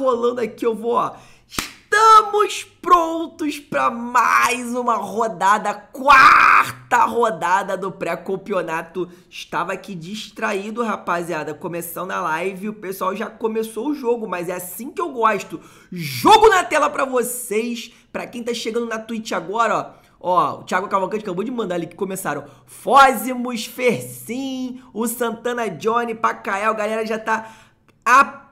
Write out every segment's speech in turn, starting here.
rolando aqui, eu vou, ó. Estamos prontos para mais uma rodada, quarta rodada do pré-campeonato. Estava aqui distraído, rapaziada, começando a live, o pessoal já começou o jogo, mas é assim que eu gosto. Jogo na tela para vocês, para quem tá chegando na Twitch agora, ó. Ó, o Thiago Cavalcante acabou de mandar ali que começaram. Fósimos, Fersim, o Santana Johnny, Pacael, galera já tá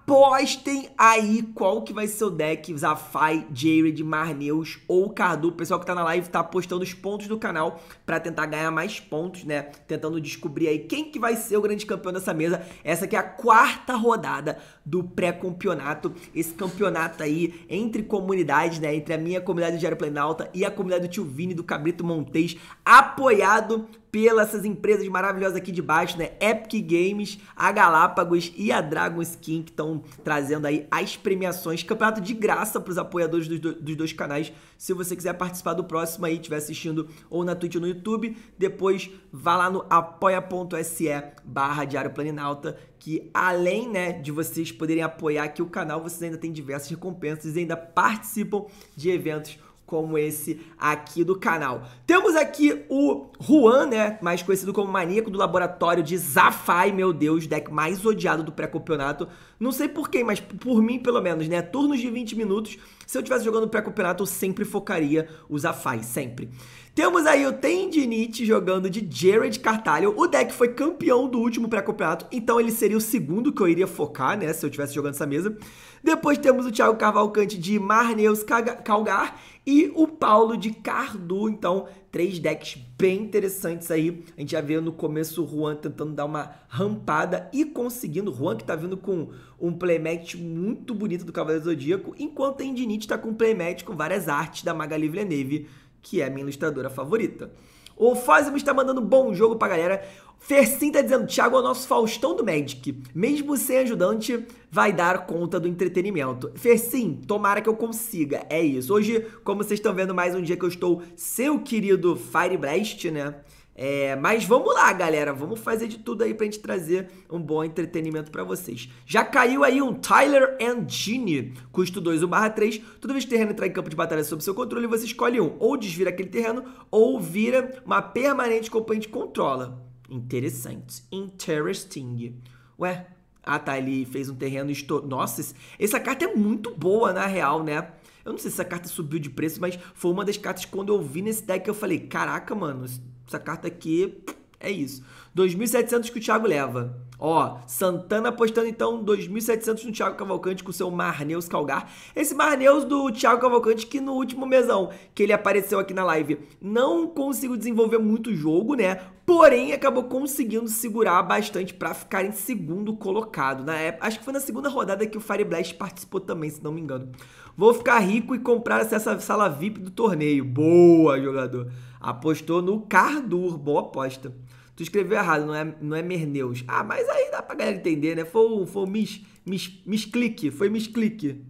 apostem aí qual que vai ser o deck, Zafai, Jared, Marneus ou Cardu. O pessoal que tá na live tá apostando os pontos do canal para tentar ganhar mais pontos, né? Tentando descobrir aí quem que vai ser o grande campeão dessa mesa. Essa aqui é a quarta rodada do pré-campeonato. Esse campeonato aí entre comunidades, né? Entre a minha comunidade do Diário Alta e a comunidade do Tio Vini, do Cabrito Montes, apoiado pelas essas empresas maravilhosas aqui de baixo, né? Epic Games, a Galápagos e a Dragon Skin, que estão trazendo aí as premiações. Campeonato de graça para os apoiadores dos, do, dos, dois canais. Se você quiser participar do próximo aí, estiver assistindo ou na Twitch ou no YouTube, depois vá lá no apoia.se barra Diário Planinalta, que além né, de vocês poderem apoiar aqui o canal, vocês ainda têm diversas recompensas e ainda participam de eventos como esse aqui do canal. Temos aqui o Juan, né, mais conhecido como Maníaco do Laboratório de Zafai, meu Deus, deck mais odiado do pré-campeonato. Não sei por quem, mas por mim pelo menos, né, turnos de 20 minutos se eu estivesse jogando pré-campeonato, eu sempre focaria os Afai, sempre. Temos aí o Tendinite jogando de Jared Cartalho. O deck foi campeão do último pré-campeonato, então ele seria o segundo que eu iria focar, né? Se eu estivesse jogando essa mesa. Depois temos o Thiago Cavalcante de Marneus Calgar e o Paulo de Cardu. Então, três decks bem interessantes aí. A gente já vê no começo o Juan tentando dar uma rampada e conseguindo. O Juan que tá vindo com um playmatch muito bonito do Cavaleiro Zodíaco, enquanto a Indinite tá com um playmatch com várias artes da Magali Neve, que é a minha ilustradora favorita. O Fosimo está mandando bom jogo pra galera. Fersim tá dizendo, Thiago é o nosso Faustão do Magic. Mesmo sem ajudante, vai dar conta do entretenimento. Fersim, tomara que eu consiga. É isso. Hoje, como vocês estão vendo, mais um dia que eu estou seu querido Firebreast, né? É, mas vamos lá, galera. Vamos fazer de tudo aí pra gente trazer um bom entretenimento para vocês. Já caiu aí um Tyler and Ginny custo 2, 1 barra 3. Toda vez que o terreno entrar em campo de batalha sob seu controle, você escolhe um. Ou desvira aquele terreno, ou vira uma permanente companhia oponente controla. Interessantes. Interesting. Ué, ah tá, ele fez um terreno estourado. Nossa, essa carta é muito boa na real, né? Eu não sei se essa carta subiu de preço, mas foi uma das cartas que quando eu vi nesse deck eu falei: caraca, mano, essa carta aqui é isso. 2.700 que o Thiago leva. Ó, Santana apostando então 2.700 no Thiago Cavalcante com seu Marneus Calgar. Esse Marneus do Thiago Cavalcante que no último mesão que ele apareceu aqui na live não conseguiu desenvolver muito o jogo, né? Porém, acabou conseguindo segurar bastante para ficar em segundo colocado. Na época, acho que foi na segunda rodada que o Fire Blast participou também, se não me engano. Vou ficar rico e comprar essa sala VIP do torneio. Boa, jogador. Apostou no Cardur, boa aposta. Tu escreveu errado, não é, não é Merneus. Ah, mas aí dá pra galera entender, né? Foi, foi Miss, Miss Click, foi misclique.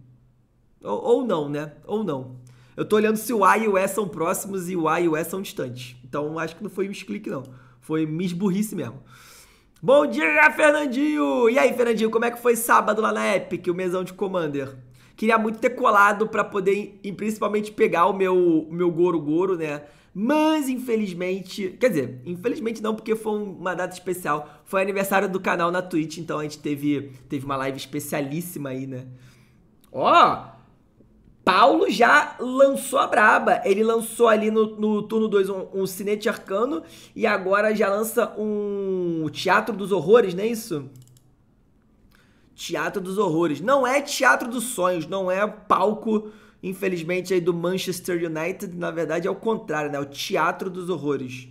Ou, ou não, né? Ou não. Eu tô olhando se o A e o E são próximos e o A e o E são distantes. Então acho que não foi Click não. Foi misburrice mesmo. Bom dia, Fernandinho! E aí, Fernandinho, como é que foi sábado lá na Epic, o mesão de Commander? Queria muito ter colado para poder, principalmente, pegar o meu, o meu Goro Goro, né? Mas infelizmente, quer dizer, infelizmente não, porque foi uma data especial. Foi aniversário do canal na Twitch, então a gente teve, teve uma live especialíssima aí, né? Ó! Oh, Paulo já lançou a braba. Ele lançou ali no, no turno 2 um, um cinete arcano e agora já lança um Teatro dos Horrores, não é isso? Teatro dos Horrores. Não é Teatro dos Sonhos, não é palco infelizmente, aí do Manchester United, na verdade, é o contrário, né? É o teatro dos horrores.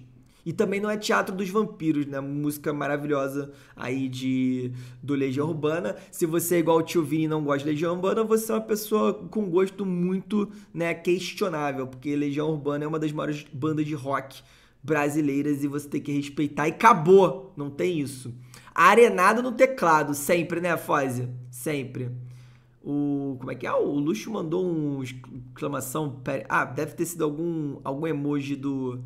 E também não é Teatro dos Vampiros, né? Música maravilhosa aí de do Legião Urbana. Se você é igual o tio Vini e não gosta de Legião Urbana, você é uma pessoa com gosto muito, né, questionável, porque Legião Urbana é uma das maiores bandas de rock brasileiras e você tem que respeitar e acabou, não tem isso. Arenado no teclado, sempre, né, Fozia? Sempre. O, como é que é? O Luxo mandou um exclamação. Ah, deve ter sido algum, algum emoji do,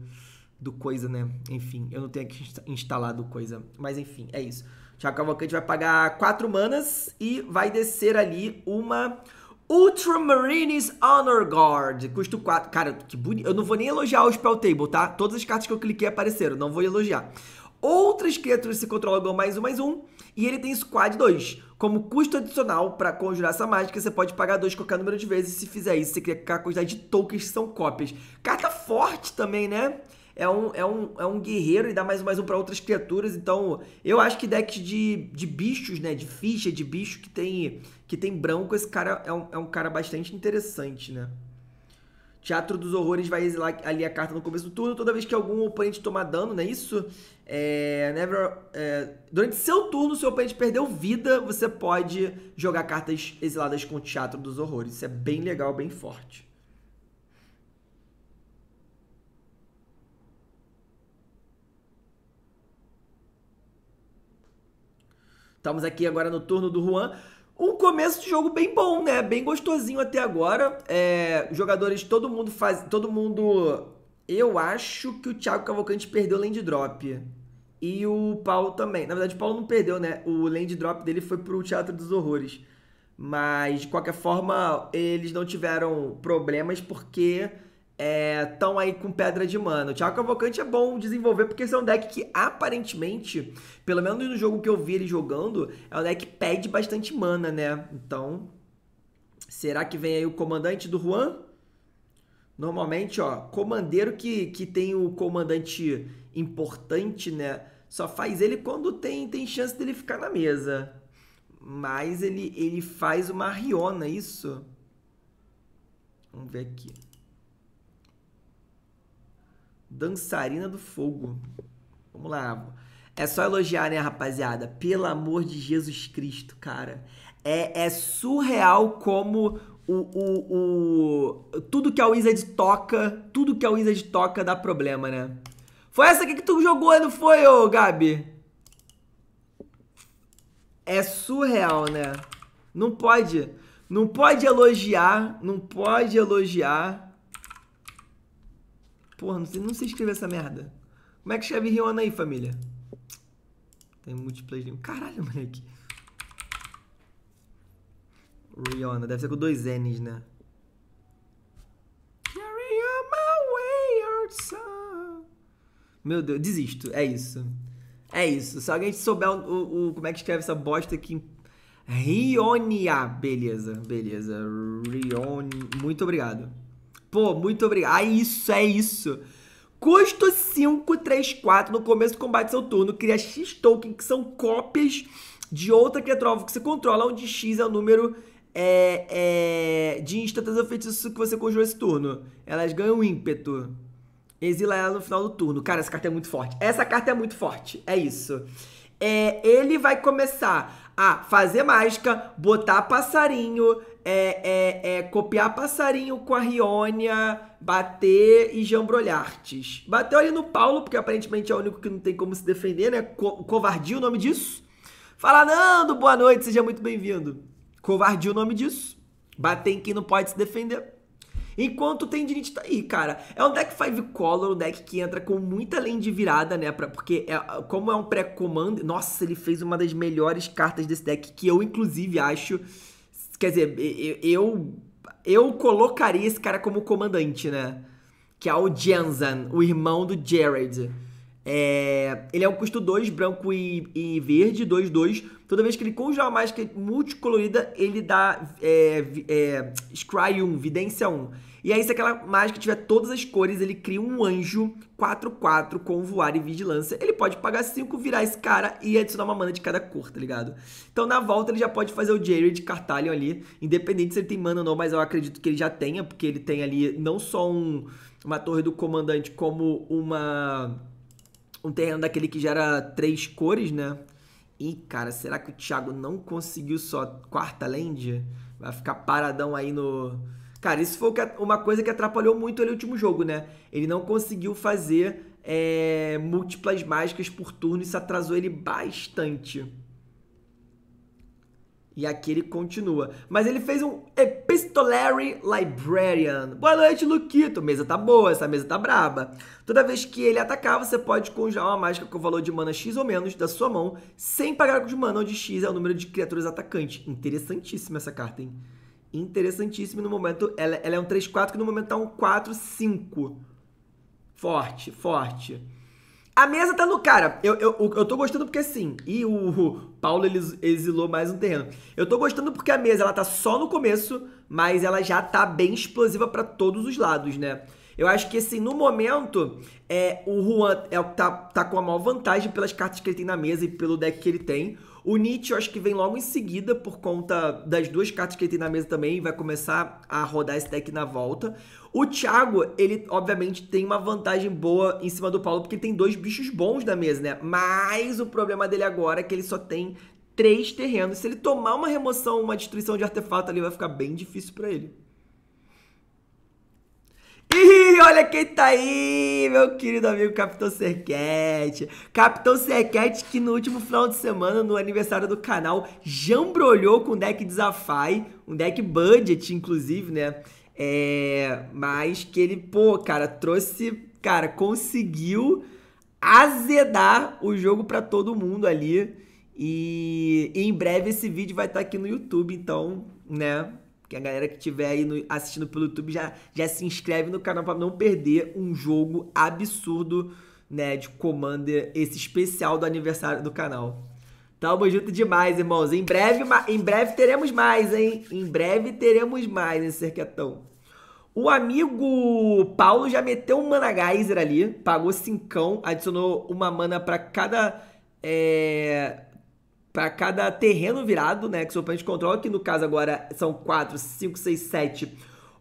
do coisa, né? Enfim, eu não tenho aqui instalado coisa. Mas enfim, é isso. Thiago Cavalcante vai pagar quatro manas e vai descer ali uma Ultramarines Honor Guard. Custo 4. Cara, que bonito. Eu não vou nem elogiar o Spell Table, tá? Todas as cartas que eu cliquei apareceram, não vou elogiar outras criaturas se controlam mais um, mais um. E ele tem Squad 2. Como custo adicional para conjurar essa mágica, você pode pagar dois qualquer número de vezes. Se fizer isso, você cria a quantidade de tokens que são cópias. Carta forte também, né? É um, é um, é um guerreiro e dá mais um, mais um para outras criaturas. Então, eu acho que decks de, de bichos, né? De ficha, de bicho que tem, que tem branco, esse cara é um, é um cara bastante interessante, né? Teatro dos Horrores vai exilar ali a carta no começo do turno, toda vez que algum oponente tomar dano, não é isso? É, never, é, durante seu turno, seu oponente perdeu vida, você pode jogar cartas exiladas com o Teatro dos Horrores. Isso é bem legal, bem forte. Estamos aqui agora no turno do Juan um começo de jogo bem bom, né? Bem gostosinho até agora. É, jogadores, todo mundo faz. Todo mundo. Eu acho que o Thiago Cavalcante perdeu o land drop. E o Paulo também. Na verdade, o Paulo não perdeu, né? O land drop dele foi pro Teatro dos Horrores. Mas, de qualquer forma, eles não tiveram problemas porque estão é, aí com pedra de mana. O Thiago Cavalcante é bom desenvolver porque esse é um deck que aparentemente, pelo menos no jogo que eu vi ele jogando, é um deck que pede bastante mana, né? Então, será que vem aí o comandante do Juan? Normalmente, ó, comandeiro que, que tem o comandante importante, né? Só faz ele quando tem, tem chance dele ficar na mesa. Mas ele, ele faz uma riona, isso? Vamos ver aqui. Dançarina do Fogo. Vamos lá. É só elogiar, né, rapaziada? Pelo amor de Jesus Cristo, cara. É, é surreal como o, o, o, tudo que a Wizard toca, tudo que a Wizard toca dá problema, né? Foi essa aqui que tu jogou, não foi, ô Gabi? É surreal, né? Não pode, não pode elogiar, não pode elogiar Porra, não sei, não sei escrever essa merda. Como é que escreve Rihanna aí, família? Tem múltiplas línguas. Caralho, moleque. Rihanna. Deve ser com dois N's, né? Carry on my way, outside. Meu Deus, desisto. É isso. É isso. Se alguém souber o, o, o como é que escreve essa bosta aqui. Rionia. Beleza, beleza. Rion. Muito obrigado. Pô, muito obrigado. Ah, isso, é isso. Custo 5, 3, 4. No começo do combate seu turno, cria X token, que são cópias de outra criatura que você controla, onde X é o número é, é, de instantes ou feitiço que você conjurou esse turno. Elas ganham ímpeto. Exila ela no final do turno. Cara, essa carta é muito forte. Essa carta é muito forte. É isso. É, ele vai começar a fazer mágica, botar passarinho, é, é, é copiar passarinho com a rione bater e jambrolhartes. Bateu ali no Paulo, porque aparentemente é o único que não tem como se defender, né? Co covardia o nome disso. Fala, Nando, boa noite, seja muito bem-vindo. Covardia o nome disso. Bater em quem não pode se defender. Enquanto tem direito tá aí, cara. É um deck 5 color, um deck que entra com muita lane de virada, né? Pra, porque é, como é um pré-comando. Nossa, ele fez uma das melhores cartas desse deck, que eu inclusive acho Quer dizer, eu, eu colocaria esse cara como comandante, né? Que é o Jensen, o irmão do Jared. É, ele é um custo 2, branco e, e verde, 2, 2. Toda vez que ele conjurar uma mágica multicolorida, ele dá é, é, Scry 1, Vidência 1. E aí, se aquela mágica tiver todas as cores, ele cria um anjo 4-4 com voar e vigilância. Ele pode pagar 5, virar esse cara e adicionar uma mana de cada cor, tá ligado? Então, na volta, ele já pode fazer o Jared Cartalion ali, independente se ele tem mana ou não, mas eu acredito que ele já tenha, porque ele tem ali não só um, uma torre do comandante, como uma... Um terreno daquele que gera três cores, né? Ih, cara, será que o Thiago não conseguiu só quarta land? Vai ficar paradão aí no Cara, isso foi uma coisa que atrapalhou muito ele no último jogo, né? Ele não conseguiu fazer é, múltiplas mágicas por turno, isso atrasou ele bastante. E aqui ele continua. Mas ele fez um Epistolary Librarian. Boa noite, Luquito. Mesa tá boa, essa mesa tá braba. Toda vez que ele atacar, você pode conjurar uma mágica com o valor de mana X ou menos da sua mão, sem pagar com de mana, onde X é o número de criaturas atacantes. Interessantíssima essa carta, hein? interessantíssimo. No momento, ela, ela é um 3-4 que no momento tá um 4-5. Forte, forte. A mesa tá no cara. Eu, eu, eu tô gostando porque sim. E o, Paulo ele exilou mais um terreno. Eu tô gostando porque a mesa ela tá só no começo, mas ela já tá bem explosiva para todos os lados, né? Eu acho que assim, no momento, é, o Juan é, tá, tá com a maior vantagem pelas cartas que ele tem na mesa e pelo deck que ele tem. O Nietzsche eu acho que vem logo em seguida, por conta das duas cartas que ele tem na mesa também, vai começar a rodar esse deck na volta. O Thiago, ele obviamente tem uma vantagem boa em cima do Paulo, porque tem dois bichos bons na mesa, né? Mas o problema dele agora é que ele só tem três terrenos. Se ele tomar uma remoção, uma destruição de artefato ali, vai ficar bem difícil para ele. E olha quem tá aí, meu querido amigo Capitão Serquete. Capitão Serquete que no último final de semana, no aniversário do canal, jambrolhou com o deck de Zafai, um deck budget, inclusive, né? É, mas que ele, pô, cara, trouxe, cara, conseguiu azedar o jogo para todo mundo ali. E, e, em breve esse vídeo vai estar tá aqui no YouTube, então, né? que a galera que estiver aí no, assistindo pelo YouTube já, já se inscreve no canal para não perder um jogo absurdo né, de Commander, esse especial do aniversário do canal. Tamo tá junto demais, irmãos. Em breve, em breve teremos mais, hein? Em breve teremos mais nesse cerquetão. O amigo Paulo já meteu um mana geyser ali, pagou cincão, adicionou uma mana para cada é, para cada terreno virado, né, que o seu oponente controla, que no caso agora são 4, 5, 6, 7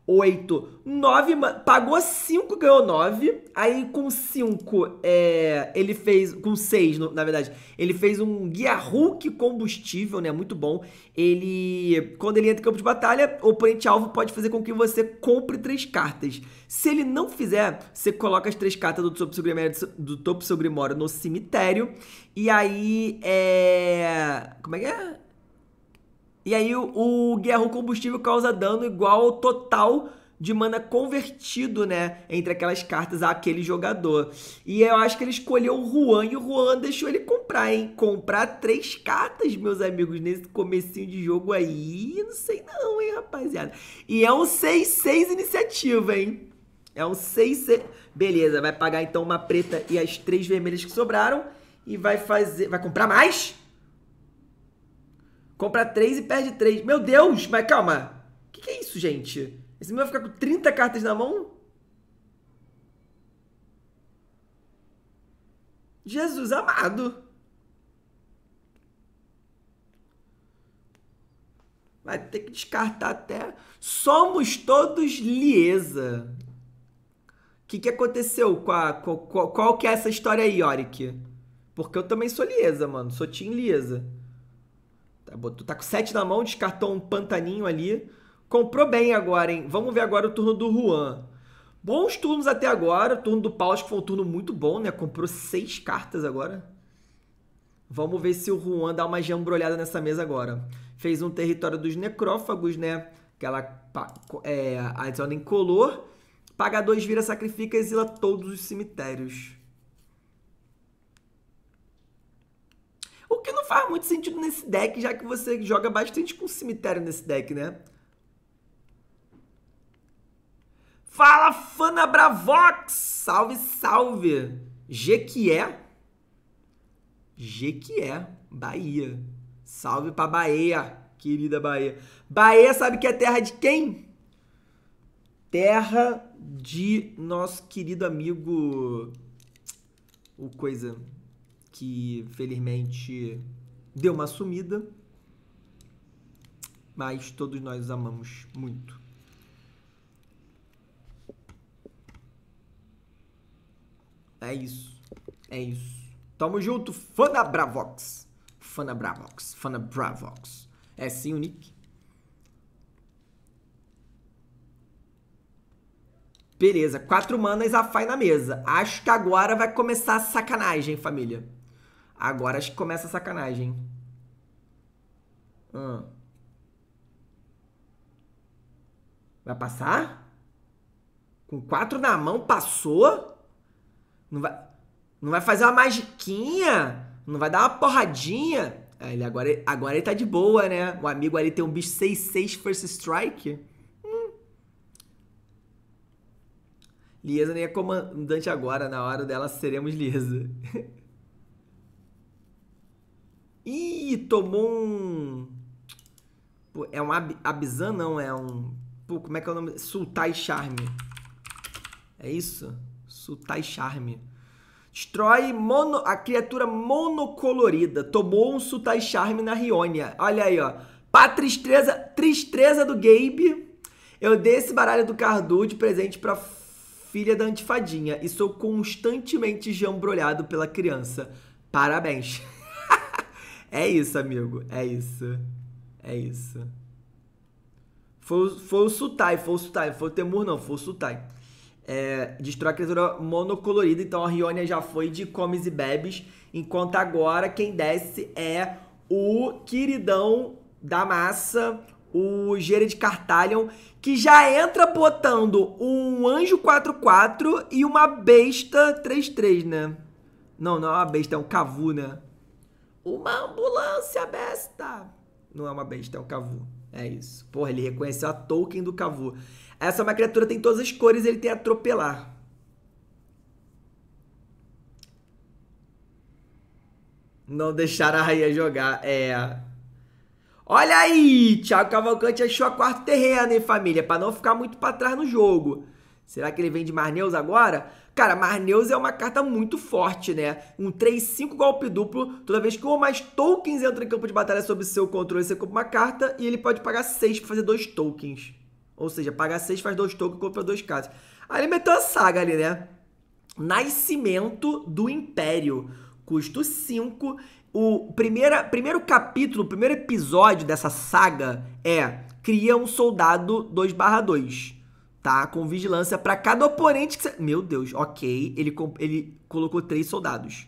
8, 9, pagou 5, ganhou 9. Aí com 5, é, ele fez. Com 6, na verdade, ele fez um guia Hulk combustível, né? Muito bom. Ele. Quando ele entra em campo de batalha, o oponente-alvo pode fazer com que você compre 3 cartas. Se ele não fizer, você coloca as 3 cartas do Topo Grimório, do topo Grimório no cemitério. E aí. É. Como é que é? E aí o, o Guerra Combustível causa dano igual ao total de mana convertido, né? Entre aquelas cartas àquele jogador. E eu acho que ele escolheu o Juan e o Juan deixou ele comprar, hein? Comprar três cartas, meus amigos, nesse comecinho de jogo aí. Não sei não, hein, rapaziada. E é um 6-6 iniciativa, hein? É um 6-6. Beleza, vai pagar então uma preta e as três vermelhas que sobraram. E vai fazer. Vai comprar mais? Compra 3 e perde 3. Meu Deus, mas calma. O que, que, é isso, gente? Esse meu vai ficar com 30 cartas na mão? Jesus amado. Vai ter que descartar até. Somos todos liesa. O que, que aconteceu com a. Qual, qual, qual que é essa história aí, Yorick? Porque eu também sou liesa, mano. Sou team liesa. Tá, tá com 7 na mão, descartou um pantaninho ali. Comprou bem agora, hein? Vamos ver agora o turno do Juan. Bons turnos até agora. O turno do Paus que foi um turno muito bom, né? Comprou 6 cartas agora. Vamos ver se o Juan dá uma jambrolhada nessa mesa agora. Fez um território dos necrófagos, né? Aquela é, adiciona color, Paga 2, vira, sacrifica, exila todos os cemitérios. que não faz muito sentido nesse deck, já que você joga bastante com cemitério nesse deck, né? Fala, Fana Bravox! Salve, salve! Jequié. Jequié, Bahia. Salve pra Bahia, querida Bahia. Bahia sabe que é terra de quem? Terra de nosso querido amigo... O coisa que felizmente deu uma sumida, mas todos nós amamos muito. É isso. É isso. Tamo junto, Fana Bravox. Fana Bravox. Fana Bravox. É sim o nick. Beleza, quatro manas a Fai na mesa. Acho que agora vai começar a sacanagem, família. Agora acho que começa a sacanagem. Hum. Vai passar? Com quatro na mão, passou? Não vai, não vai fazer uma magiquinha? Não vai dar uma porradinha? Ah, ele agora, agora ele tá de boa, né? O amigo ali tem um bicho 6-6 First Strike. Hum. Liesa nem é comandante agora, na hora dela seremos Liesa. Ih, tomou um. Pô, é um ab... Abizan, não, é um. Pô, como é que é o nome? Sultai Charme. É isso? Sultai Charme. Destrói mono... a criatura monocolorida. Tomou um Sultai Charme na Riônia. Olha aí, ó. Pra tristeza, tristeza do Gabe, eu dei esse baralho do Cardu de presente pra filha da antifadinha e sou constantemente jambrolhado pela criança. Parabéns. É isso, amigo. É isso. É isso. Foi, foi o Sutai, foi o Sutai. Foi o Temur, não, foi o Sutai. É, destrói a criatura monocolorida, então a Rione já foi de comes e bebes. Enquanto agora quem desce é o queridão da massa, o Gere de Cartalion, que já entra botando um anjo 4-4 e uma besta 3-3, né? Não, não é uma besta, é um cavu, né? Uma ambulância, besta! Não é uma besta, é um Cavu. É isso. Porra, ele reconheceu a Tolkien do Cavu. Essa é uma criatura tem todas as cores, ele tem atropelar. Não deixar a raia jogar. É. Olha aí! Thiago Cavalcante achou a quarto terreno, hein, família? Para não ficar muito para trás no jogo. Será que ele vem de Marneus agora? Cara, Marneus é uma carta muito forte, né? Um 3-5 golpe duplo, toda vez que um ou mais tokens entra em campo de batalha sob seu controle, você compra uma carta e ele pode pagar 6 para fazer dois tokens. Ou seja, pagar 6 faz dois tokens e compra dois cartas. Aí ele meteu a saga ali, né? Nascimento do Império. Custo 5. O primeira, primeiro capítulo, o primeiro episódio dessa saga é Cria um Soldado 2 2 tá? Com vigilância para cada oponente que você... Meu Deus, ok. Ele, ele colocou três soldados.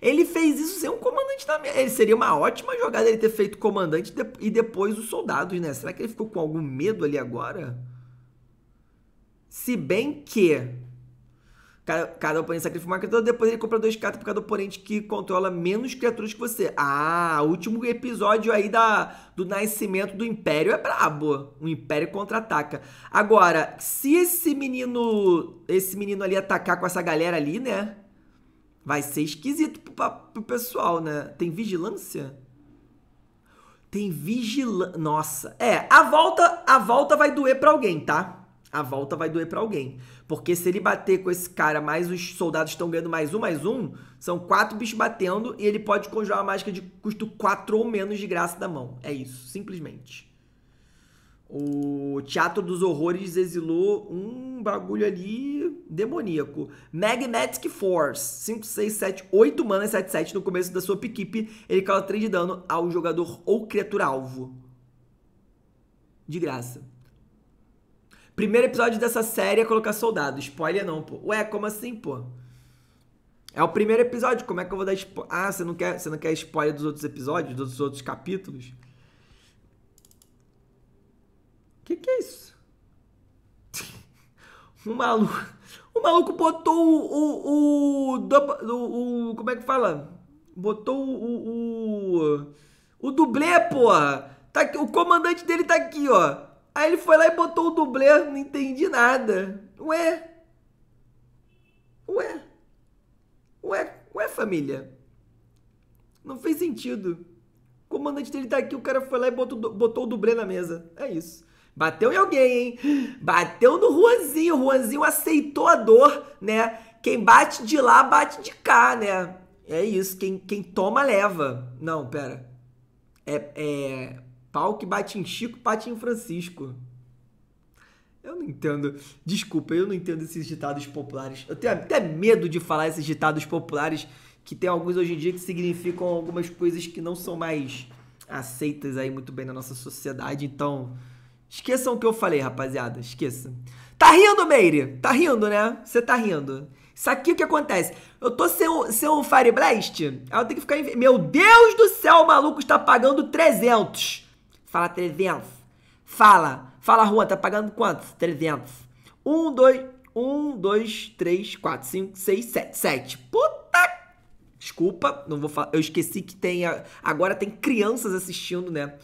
Ele fez isso sem um comandante da Ele seria uma ótima jogada ele ter feito comandante e depois os soldados, né? Será que ele ficou com algum medo ali agora? Se bem que cada oponente sacrifica uma criatura, depois ele compra dois cartas por cada oponente que controla menos criaturas que você. Ah, último episódio aí da, do nascimento do Império é brabo. O Império contra-ataca. Agora, se esse menino, esse menino ali atacar com essa galera ali, né? Vai ser esquisito pro, pro pessoal, né? Tem vigilância? Tem vigilância. Nossa. É, a volta, a volta vai doer pra alguém, tá? A volta vai doer pra alguém. Porque se ele bater com esse cara, mais os soldados estão ganhando mais um, mais um, são quatro bichos batendo e ele pode conjurar uma mágica de custo 4 ou menos de graça da mão. É isso, simplesmente. O Teatro dos Horrores exilou um bagulho ali demoníaco. Magnetic Force, 5, 6, 7, 8 mana 7, 7 no começo da sua equipe. Ele causa 3 de dano ao jogador ou criatura alvo. De graça. Primeiro episódio dessa série é colocar soldado. Spoiler não, pô. Ué, como assim, pô? É o primeiro episódio, como é que eu vou dar spoiler? Ah, você não quer, você não quer spoiler dos outros episódios, dos outros capítulos? Que que é isso? o maluco, o maluco botou o o, o, o, o como é que fala? Botou o o, o dublê, pô. Tá aqui, o comandante dele tá aqui, ó. Aí ele foi lá e botou o dublê, não entendi nada. Ué? Ué? Ué, ué, família? Não fez sentido. O comandante dele tá aqui, o cara foi lá e botou, botou o dublê na mesa. É isso. Bateu em alguém, hein? Bateu no Juanzinho. O Juanzinho aceitou a dor, né? Quem bate de lá, bate de cá, né? É isso. Quem, quem toma, leva. Não, pera. É, é Pau que bate em Chico, bate em Francisco. Eu não entendo. Desculpa, eu não entendo esses ditados populares. Eu tenho até medo de falar esses ditados populares, que tem alguns hoje em dia que significam algumas coisas que não são mais aceitas aí muito bem na nossa sociedade. Então, esqueçam o que eu falei, rapaziada. Esqueçam. Tá rindo, Meire? Tá rindo, né? Você tá rindo. Isso aqui é o que acontece? Eu tô sem um, sem um Fireblast, aí eu tenho que ficar... Meu Deus do céu, o maluco está pagando 300. Fala 300. Fala. Fala, rua. tá pagando quantos? 300. 1, 2, 1, 2, 3, 4, 5, 6, 7. 7. Puta! Desculpa, não vou falar. Eu esqueci que tem. A... Agora tem crianças assistindo, né?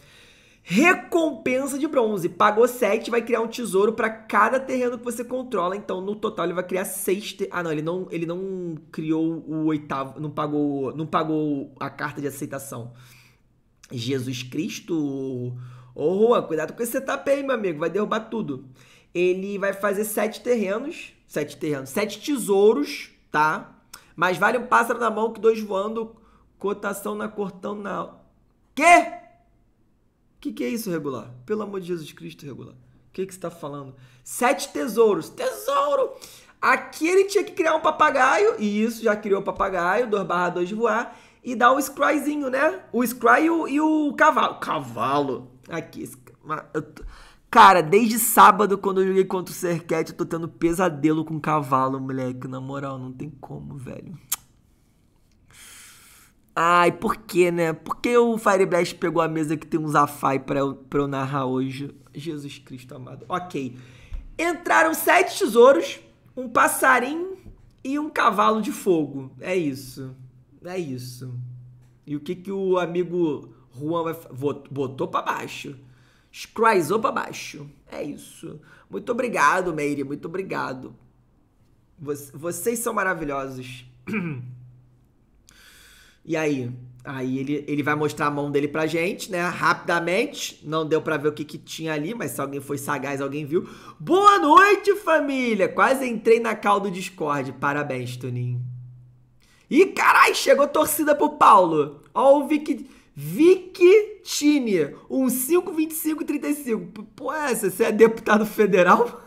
Recompensa de bronze. Pagou 7, vai criar um tesouro para cada terreno que você controla. Então, no total, ele vai criar 6. Te... Ah, não, ele não, ele não criou o oitavo. Não pagou, não pagou a carta de aceitação. Jesus Cristo. Ô Juan, cuidado com esse setup aí, meu amigo, vai derrubar tudo. Ele vai fazer sete terrenos, sete terrenos, sete tesouros, tá? Mas vale um pássaro na mão que dois voando, cotação na cortão na... Quê? Que que é isso, regular? Pelo amor de Jesus Cristo, regular. O que que você tá falando? Sete tesouros. Tesouro! Aqui ele tinha que criar um papagaio, e isso, já criou o papagaio, 2 barra de voar e dá o scryzinho, né? O scry e o, e o cavalo. Cavalo. Aqui. Cara, desde sábado, quando eu joguei contra o Serket, eu tô tendo pesadelo com cavalo, moleque. Na moral, não tem como, velho. Ai, por que, né? Por que o Fire Blast pegou a mesa que tem um Zafai pra eu, pra eu narrar hoje? Jesus Cristo amado. Ok. Entraram sete tesouros, um passarinho e um cavalo de fogo. É isso. É isso. E o que, que o amigo Juan vai, botou para baixo? Scryzou para baixo. É isso. Muito obrigado, Meire. Muito obrigado. Vocês são maravilhosos. E aí? Aí ele, ele vai mostrar a mão dele pra gente, né? Rapidamente. Não deu pra ver o que, que tinha ali, mas se alguém foi sagaz, alguém viu. Boa noite, família! Quase entrei na cal do Discord. Parabéns, Toninho. E carai, chegou torcida pro Paulo. Ó o Vic, Victini, um 5, 25 35. Pô, é essa você é deputado federal?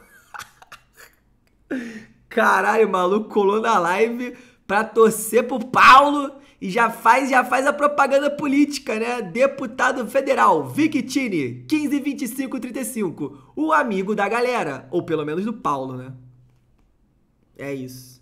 Caralho, maluco colou na live pra torcer pro Paulo e já faz, já faz a propaganda política, né? Deputado federal, Victini, 15, 25, 35. O amigo da galera, ou pelo menos do Paulo, né? É isso.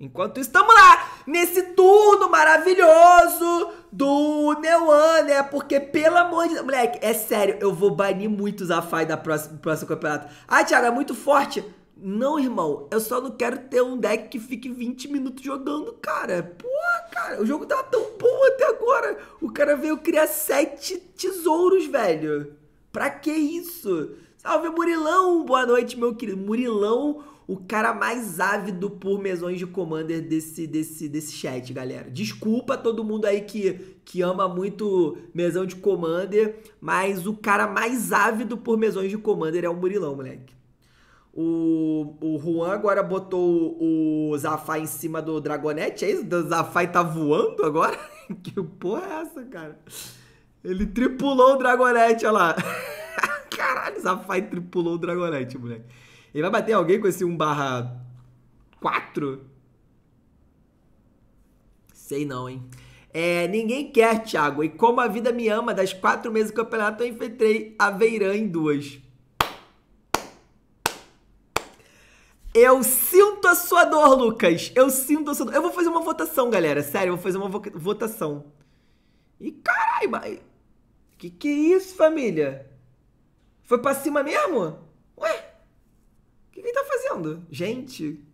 Enquanto estamos lá, nesse turno maravilhoso do Neuan, né? Porque, pelo amor de Deus, moleque, é sério, eu vou banir muito o Zafai da próxima, próximo campeonato. Ah, Thiago, é muito forte. Não, irmão, eu só não quero ter um deck que fique 20 minutos jogando, cara. Porra, cara, o jogo tava tão bom até agora. O cara veio criar sete tesouros, velho. Pra que isso? Salve, Murilão! Boa noite, meu querido. Murilão, o cara mais ávido por mesões de Commander desse, desse, desse chat, galera. Desculpa todo mundo aí que, que ama muito mesão de Commander, mas o cara mais ávido por mesões de Commander é o Murilão, moleque. O, o Juan agora botou o Zafai em cima do Dragonete, é isso? O Zafai tá voando agora? que porra é essa, cara? Ele tripulou o Dragonete, olha lá. Caralho, o Zafai tripulou o Dragonete, moleque. Ele vai bater alguém com esse 1 barra 4? Sei não, hein? É, ninguém quer, Thiago. E como a vida me ama, das quatro meses do campeonato, eu enfrentei veirã em duas. Eu sinto a sua dor, Lucas. Eu sinto a sua dor. Eu vou fazer uma votação, galera. Sério, eu vou fazer uma vo votação. E caralho, mas... Que que é isso, família? Foi pra cima mesmo? Ué? acontecendo? Gente.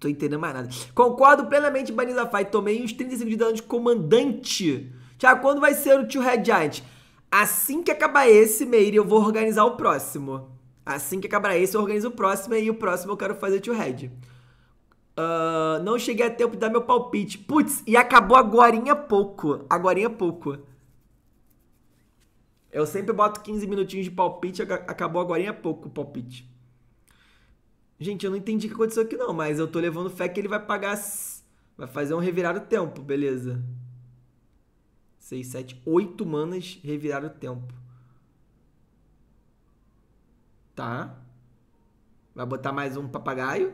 Tô entendendo mais nada. Concordo plenamente, Banizafai. Tomei uns 35 de dano de comandante. Tiago, quando vai ser o Tio Red Giant? Assim que acabar esse, Meire, eu vou organizar o próximo. Assim que acabar esse, eu organizo o próximo e o próximo eu quero fazer Tio Red. Uh, não cheguei a tempo de dar meu palpite. Putz, e acabou agorinha pouco. Agorinha pouco. Eu sempre boto 15 minutinhos de palpite, acabou agorinha pouco o palpite. Gente, eu não entendi o que aconteceu aqui não, mas eu tô levando fé que ele vai pagar... Vai fazer um revirar o tempo, beleza. 6, 7, 8 manas revirar o tempo. Tá. Vai botar mais um papagaio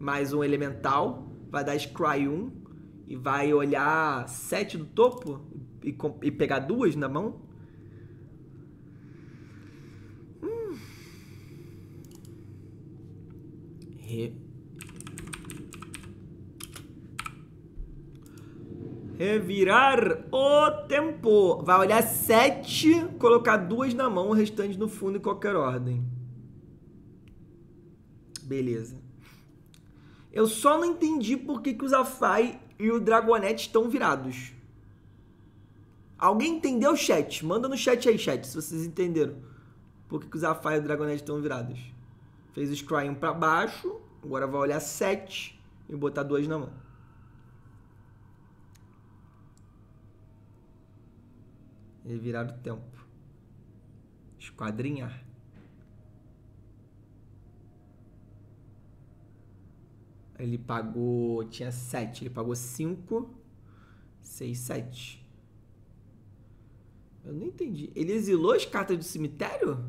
mais um elemental, vai dar scry 1 e vai olhar 7 do topo e, e pegar duas na mão. Hum. Re... Revirar o tempo. Vai olhar 7, colocar duas na mão, o restante no fundo em qualquer ordem. Beleza. Eu só não entendi por que, que o Zafai e o Dragonete estão virados. Alguém entendeu o chat? Manda no chat aí, chat, se vocês entenderam. Por que, que o Zafai e o Dragonete estão virados. Fez o Scrying pra baixo, agora vai olhar 7 e botar 2 na mão. Revirar o tempo. Esquadrinhar. Ele pagou. Tinha 7. Ele pagou 5, 6, 7. Eu não entendi. Ele exilou as cartas do cemitério?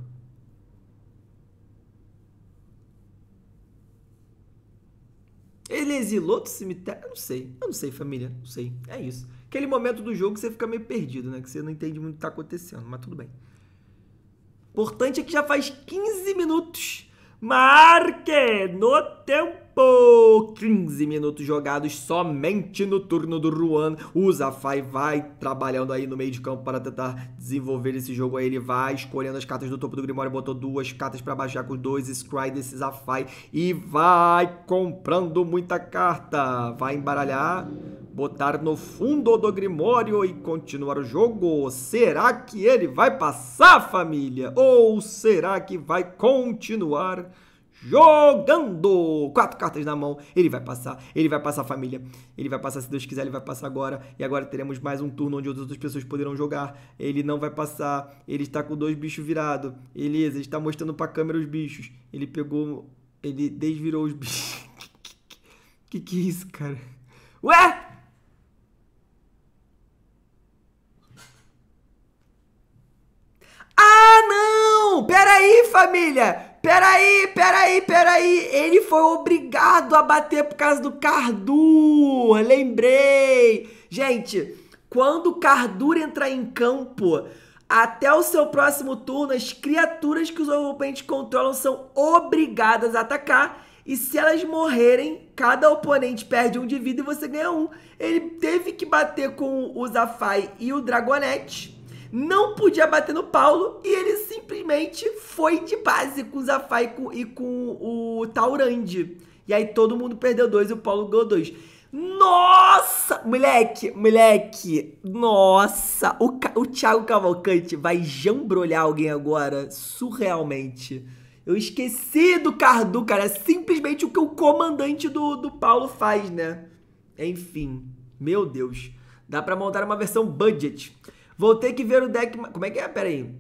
Ele exilou do cemitério? Eu não sei. Eu não sei, família. Não sei. É isso. Aquele momento do jogo que você fica meio perdido, né? Que você não entende muito o que está acontecendo, mas tudo bem. O importante é que já faz 15 minutos. Marque no tempo Tempo! 15 minutos jogados somente no turno do Ruan. O Zafai vai trabalhando aí no meio de campo para tentar desenvolver esse jogo aí. Ele vai escolhendo as cartas do topo do Grimório, botou duas cartas para baixar com dois Scry desse Zafai e vai comprando muita carta. Vai embaralhar botar no fundo do Grimório e continuar o jogo. Será que ele vai passar, família? Ou será que vai continuar? jogando! Quatro cartas na mão, ele vai passar, ele vai passar família, ele vai passar, se Deus quiser, ele vai passar agora. E agora teremos mais um turno onde outras pessoas poderão jogar. Ele não vai passar, ele está com dois bichos virados. Beleza, ele está mostrando para a câmera os bichos. Ele pegou, ele desvirou os bichos. que que é isso, cara? Ué? Ah, não! Peraí, família! Peraí, peraí, peraí. Ele foi obrigado a bater por causa do Cardu. Lembrei. Gente, quando o Cardur entrar em campo, até o seu próximo turno, as criaturas que os oponentes controlam são obrigadas a atacar. E se elas morrerem, cada oponente perde um de vida e você ganha um. Ele teve que bater com o Zafai e o Dragonete não podia bater no Paulo e ele simplesmente foi de base com o Zafai e com, e com o Taurandi. E aí todo mundo perdeu dois e o Paulo ganhou dois. Nossa! Moleque, moleque, nossa! O, o Thiago Cavalcante vai jambrolhar alguém agora, surrealmente. Eu esqueci do Cardu, cara. É simplesmente o que o comandante do, do Paulo faz, né? Enfim, meu Deus. Dá para montar uma versão budget. Vou ter que ver o deck. Como é que é? Pera aí.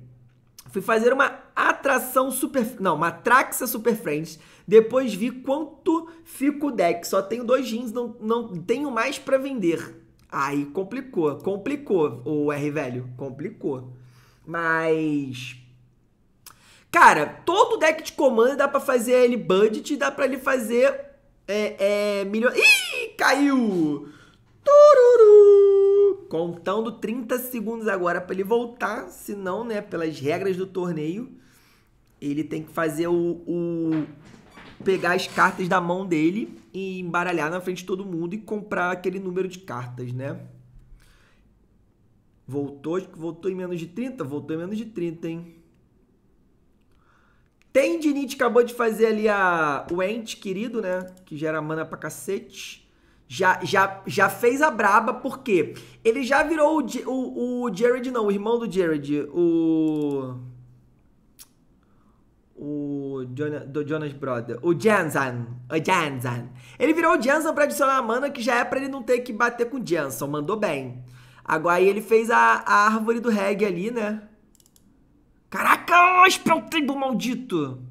Fui fazer uma atração super. Não, uma traxa super friends. Depois vi quanto fica o deck. Só tenho dois rins, não, não tenho mais para vender. Aí complicou, complicou o R velho, complicou. Mas cara, todo deck de comando dá para fazer ele budget, dá para ele fazer é, é milhão. Ih, caiu. Tururu contando 30 segundos agora para ele voltar, senão, né, pelas regras do torneio, ele tem que fazer o, o, pegar as cartas da mão dele e embaralhar na frente de todo mundo e comprar aquele número de cartas, né? Voltou, voltou em menos de 30, voltou em menos de 30, hein? Tendinite acabou de fazer ali a o ente querido, né? Que gera mana pra cacete já, já, já fez a braba, porque ele já virou o, o, o Jared, não, o irmão do Jared, o. O Jonas, do Jonas Brother. O Jansan. O Jansan. Ele virou o Jansan pra adicionar a mana, que já é pra ele não ter que bater com o Jansan. Mandou bem. Agora aí ele fez a, a árvore do reggae ali, né? Caraca, Spell Table maldito!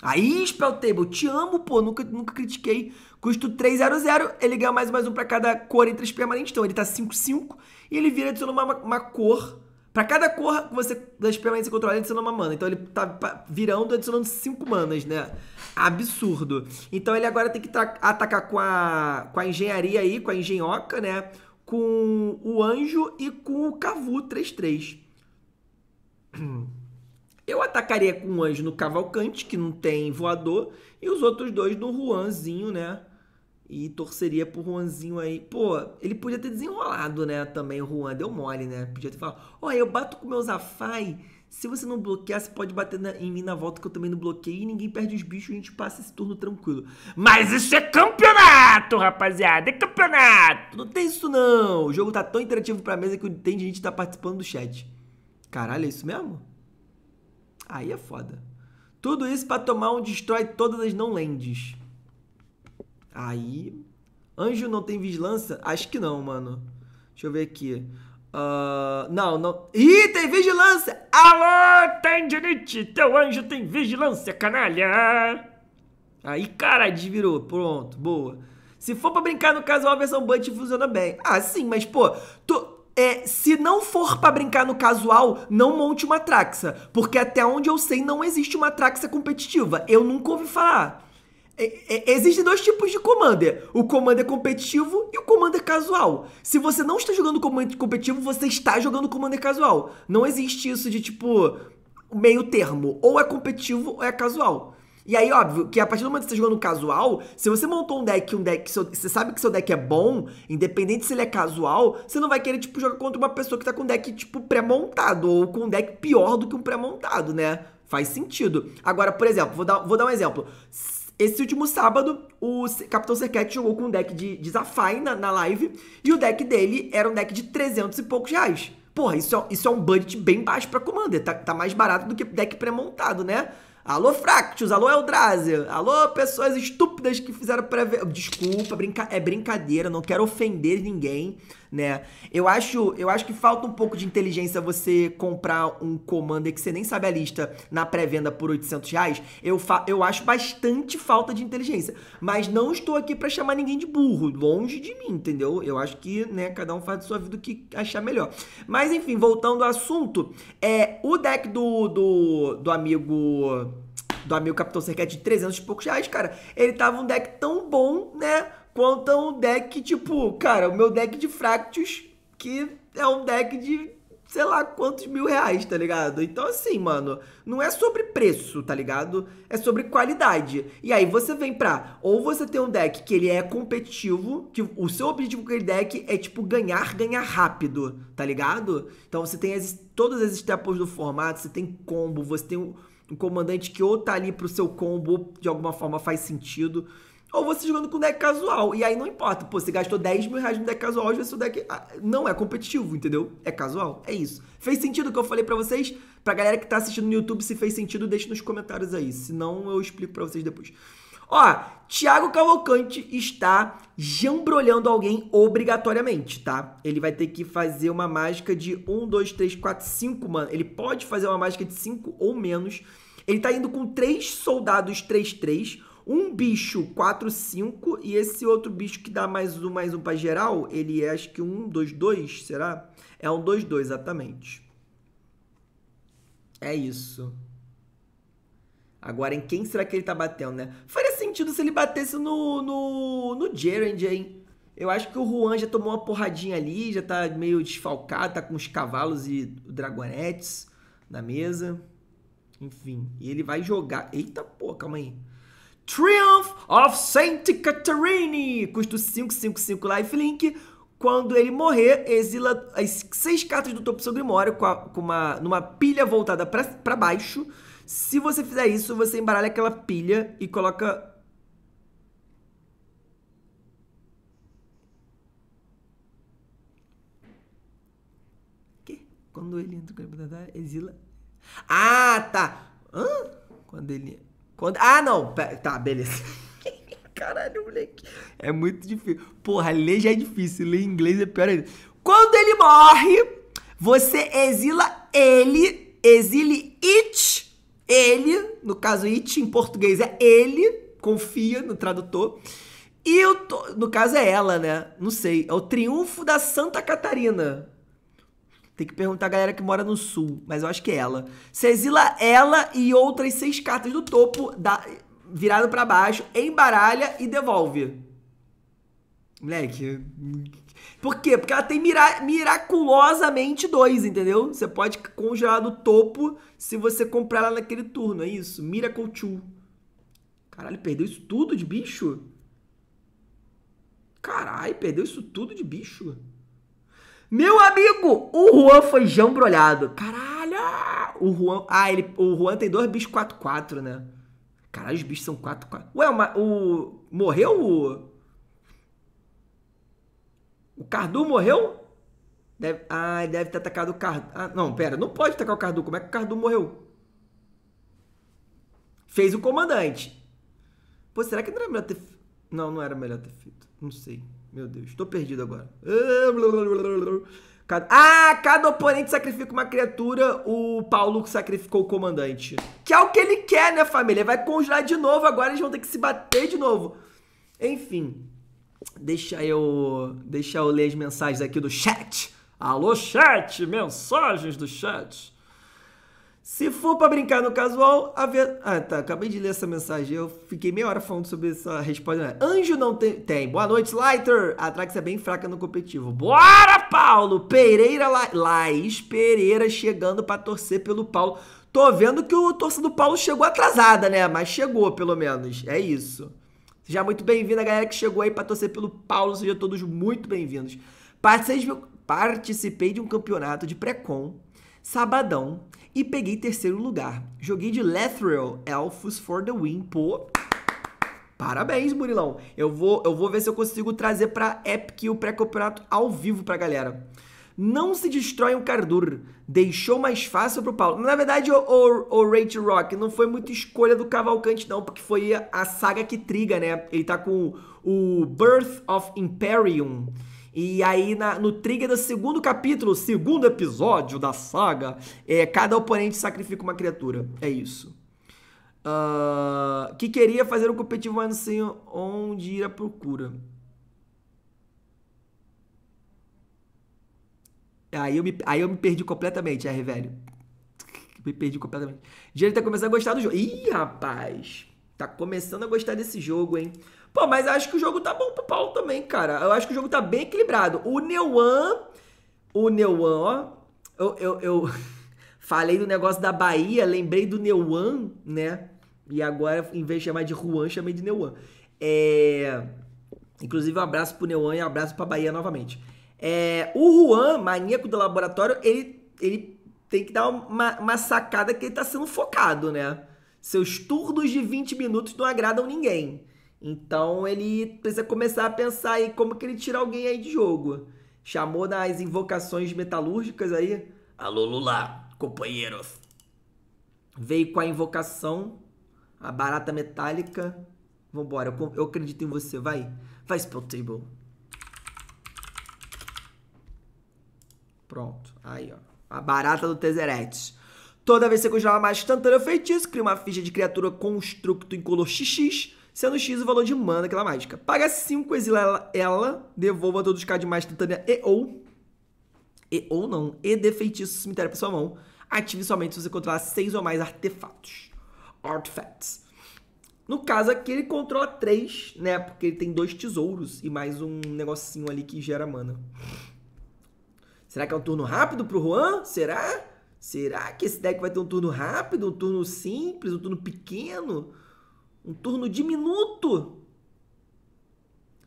Aí, Spell Table, te amo, pô. Nunca, nunca critiquei Custo 300, ele ganha mais mais um para cada cor entre as permanentes. Então ele tá 55 e ele vira adicionando uma, uma cor. Para cada cor você, das permanentes controla ele adiciona uma mana. Então ele tá virando adicionando 5 manas, né? Absurdo. Então ele agora tem que atacar com a, com a engenharia aí, com a engenhoca, né? Com o anjo e com o Cavu 3-3. Eu atacaria com o anjo no Cavalcante, que não tem voador, e os outros dois no Juanzinho, né? E torceria pro Juanzinho aí. Pô, ele podia ter desenrolado, né? Também o Juan deu mole, né? Podia ter falado: Ó, oh, eu bato com meu Zafai. Se você não bloquear, você pode bater na, em mim na volta que eu também não bloqueei e ninguém perde os bichos, a gente passa esse turno tranquilo. Mas isso é campeonato, rapaziada! É campeonato! Não tem isso não! O jogo tá tão interativo pra mesa que tem gente que tá participando do chat. Caralho, é isso mesmo? Aí é foda. Tudo isso para tomar um destrói todas as não lendes Aí. Anjo não tem vigilância? Acho que não, mano. Deixa eu ver aqui. Uh, não, não. Ih, tem vigilância! Alô, Tendinite! Teu anjo tem vigilância, canalha! Aí, cara, desvirou. Pronto, boa. Se for pra brincar no casual, a versão Bunt funciona bem. Ah, sim, mas, pô, tu, é, se não for para brincar no casual, não monte uma Traxa. Porque até onde eu sei, não existe uma Traxa competitiva. Eu nunca ouvi falar. É, é, existem dois tipos de commander: o commander competitivo e o commander casual. Se você não está jogando commander competitivo, você está jogando commander casual. Não existe isso de tipo meio termo: ou é competitivo ou é casual. E aí, óbvio, que a partir do momento que você está jogando casual, se você montou um deck, um deck, seu, você sabe que seu deck é bom, independente se ele é casual, você não vai querer, tipo, jogar contra uma pessoa que está com um deck, tipo, pré-montado, ou com um deck pior do que um pré-montado, né? Faz sentido. Agora, por exemplo, vou dar, vou dar um exemplo. Esse último sábado, o Capitão Serquete jogou com um deck de, de Zafai na, na live, e o deck dele era um deck de 300 e poucos reais. Porra, isso é, isso é um budget bem baixo pra Commander, tá, tá mais barato do que deck pré-montado, né? Alô, Fractus, alô, Eldrazi, alô, pessoas estúpidas que fizeram pré Desculpa, brinca... é brincadeira, não quero ofender ninguém, né? Eu acho, eu acho que falta um pouco de inteligência você comprar um Commander que você nem sabe a lista na pré-venda por 800 reais. Eu, eu acho bastante falta de inteligência. Mas não estou aqui para chamar ninguém de burro, longe de mim, entendeu? Eu acho que, né, cada um faz de sua vida o que achar melhor. Mas enfim, voltando ao assunto, é o deck do, do, do amigo do amigo Capitão Serquete de 300 e poucos reais, cara, ele tava um deck tão bom, né? quanto um deck, tipo, cara, o meu deck de Fractus, que é um deck de sei lá quantos mil reais, tá ligado? Então, assim, mano, não é sobre preço, tá ligado? É sobre qualidade. E aí você vem pra. Ou você tem um deck que ele é competitivo, que o seu objetivo com aquele deck é, tipo, ganhar, ganhar rápido, tá ligado? Então você tem as, todas as etapas do formato, você tem combo, você tem um, um comandante que ou tá ali pro seu combo, ou de alguma forma faz sentido ou você jogando com deck casual. E aí não importa, pô, você gastou 10 mil reais no deck casual, às vezes seu deck ah, não é competitivo, entendeu? É casual, é isso. Fez sentido o que eu falei para vocês? Pra galera que tá assistindo no YouTube, se fez sentido, deixa nos comentários aí. Senão eu explico para vocês depois. Ó, Thiago Cavalcante está jambrolhando alguém obrigatoriamente, tá? Ele vai ter que fazer uma mágica de 1, 2, 3, 4, 5, mano. Ele pode fazer uma mágica de 5 ou menos. Ele tá indo com 3 soldados 3-3 um bicho 4, 5 e esse outro bicho que dá mais um, mais um para geral, ele é acho que um 2, 2, será? É um 2, 2, exatamente. É isso. Agora, em quem será que ele tá batendo, né? Faria sentido se ele batesse no, no, no Gerand, hein? Eu acho que o Juan já tomou uma porradinha ali, já tá meio desfalcado, tá com os cavalos e dragonetes na mesa. Enfim, e ele vai jogar... Eita, pô, calma aí. Triumph of Saint Catherine, custo 555 lifelink. Quando ele morrer, exila as seis cartas do topo do seu grimório com, a, com uma, numa pilha voltada para baixo. Se você fizer isso, você embaralha aquela pilha e coloca... Quando ele entra... Exila... Ah, tá! Hã? Quando ele... Quando... Ah, não. Tá, beleza. Caralho, moleque. É muito difícil. Porra, ler já é difícil. Ler em inglês é pior ainda. Quando ele morre, você exila ele, exile it, ele, no caso it em português é ele, confia no tradutor. E o, no caso é ela, né? Não sei. É o triunfo da Santa Catarina. Tem que perguntar a galera que mora no sul, mas eu acho que é ela. Você exila ela e outras seis cartas do topo, da, virado para baixo, embaralha e devolve. Moleque. Por quê? Porque ela tem mira, miraculosamente dois, entendeu? Você pode congelar do topo se você comprar ela naquele turno, é isso? Miracle 2. Caralho, perdeu isso tudo de bicho? Caralho, perdeu isso tudo de bicho? Meu amigo, o Juan foi jambrolhado. Caralho! O Juan. Ah, ele, o Juan tem dois bichos 4x4, né? Caralho, os bichos são 4x4. Ué, uma, o. Morreu o. O Cardu morreu? Deve, ah, deve ter atacado o Cardu. Ah, não, pera, não pode atacar o Cardu. Como é que o Cardu morreu? Fez o comandante. Pô, será que não era melhor ter. Não, não era melhor ter feito. Não sei. Meu Deus, estou perdido agora. Ah, ah, cada oponente sacrifica uma criatura, o Paulo sacrificou o comandante. Que é o que ele quer, né, família? Vai conjurar de novo, agora eles vão ter que se bater de novo. Enfim, deixa eu, deixa eu ler as mensagens aqui do chat. Alô, chat! Mensagens do chat. Se for para brincar no casual, a ver... Ah, tá, acabei de ler essa mensagem. Eu fiquei meia hora falando sobre essa resposta. Né? Anjo não tem... tem. Boa noite, Slighter. A Trax é bem fraca no competitivo. Bora, Paulo! Pereira La... Laís Pereira chegando para torcer pelo Paulo. Tô vendo que o torcedor do Paulo chegou atrasada, né? Mas chegou, pelo menos. É isso. Seja muito bem-vinda, galera que chegou aí para torcer pelo Paulo. Sejam todos muito bem-vindos. Participei de um campeonato de pré-com, sabadão, e peguei terceiro lugar. Joguei de Lethril, Elfos for the Win, pô. Parabéns, Murilão. Eu vou, eu vou ver se eu consigo trazer para Epic o pré-campeonato ao vivo pra galera. Não se destrói o Cardur. Deixou mais fácil pro Paulo. Na verdade, o, o, o Rage Rock não foi muito escolha do Cavalcante, não, porque foi a saga que triga, né? Ele tá com o Birth of Imperium e aí, na, no trigger do segundo capítulo, segundo episódio da saga, é, cada oponente sacrifica uma criatura. É isso. Uh, que queria fazer um competitivo, mas não sei onde ir à procura. Aí eu me, aí eu me perdi completamente, R, velho. Me perdi completamente. Jerry tá começando a gostar do jogo. Ih, rapaz! Tá começando a gostar desse jogo, hein? Pô, mas acho que o jogo tá bom pro Paulo também, cara. Eu acho que o jogo tá bem equilibrado. O Neuan. O Neuan, ó. Eu, eu, eu falei do negócio da Bahia, lembrei do Neuan, né? E agora, em vez de chamar de Juan, chamei de Neuan. É. Inclusive, um abraço pro Neuan e um abraço pra Bahia novamente. É, o Juan, maníaco do laboratório, ele, ele tem que dar uma, uma sacada que ele tá sendo focado, né? Seus turnos de 20 minutos não agradam ninguém. Então ele precisa começar a pensar aí como que ele tira alguém aí de jogo. Chamou nas invocações metalúrgicas aí. Alô, Lula, companheiros. Veio com a invocação, a barata metálica. Vambora, eu, eu acredito em você, vai. Vai, Spell Table. Pronto, aí ó. A barata do Tezzeret. Toda vez que você congelar mais instantâneo feitiço, cria uma ficha de criatura construto em color XX sendo X o valor de mana daquela mágica. Paga 5, exila ela, ela, devolva todos os cards de mágica instantânea e ou. E ou não, e de feitiço cemitério para sua mão. Ative somente se você controlar 6 ou mais artefatos. Artifacts. No caso aqui, ele controla 3, né? Porque ele tem dois tesouros e mais um negocinho ali que gera mana. Será que é um turno rápido pro Juan? Será? Será que esse deck vai ter um turno rápido, um turno simples, um turno pequeno? Um turno diminuto.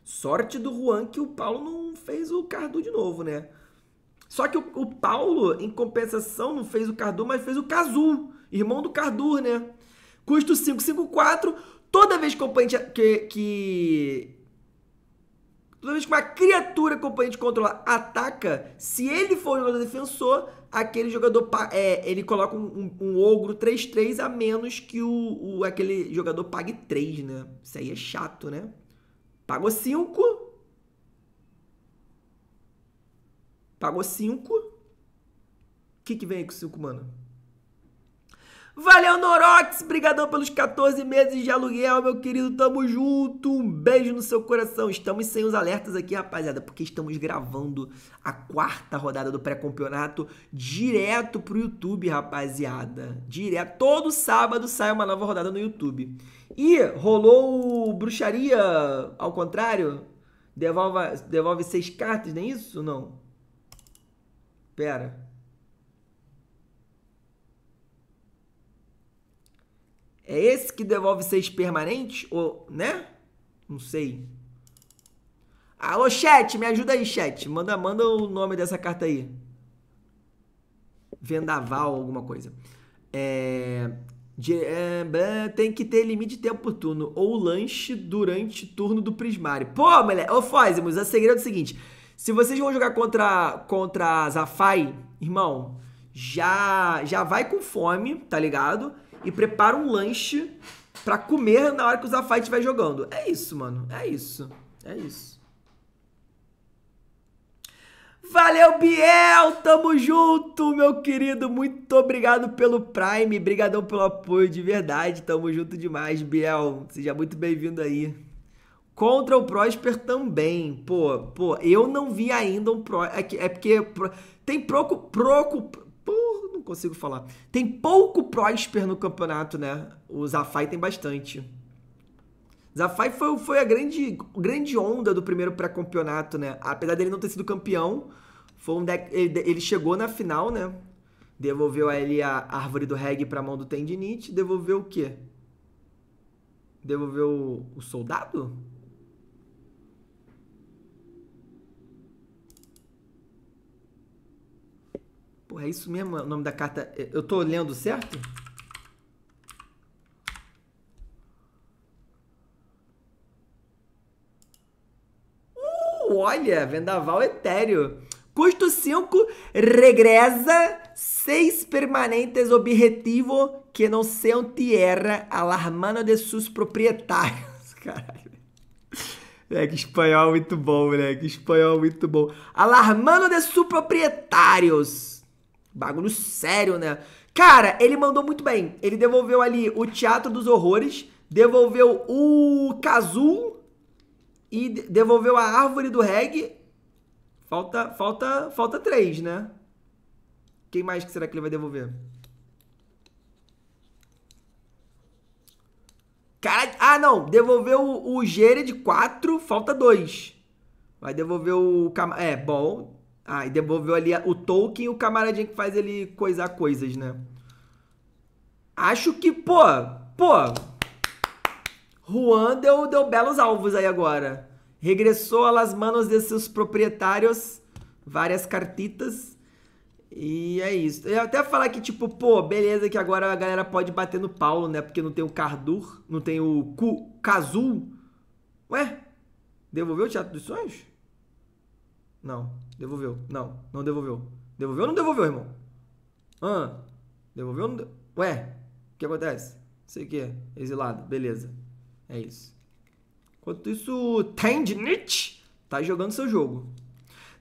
Sorte do Juan que o Paulo não fez o Cardu de novo, né? Só que o, o Paulo, em compensação, não fez o Cardu, mas fez o Cazu, irmão do Cardu, né? Custo 554. Toda vez que, que, que Toda vez que uma criatura componente controlar ataca, se ele for o jogador defensor, aquele jogador é, ele coloca um, um, um ogro 3-3 a menos que o, o, aquele jogador pague 3, né? Isso aí é chato, né? Pagou 5. Pagou 5. O que, que vem aí com 5, mano? Valeu, Norox! Brigadão pelos 14 meses de aluguel, meu querido. Tamo junto. Um beijo no seu coração. Estamos sem os alertas aqui, rapaziada, porque estamos gravando a quarta rodada do pré-campeonato direto pro YouTube, rapaziada. Direto. Todo sábado sai uma nova rodada no YouTube. E rolou bruxaria ao contrário? Devolva, devolve seis cartas, nem é isso? Não. Pera. É esse que devolve 6 permanentes, Ou, né? Não sei. Alô, chat, me ajuda aí, chat. Manda, manda o nome dessa carta aí. Vendaval, alguma coisa. É, de, é, tem que ter limite de tempo por turno. Ou lanche durante turno do Prismari. Pô, mulher, ô Fozimus, a é segredo é o seguinte. Se vocês vão jogar contra, contra a Zafai, irmão, já, já vai com fome, tá ligado? e prepara um lanche para comer na hora que o Zafai estiver jogando. É isso, mano. É isso. É isso. Valeu, Biel! Tamo junto, meu querido! Muito obrigado pelo Prime, brigadão pelo apoio, de verdade. Tamo junto demais, Biel. Seja muito bem-vindo aí. Contra o Prosper também. Pô, pô, eu não vi ainda um Prosper. É, é porque tem proco proco consigo falar. Tem pouco Prosper no campeonato, né? O Zafai tem bastante. Zafai foi, foi a grande, grande onda do primeiro pré-campeonato, né? Apesar dele não ter sido campeão, foi um deck, ele, ele chegou na final, né? Devolveu ali a árvore do reggae pra mão do Tendinite. Devolveu o quê? Devolveu o soldado? Porra, é isso mesmo o nome da carta? É, eu tô lendo certo? Uh, olha, vendaval etéreo. Custo 5, regressa 6 permanentes objetivo que não sejam tierra alarmando de seus proprietários. Caralho. É que espanhol muito bom, moleque. Espanhol é muito bom. Alarmando de seus proprietários. Bagulho sério, né? Cara, ele mandou muito bem. Ele devolveu ali o Teatro dos Horrores, devolveu o Kazoo e devolveu a Árvore do Reggae. Falta, falta, falta três, né? Quem mais que será que ele vai devolver? Cara, ah não, devolveu o, o Gere de 4, falta dois. Vai devolver o... É, bom, ah, e devolveu ali o Tolkien e o camaradinho que faz ele coisar coisas, né? Acho que, pô, pô. Juan deu, deu belos alvos aí agora. Regressou a las manos desses proprietários, várias cartitas. E é isso. Eu até falar que, tipo, pô, beleza que agora a galera pode bater no Paulo, né? Porque não tem o Cardur, não tem o Kazul. Ué? Devolveu o Teatro dos Sonhos? Não. Devolveu. Não, não devolveu. Devolveu ou não devolveu, irmão? Ah, devolveu ou não devolveu? Ué, o que acontece? Sei que, exilado, beleza. É isso. Enquanto isso, Tendnit tá jogando seu jogo.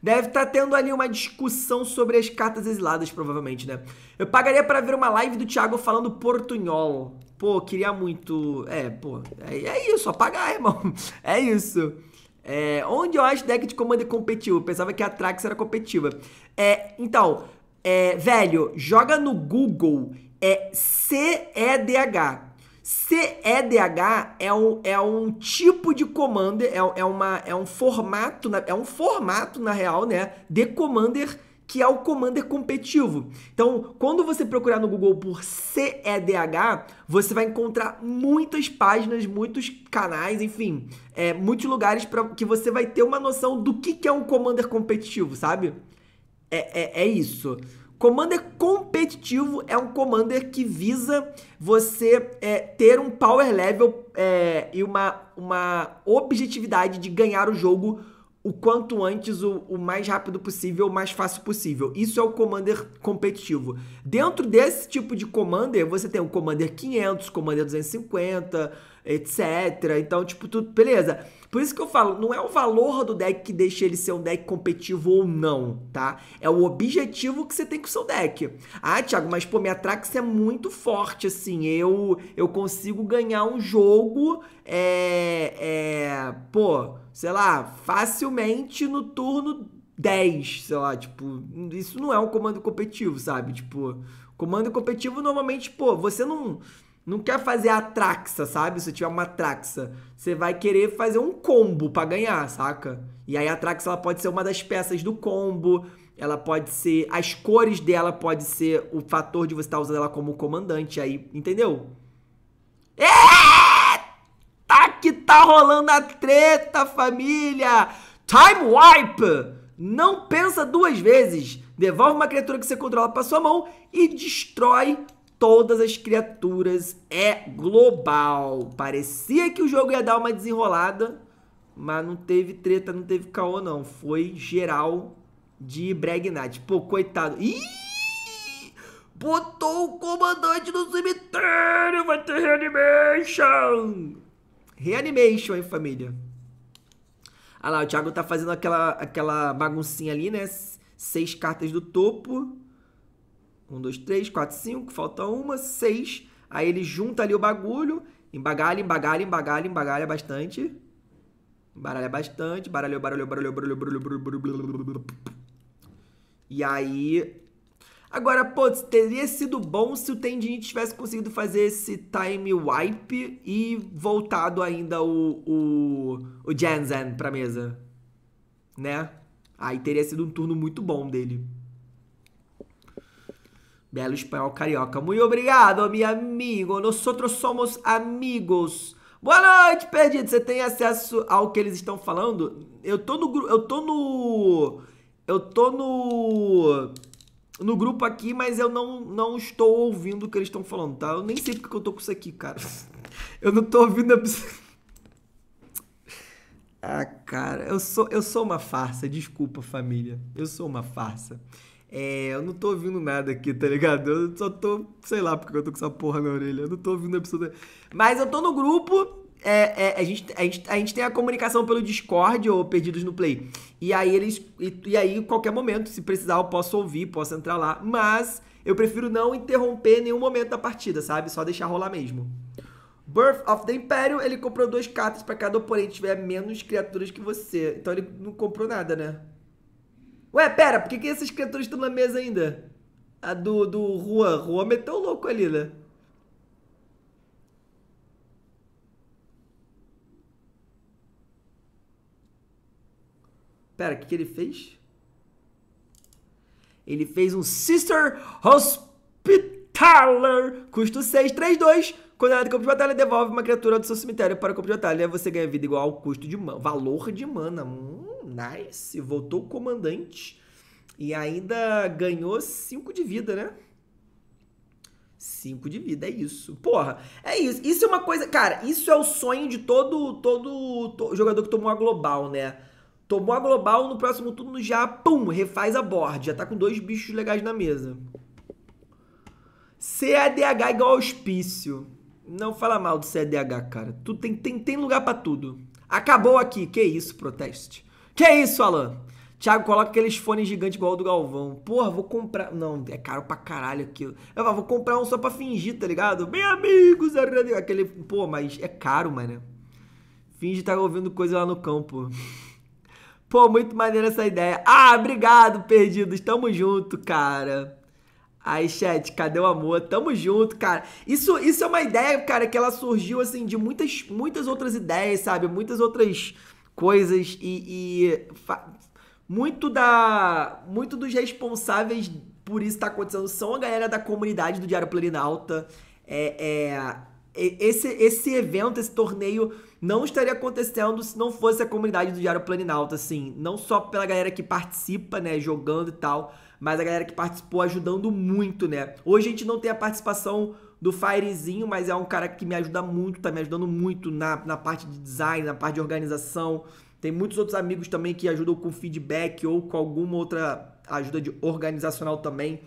Deve estar tá tendo ali uma discussão sobre as cartas exiladas, provavelmente, né? Eu pagaria para ver uma live do Thiago falando portunhol. Pô, queria muito. É, pô. É, é isso, apagar, irmão. É isso. É, onde eu acho deck de comando competitivo? Pensava que a Trax era competitiva. É, então, é, velho, joga no Google é CEDH. CEDH é um, é um tipo de commander, é, é, uma, é um formato, é um formato, na real, né? De commander que é o Commander é competitivo. Então, quando você procurar no Google por CEDH, você vai encontrar muitas páginas, muitos canais, enfim, é, muitos lugares para que você vai ter uma noção do que, que é um Commander é competitivo, sabe? É, é, é isso. Commander é competitivo é um Commander que visa você é, ter um power level é, e uma, uma objetividade de ganhar o jogo o quanto antes, o, o, mais rápido possível, o mais fácil possível. Isso é o Commander competitivo. Dentro desse tipo de Commander, você tem o Commander 500, Commander 250, etc. Então, tipo, tudo beleza. Por isso que eu falo, não é o valor do deck que deixa ele ser um deck competitivo ou não, tá? É o objetivo que você tem com o seu deck. Ah, Thiago, mas pô, minha Trax é muito forte, assim. Eu, eu consigo ganhar um jogo, é, é pô sei lá, facilmente no turno 10, sei lá, tipo, isso não é um comando competitivo, sabe? Tipo, comando competitivo normalmente, pô, você não não quer fazer a traxa, sabe? Se tiver uma traxa, você vai querer fazer um combo para ganhar, saca? E aí a traxa ela pode ser uma das peças do combo, ela pode ser as cores dela pode ser o fator de você estar tá usando ela como comandante aí, entendeu? É! tá rolando a treta, família! Time Wipe! Não pensa duas vezes. Devolve uma criatura que você controla para sua mão e destrói todas as criaturas. É global. Parecia que o jogo ia dar uma desenrolada, mas não teve treta, não teve caô, não. Foi geral de Bregnat. Pô, coitado. Ih! Botou o comandante no cemitério, vai ter reanimation! Reanimation, hein, família? Ah lá, o Thiago tá fazendo aquela, aquela baguncinha ali, né? Seis cartas do topo. Um, dois, três, quatro, cinco. Falta uma, seis. Aí ele junta ali o bagulho. Embagalha, embagalha, embagalha, embagalha bastante. Embaralha bastante. Baralhou, baralhou, baralhou, baralhou, baralhou, baralhou, baralhou, baralhou, baralhou. E aí Agora, pô, teria sido bom se o Tendin tivesse conseguido fazer esse time wipe e voltado ainda o, o, o Jansen pra mesa. Né? Aí teria sido um turno muito bom dele. Belo espanhol carioca. Muito obrigado, meu amigo. Nós somos amigos. Boa noite, perdido. Você tem acesso ao que eles estão falando? Eu tô no Eu tô no. Eu tô no no grupo aqui, mas eu não, não estou ouvindo o que eles estão falando, tá? Eu nem sei porque eu tô com isso aqui, cara. Eu não tô ouvindo a Ah, cara, eu sou, eu sou uma farsa, desculpa, família. Eu sou uma farsa. É, eu não tô ouvindo nada aqui, tá ligado? Eu só tô, sei lá porque eu tô com essa porra na orelha. Eu não tô ouvindo pessoa. Mas eu tô no grupo é, é, a, gente, a, gente, a gente tem a comunicação pelo Discord ou perdidos no Play. E aí eles. E, e aí, em qualquer momento, se precisar, eu posso ouvir, posso entrar lá. Mas eu prefiro não interromper nenhum momento da partida, sabe? Só deixar rolar mesmo. Birth of the Imperium, ele comprou duas cartas para cada oponente tiver menos criaturas que você. Então ele não comprou nada, né? Ué, pera, por que, que essas criaturas estão na mesa ainda? A do, do Juan. Juan meteu o louco ali, né? Pera, o que, que ele fez? Ele fez um Sister Hospitaler, custo 6, 3, 2. Quando ela é do campo de batalha, devolve uma criatura do seu cemitério para o campo de batalha. Você ganha vida igual ao custo de mana. Valor de mana. Hum, nice. Voltou o comandante. E ainda ganhou 5 de vida, né? 5 de vida, é isso. Porra, é isso. Isso é uma coisa. Cara, isso é o sonho de todo, todo, todo jogador que tomou a global, né? Tomou a global, no próximo turno já, pum, refaz a board. Já tá com dois bichos legais na mesa. CADH igual auspício. Não fala mal do CADH, cara. Tu tem, tem, tem lugar para tudo. Acabou aqui. Que isso, proteste. Que isso, Alan? Thiago, coloca aqueles fones gigantes igual o do Galvão. Porra, vou comprar. Não, é caro pra caralho aquilo. Eu vou comprar um só pra fingir, tá ligado? Bem amigos, aquele. Pô, mas é caro, mano. Finge estar tá ouvindo coisa lá no campo. Pô, muito maneira essa ideia. Ah, obrigado, perdidos. Tamo junto, cara. Aí, chat, cadê o amor? Tamo junto, cara. Isso, isso é uma ideia, cara, que ela surgiu, assim, de muitas, muitas outras ideias, sabe? Muitas outras coisas e... e muito da... Muito dos responsáveis por isso tá acontecendo são a galera da comunidade do Diário Plurinalta. É, é, esse, esse evento, esse torneio não estaria acontecendo se não fosse a comunidade do Diário Planinalto, assim, não só pela galera que participa, né, jogando e tal, mas a galera que participou ajudando muito, né? Hoje a gente não tem a participação do Firezinho, mas é um cara que me ajuda muito, tá me ajudando muito na, na parte de design, na parte de organização. Tem muitos outros amigos também que ajudam com feedback ou com alguma outra ajuda de organizacional também.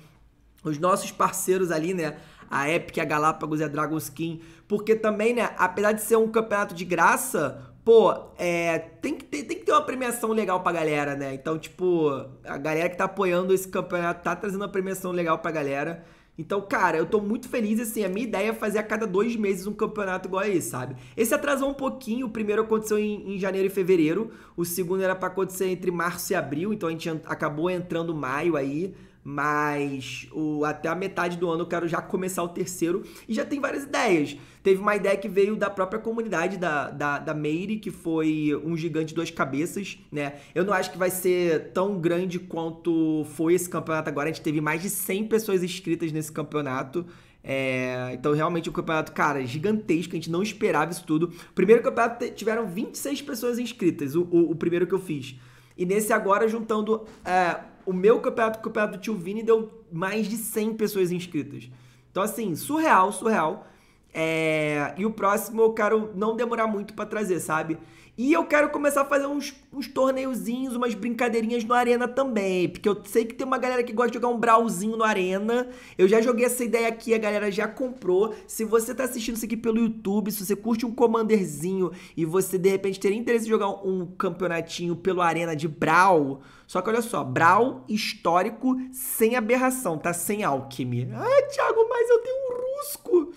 Os nossos parceiros ali, né? a Epic, a Galápagos e a Dragon's Skin, Porque também, né, apesar de ser um campeonato de graça, pô, é, tem, que ter, tem que ter uma premiação legal pra galera, né? Então, tipo, a galera que tá apoiando esse campeonato tá trazendo uma premiação legal pra galera. Então, cara, eu tô muito feliz, assim, a minha ideia é fazer a cada dois meses um campeonato igual a esse, sabe? Esse atrasou um pouquinho, o primeiro aconteceu em, em janeiro e fevereiro, o segundo era para acontecer entre março e abril, então a gente acabou entrando maio aí, mas o, até a metade do ano eu quero já começar o terceiro e já tem várias ideias. Teve uma ideia que veio da própria comunidade da, da, da Meire, que foi um gigante duas cabeças, né? Eu não acho que vai ser tão grande quanto foi esse campeonato agora. A gente teve mais de 100 pessoas inscritas nesse campeonato. É, então, realmente, o campeonato, cara, gigantesco. A gente não esperava isso tudo. primeiro campeonato tiveram 26 pessoas inscritas, o, o, o primeiro que eu fiz. E nesse agora, juntando é, o meu campeonato, o campeonato do Tio Vini, deu mais de 100 pessoas inscritas. Então, assim, surreal, surreal. É... E o próximo eu quero não demorar muito para trazer, sabe? E eu quero começar a fazer uns, uns torneiozinhos, umas brincadeirinhas no Arena também. Porque eu sei que tem uma galera que gosta de jogar um brawlzinho no Arena. Eu já joguei essa ideia aqui, a galera já comprou. Se você tá assistindo isso aqui pelo YouTube, se você curte um commanderzinho e você de repente ter interesse em jogar um campeonatinho pelo Arena de brawl só que olha só, brow histórico sem aberração, tá? Sem alquimia. Ah, Thiago, mas eu tenho um rusco.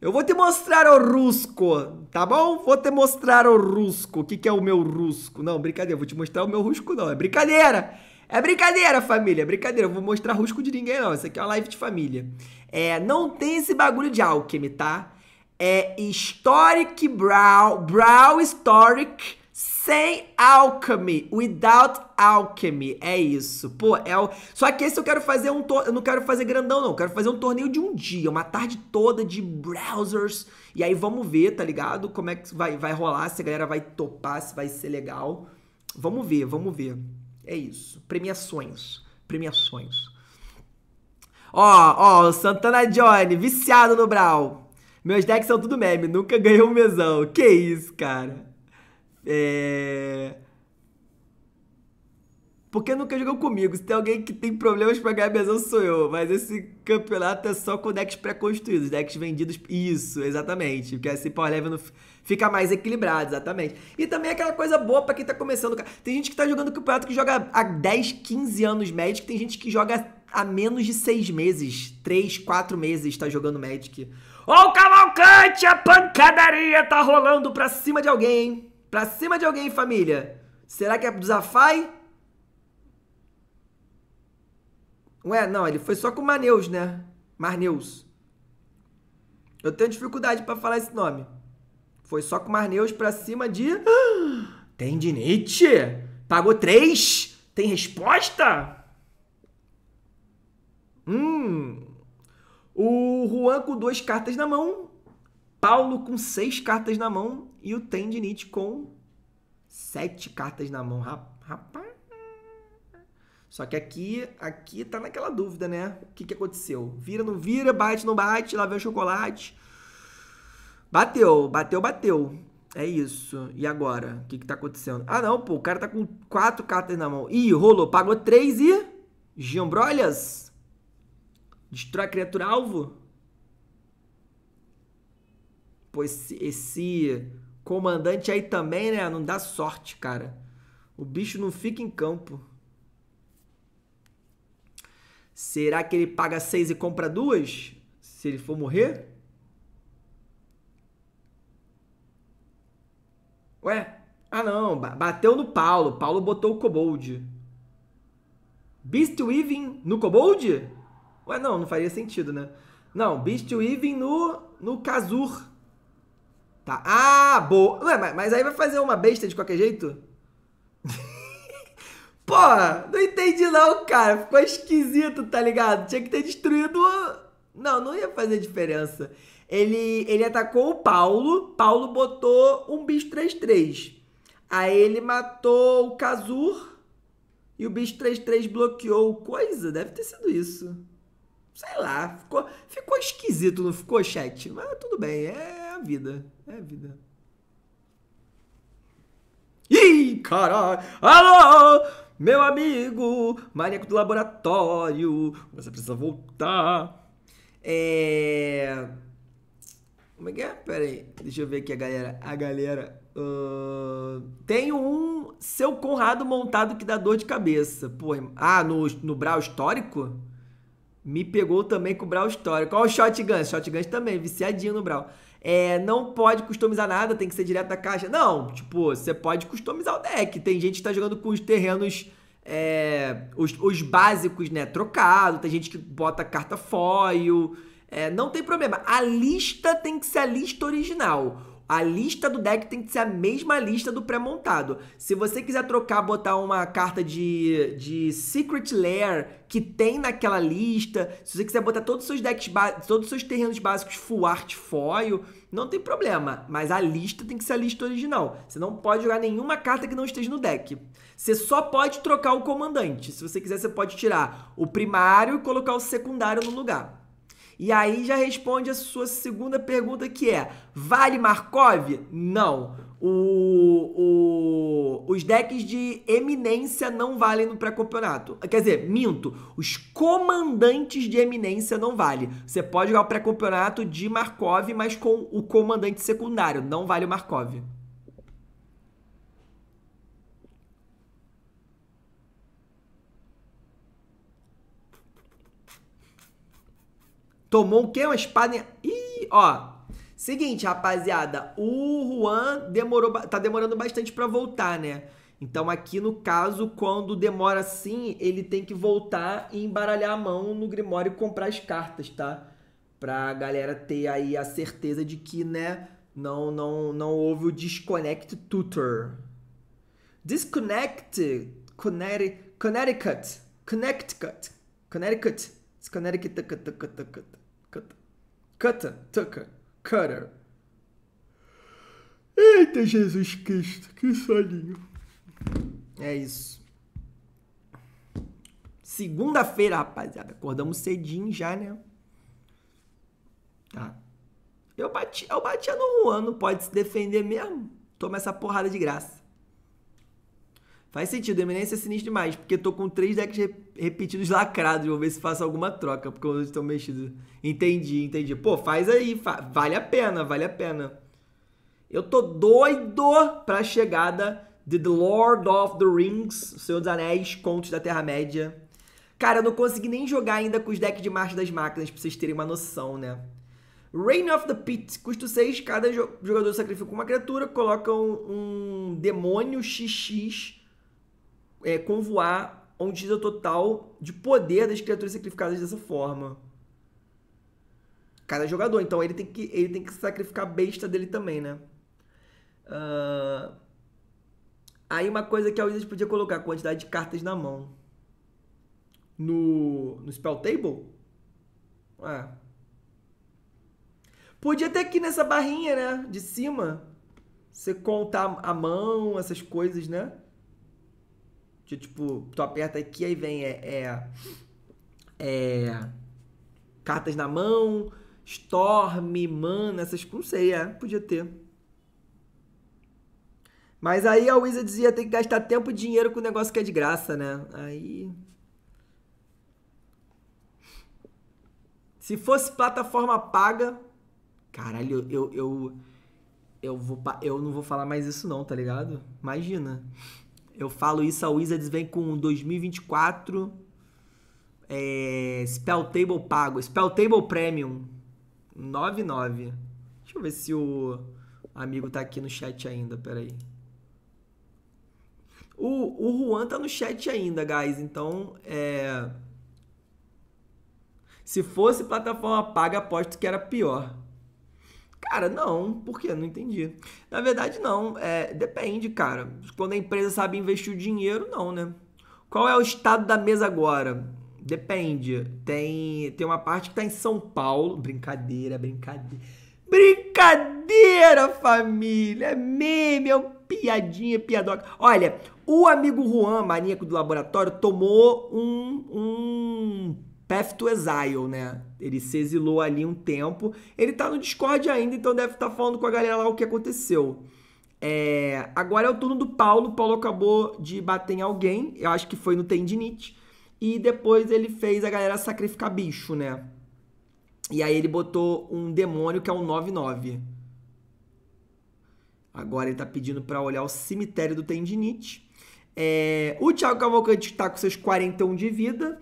Eu vou te mostrar o rusco, tá bom? Vou te mostrar o rusco. O que, que é o meu rusco? Não, brincadeira, vou te mostrar o meu rusco não, é brincadeira. É brincadeira, família, é brincadeira. Eu vou mostrar rusco de ninguém não, isso aqui é uma live de família. É, não tem esse bagulho de alquimia, tá? É Historic Brow, Brow Historic sem alchemy, without alchemy, é isso. Pô, é o... Só que esse eu quero fazer um... To... Eu não quero fazer grandão, não. Eu quero fazer um torneio de um dia, uma tarde toda de browsers. E aí vamos ver, tá ligado? Como é que vai, vai rolar, se a galera vai topar, se vai ser legal. Vamos ver, vamos ver. É isso. Premiações. Premiações. Ó, ó, Santana Johnny, viciado no Brawl. Meus decks são tudo meme, nunca ganhei um mesão. Que isso, cara. É... Porque nunca jogou comigo. Se tem alguém que tem problemas pra ganhar mesão, sou eu. Mas esse campeonato é só com decks pré-construídos, decks vendidos. Isso, exatamente. Porque assim, Power Level fica mais equilibrado, exatamente. E também é aquela coisa boa pra quem tá começando. Tem gente que tá jogando campeonato que joga há 10, 15 anos Magic. Tem gente que joga há menos de 6 meses, 3, 4 meses, tá jogando Magic. Ô, oh, Cavalcante, a pancadaria tá rolando pra cima de alguém, hein? pra cima de alguém, família, será que é do Zafai? Ué, não, ele foi só com Maneus, né? Marneus. Eu tenho dificuldade para falar esse nome. Foi só com Marneus pra cima de. tem dinite? Pagou três? Tem resposta? Hum. O Juan com duas cartas na mão. Paulo com seis cartas na mão. E o Tendinite com sete cartas na mão. Rapaz! Só que aqui, aqui tá naquela dúvida, né? O que, que aconteceu? Vira, não vira, bate, não bate, lá vem o chocolate. Bateu, bateu, bateu. É isso. E agora? O que, que tá acontecendo? Ah, não, pô, o cara tá com quatro cartas na mão. Ih, rolou. Pagou três e. Giambrolhas? Destrói a criatura alvo? Pô, esse, esse Comandante aí também, né? Não dá sorte, cara. O bicho não fica em campo. Será que ele paga seis e compra duas? Se ele for morrer? Ué? Ah, não. Bateu no Paulo. Paulo botou o Cobold. Beast Weaving no Cobold? Ué, não. Não faria sentido, né? Não. Beast Weaving no, no Kazur. Tá. Ah, boa. Ué, mas, mas aí vai fazer uma besta de qualquer jeito? Porra, não entendi não, cara. Ficou esquisito, tá ligado? Tinha que ter destruído. Não, não ia fazer diferença. Ele, ele atacou o Paulo. Paulo botou um bicho 3-3. Aí ele matou o Kazur. E o bicho 3-3 bloqueou coisa. Deve ter sido isso. Sei lá. Ficou, ficou esquisito, não ficou, chat? Mas tudo bem. É a vida. É a vida. Ih, caralho! Alô, meu amigo, maníaco do laboratório, você precisa voltar. É. Como é que é? Pera aí, deixa eu ver aqui a galera. A galera. Uh... Tem um seu Conrado montado que dá dor de cabeça. Pô, ah, no, no brawl histórico? Me pegou também com o brawl histórico. Olha o Shotgun, Shotgun também, viciadinho no brawl é, não pode customizar nada, tem que ser direto da caixa. Não, tipo, você pode customizar o deck. Tem gente que tá jogando com os terrenos, é, os, os, básicos, né, trocado. Tem gente que bota carta foil. É, não tem problema. A lista tem que ser a lista original. A lista do deck tem que ser a mesma lista do pré-montado. Se você quiser trocar, botar uma carta de, de Secret Lair que tem naquela lista, se você quiser botar todos os seus decks, todos os seus terrenos básicos full art foil, não tem problema, mas a lista tem que ser a lista original. Você não pode jogar nenhuma carta que não esteja no deck. Você só pode trocar o comandante. Se você quiser, você pode tirar o primário e colocar o secundário no lugar. E aí já responde a sua segunda pergunta, que é: vale Markov? Não. O, o, os decks de eminência não valem no pré-campeonato. Quer dizer, minto. Os comandantes de eminência não valem. Você pode jogar o pré-campeonato de Markov, mas com o comandante secundário. Não vale o Markov. Tomou o quê? Uma espada. Ih, ó. Seguinte, rapaziada, o Juan demorou, tá demorando bastante para voltar, né? Então aqui no caso, quando demora assim, ele tem que voltar e embaralhar a mão no Grimório e comprar as cartas, tá? Pra galera ter aí a certeza de que, né, não não não houve o disconnect tutor. Disconnect Connecticut Connecticut Connecticut Connecticut Connecticut Cutter, Tucker, Cutter. Eita Jesus Cristo, que solinho. É isso. Segunda-feira, rapaziada. Acordamos cedinho já, né? Tá. Eu bati, eu batia no Juan, pode se defender mesmo. Toma essa porrada de graça. Faz sentido, Eminência é sinistro demais, porque tô com três decks repetidos lacrados. Vou ver se faço alguma troca, porque eu estão mexidos. Entendi, entendi. Pô, faz aí. Fa vale a pena, vale a pena. Eu tô doido pra chegada de The Lord of the Rings, Senhor dos Anéis, Contos da Terra-média. Cara, eu não consegui nem jogar ainda com os decks de Marcha das Máquinas, pra vocês terem uma noção, né? Reign of the Pit, custo 6, cada jogador sacrifica uma criatura, coloca um, um demônio XX é, com voar onde utiliza o total de poder das criaturas sacrificadas dessa forma. Cada jogador. Então ele tem que, ele tem que sacrificar a besta dele também, né? Uh... Aí uma coisa que a Wizards podia colocar, quantidade de cartas na mão. No, no Spell Table? É. Podia ter aqui nessa barrinha, né? De cima. Você contar a mão, essas coisas, né? tipo, tu aperta aqui, aí vem é, é, é cartas na mão, Storm, Mana, essas não sei, é, podia ter. Mas aí a Wizard ia ter que gastar tempo e dinheiro com um negócio que é de graça, né? Aí. Se fosse plataforma paga. Caralho, eu. Eu, eu, vou, eu não vou falar mais isso, não, tá ligado? Imagina. Eu falo isso, a Wizards vem com 2024 é, Spell Table pago, Spell Table Premium 99. Deixa eu ver se o amigo tá aqui no chat ainda, peraí. O, o Juan tá no chat ainda, guys, então é... Se fosse plataforma paga, aposto que era pior. Cara, não, por quê? Não entendi. Na verdade, não. É, depende, cara. Quando a empresa sabe investir o dinheiro, não, né? Qual é o estado da mesa agora? Depende. Tem, tem uma parte que tá em São Paulo. Brincadeira, brincadeira. Brincadeira, família! É meme, é um piadinha, piadoca. Olha, o amigo Juan, maníaco do laboratório, tomou um, um Path to Exile, né? Ele se exilou ali um tempo. Ele tá no Discord ainda, então deve estar tá falando com a galera lá o que aconteceu. É... Agora é o turno do Paulo. O Paulo acabou de bater em alguém, eu acho que foi no Tendinite. E depois ele fez a galera sacrificar bicho, né? E aí ele botou um demônio que é um 9-9. Agora ele tá pedindo para olhar o cemitério do Tendinite. É... O Thiago Cavalcante tá com seus 41 de vida.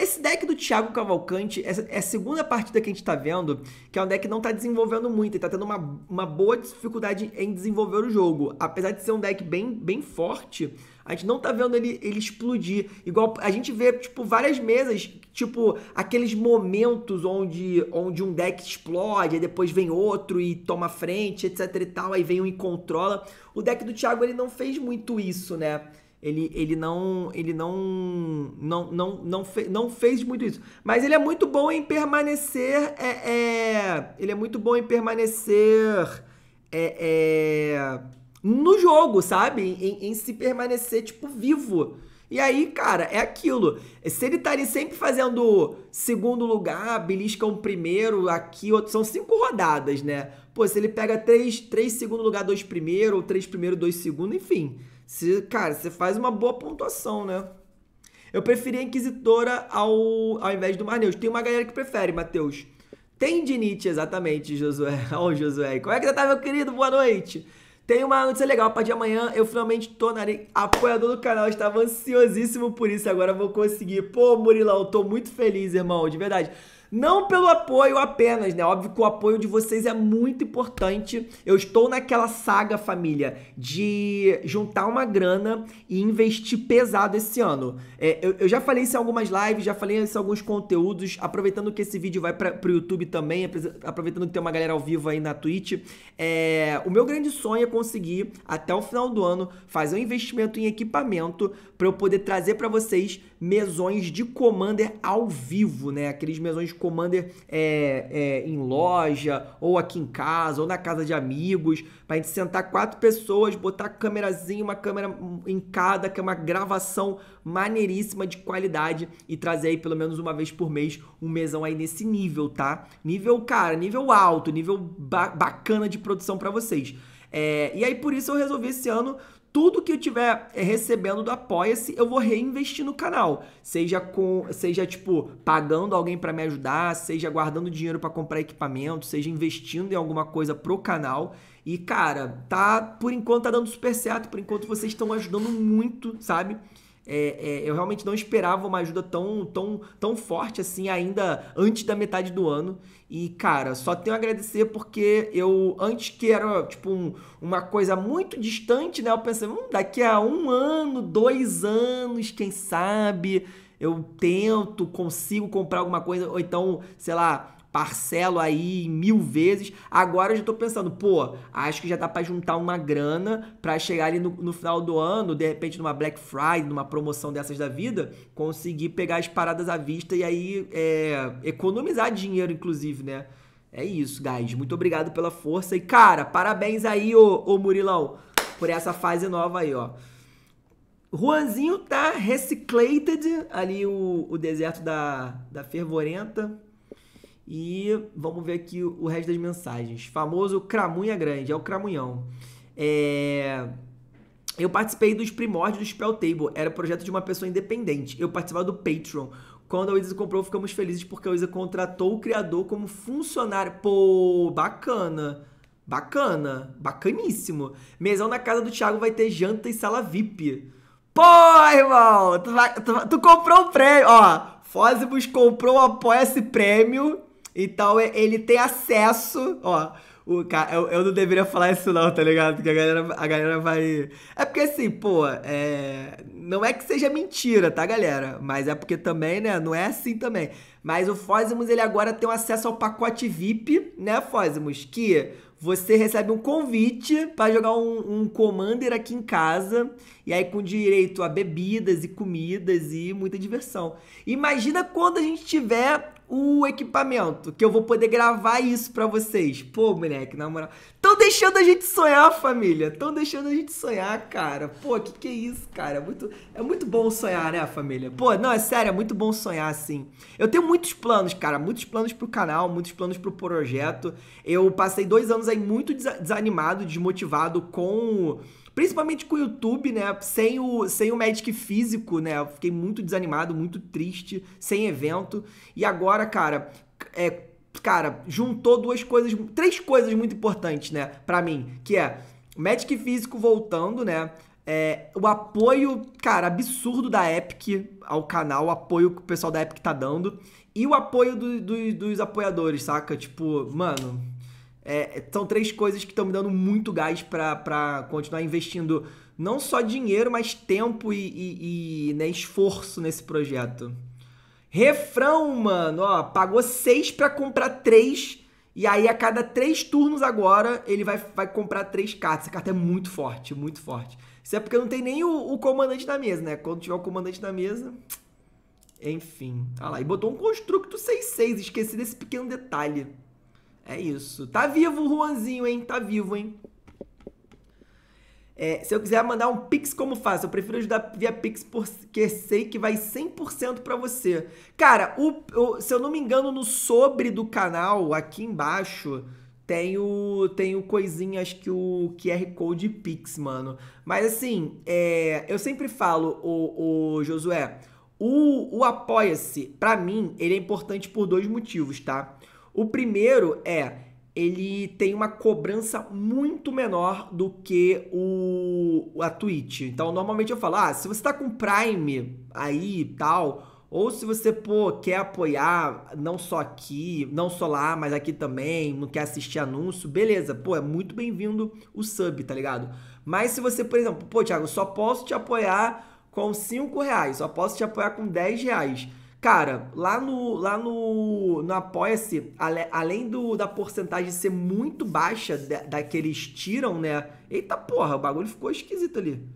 Esse deck do Thiago Cavalcante é a segunda partida que a gente está vendo, que é um deck que não está desenvolvendo muito, ele está tendo uma, uma boa dificuldade em desenvolver o jogo. Apesar de ser um deck bem, bem forte, a gente não tá vendo ele, ele explodir. Igual a gente vê, tipo, várias mesas, tipo, aqueles momentos onde, onde um deck explode, aí depois vem outro e toma frente, etc e tal, aí vem um e controla. O deck do Thiago, ele não fez muito isso, né? Ele, ele não ele não não não não, fe, não fez muito isso. Mas ele é muito bom em permanecer é, é ele é muito bom em permanecer é, é no jogo, sabe? Em, em, se permanecer tipo vivo. E aí, cara, é aquilo. Se ele tá ali sempre fazendo segundo lugar, belisca um primeiro, aqui, outro. São cinco rodadas, né? Pô, se ele pega três, três segundo lugar, dois primeiro, ou três primeiro, dois segundo, enfim. Se, cara, você faz uma boa pontuação, né? Eu preferi a Inquisitora ao, ao invés do Marneus. Tem uma galera que prefere, Matheus. Tem de Nietzsche, exatamente, Josué. Ó, oh, Josué. Como é que você tá, meu querido? Boa noite. Tem uma notícia legal para de amanhã. Eu finalmente tornarei apoiador do canal. Eu estava ansiosíssimo por isso. Agora vou conseguir. Pô, Murilão, tô muito feliz, irmão. De verdade. Não pelo apoio apenas, né? Óbvio que o apoio de vocês é muito importante. Eu estou naquela saga, família, de juntar uma grana e investir pesado esse ano. É, eu, eu, já falei isso em algumas lives, já falei isso em alguns conteúdos. Aproveitando que esse vídeo vai para o YouTube também, aproveitando que tem uma galera ao vivo aí na Twitch. É, o meu grande sonho é conseguir, até o final do ano, fazer um investimento em equipamento para eu poder trazer para vocês mesões de Commander ao vivo, né? Aqueles mesões de Commander é, é, em loja, ou aqui em casa, ou na casa de amigos, pra gente sentar quatro pessoas, botar câmerazinha, uma câmera em cada, que é uma gravação maneiríssima de qualidade e trazer aí pelo menos uma vez por mês um mesão aí nesse nível, tá? Nível, cara, nível alto, nível ba bacana de produção para vocês. É, e aí por isso eu resolvi esse ano tudo que eu tiver eh, recebendo do Apoia-se, eu vou reinvestir no canal. Seja com, seja tipo pagando alguém para me ajudar, seja guardando dinheiro para comprar equipamento, seja investindo em alguma coisa pro canal. E cara, tá por enquanto tá dando super certo, por enquanto vocês estão ajudando muito, sabe? É, é, eu realmente não esperava uma ajuda tão, tão, tão forte assim, ainda antes da metade do ano. E, cara, só tenho a agradecer porque eu, antes que era, tipo, um, uma coisa muito distante, né? Eu pensei, hum, daqui a um ano, dois anos, quem sabe, eu tento, consigo comprar alguma coisa, ou então, sei lá, parcelo aí mil vezes. Agora eu já tô pensando, pô, acho que já dá para juntar uma grana para chegar ali no, no, final do ano, de repente numa Black Friday, numa promoção dessas da vida, conseguir pegar as paradas à vista e aí é, economizar dinheiro, inclusive, né? É isso, guys. Muito obrigado pela força. E, cara, parabéns aí, ô, ô Murilão, por essa fase nova aí, ó. Juanzinho tá reciclated ali o, o deserto da, da fervorenta. E vamos ver aqui o resto das mensagens. Famoso Cramunha Grande, é o Cramunhão. É... Eu participei dos primórdios do Spell Table, era projeto de uma pessoa independente. Eu participava do Patreon. Quando a Wizards comprou, ficamos felizes porque a Wizards contratou o criador como funcionário. Pô, bacana. Bacana. Bacaníssimo. Mesão na casa do Thiago vai ter janta e sala VIP. Pô, irmão! Tu, vai, tu, tu comprou o um prêmio. Ó, Fósibus comprou o Apoia-se Prêmio então é, ele tem acesso, ó. O cara, eu, eu não deveria falar isso não, tá ligado? Porque a galera, a galera vai... É porque assim, pô, é... não é que seja mentira, tá, galera? Mas é porque também, né, não é assim também. Mas o Fosmos, ele agora tem acesso ao pacote VIP, né, Fosmos? Que você recebe um convite para jogar um, um, Commander aqui em casa, e aí com direito a bebidas e comidas e muita diversão. Imagina quando a gente tiver o equipamento, que eu vou poder gravar isso para vocês. Pô, moleque, na moral. Tão deixando a gente sonhar, família. Tão deixando a gente sonhar, cara. Pô, que que é isso, cara? É muito, é muito bom sonhar, né, família? Pô, não, é sério, é muito bom sonhar, assim. Eu tenho muitos planos, cara. Muitos planos pro canal, muitos planos pro projeto. Eu passei dois anos aí muito desanimado, desmotivado com Principalmente com o YouTube, né? Sem o, sem o Magic físico, né? Eu fiquei muito desanimado, muito triste, sem evento. E agora, cara, é, cara, juntou duas coisas, três coisas muito importantes, né? Pra mim, que é o Magic físico voltando, né? É, o apoio, cara, absurdo da Epic ao canal, o apoio que o pessoal da Epic tá dando, e o apoio do, do, dos apoiadores, saca? Tipo, mano, é, são três coisas que estão me dando muito gás para continuar investindo não só dinheiro, mas tempo e, e, e né, esforço nesse projeto. Refrão, mano, ó, pagou seis para comprar três. E aí, a cada três turnos agora, ele vai, vai comprar três cartas. Essa carta é muito forte, muito forte. Isso é porque não tem nem o, o comandante na mesa, né? Quando tiver o comandante na mesa. Enfim. Ah lá, e botou um construto 6-6. Esqueci desse pequeno detalhe. É isso. Tá vivo o Juanzinho, hein? Tá vivo, hein? É, se eu quiser mandar um Pix, como faço? Eu prefiro ajudar via Pix porque sei que vai 100% para você. Cara, o, o, se eu não me engano, no sobre do canal, aqui embaixo, tem o, tem o coisinha, acho que o QR Code Pix, mano. Mas assim, é, eu sempre falo, o, o Josué, o, o Apoia-se, pra mim, ele é importante por dois motivos, tá? O primeiro é ele tem uma cobrança muito menor do que o a Twitch. Então, normalmente eu falo, ah, se você tá com Prime aí e tal, ou se você, pô, quer apoiar não só aqui, não só lá, mas aqui também, não quer assistir anúncio, beleza, pô, é muito bem-vindo o sub, tá ligado? Mas se você, por exemplo, pô, Thiago, só posso te apoiar com 5 reais, só posso te apoiar com 10 reais Cara, lá no, lá no, no Apoia-se, ale, além do, da porcentagem ser muito baixa da, da que eles tiram, né? Eita porra, o bagulho ficou esquisito ali.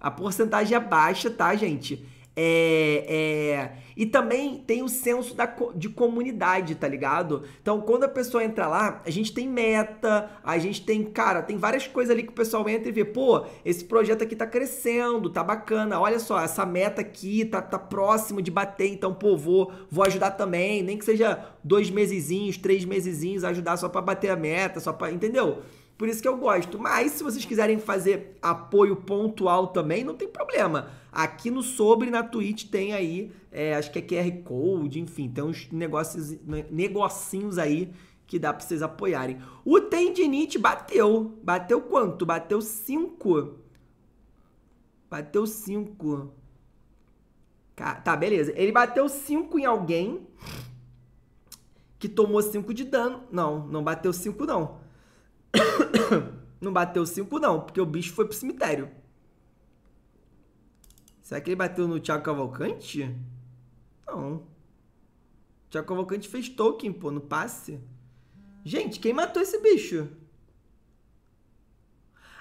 A porcentagem é baixa, tá, gente? É, é, e também tem o senso da, de comunidade, tá ligado? Então, quando a pessoa entra lá, a gente tem meta, a gente tem, cara, tem várias coisas ali que o pessoal entra e vê, pô, esse projeto aqui tá crescendo, tá bacana, olha só, essa meta aqui tá, tá próximo de bater, então, pô, vou, vou ajudar também, nem que seja dois mesezinhos, três mesezinhos, ajudar só para bater a meta, só para, entendeu? Por isso que eu gosto. Mas se vocês quiserem fazer apoio pontual também, não tem problema. Aqui no Sobre, na Twitch, tem aí, é, acho que é QR Code, enfim, tem uns negócios, negocinhos aí que dá para vocês apoiarem. O tendinite bateu. Bateu quanto? Bateu 5. Bateu 5. Tá, beleza. Ele bateu 5 em alguém que tomou 5 de dano. Não, não bateu 5 não. não bateu 5 não, porque o bicho foi pro cemitério. Será que ele bateu no Thiago Cavalcante? Não. O Thiago Cavalcante fez token, pô, no passe. Gente, quem matou esse bicho?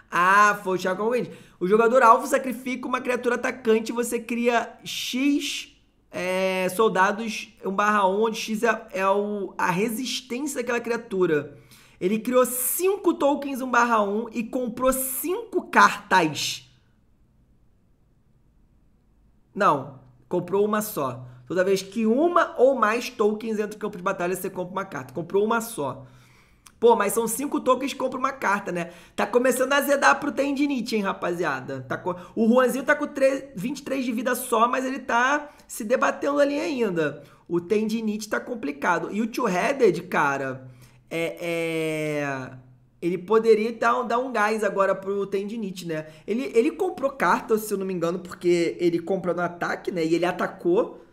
Ah, foi o Thiago Cavalcante. O jogador alvo sacrifica uma criatura atacante e você cria X é, soldados 1 barra 1, onde X é, é o, a resistência daquela criatura. Ele criou 5 tokens 1 barra 1 e comprou 5 cartas. Não, comprou uma só. Toda vez que uma ou mais tokens entra no campo de batalha, você compra uma carta. Comprou uma só. Pô, mas são cinco tokens compra uma carta, né? Tá começando a azedar pro tendinite, hein, rapaziada? Tá O Juanzinho tá com 3... 23 de vida só, mas ele tá se debatendo ali ainda. O tendinite tá complicado. E o Two-Headed, cara é, é, ele poderia dar, dar um gás agora pro tendinite, né? Ele, ele comprou carta, se eu não me engano, porque ele comprou no ataque, né? E ele atacou,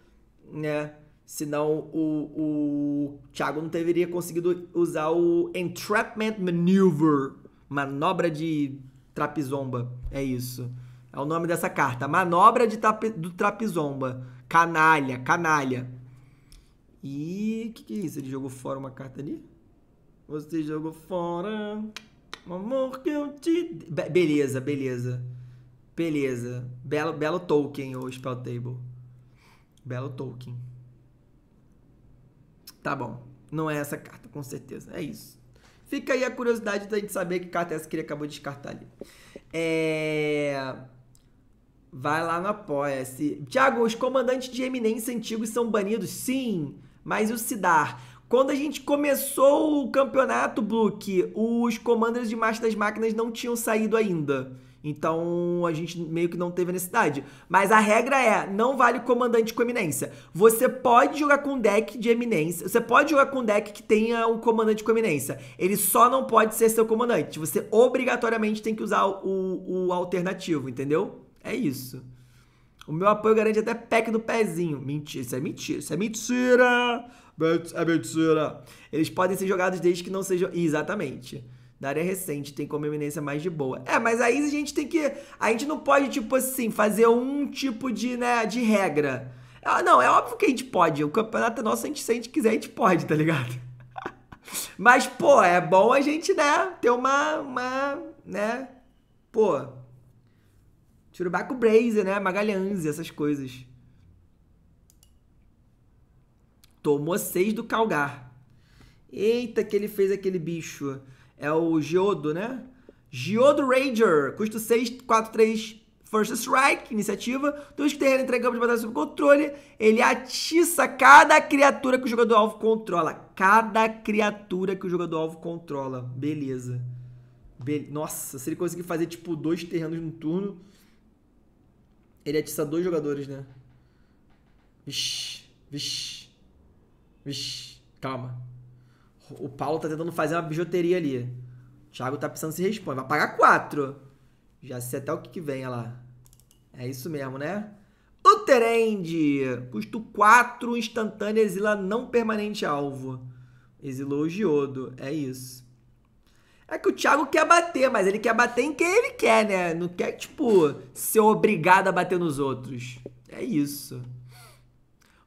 né? Senão o, o Thiago não teria conseguido usar o Entrapment Maneuver. Manobra de trapizomba. É isso. É o nome dessa carta. Manobra de trape, do trapizomba. Canalha, canalha. E. O que, que é isso? Ele jogou fora uma carta ali? Você jogou fora o amor que eu te. Be beleza, beleza. Beleza. Belo, belo token, o Spell Table. Belo token. Tá bom. Não é essa carta, com certeza. É isso. Fica aí a curiosidade da gente saber que carta é essa que ele acabou de descartar ali. É. Vai lá no Apoia-se. Tiago, os comandantes de eminência antigos são banidos? Sim, mas e o Sidar. Quando a gente começou o campeonato, Brook, os Commanders de marcha das máquinas não tinham saído ainda. Então a gente meio que não teve a necessidade. Mas a regra é: não vale comandante com eminência. Você pode jogar com deck de eminência. Você pode jogar com deck que tenha um comandante com eminência. Ele só não pode ser seu comandante. Você obrigatoriamente tem que usar o, o alternativo, entendeu? É isso. O meu apoio garante até pack no pezinho. Mentira, isso é mentira, isso é mentira! É mentira! Eles podem ser jogados desde que não sejam. Exatamente. Da área recente, tem como eminência mais de boa. É, mas aí a gente tem que. A gente não pode, tipo assim, fazer um tipo de, né, de regra. Ah, não, é óbvio que a gente pode. O campeonato é nosso, a gente, se a gente quiser, a gente pode, tá ligado? Mas, pô, é bom a gente, né, ter uma. uma né? Pô, Churubaco Blazer, né? Magalhães, essas coisas. Tomou 6 do Calgar. Eita, que ele fez aquele bicho. É o Geodo, né? Geodo Ranger. Custo 6, 4, 3, First Strike, iniciativa. Dois que terreno entre de batalha sob controle. Ele atiça cada criatura que o jogador alvo controla. Cada criatura que o jogador alvo controla. Beleza. Be Nossa, se ele conseguir fazer, tipo, dois terrenos no turno, ele atiça é dois jogadores, né? Vixe, vixe, vixe, Calma. O Paulo tá tentando fazer uma bijuteria ali. O Thiago tá precisando se responde. Vai pagar quatro. Já sei até o que, que vem, olha lá. É isso mesmo, né? Uterend. Custo instantâneas instantânea, exila não permanente alvo. Exilou o Giodo. É isso. É que o Thiago quer bater, mas ele quer bater em quem ele quer, né? Não quer, tipo, ser obrigado a bater nos outros. É isso.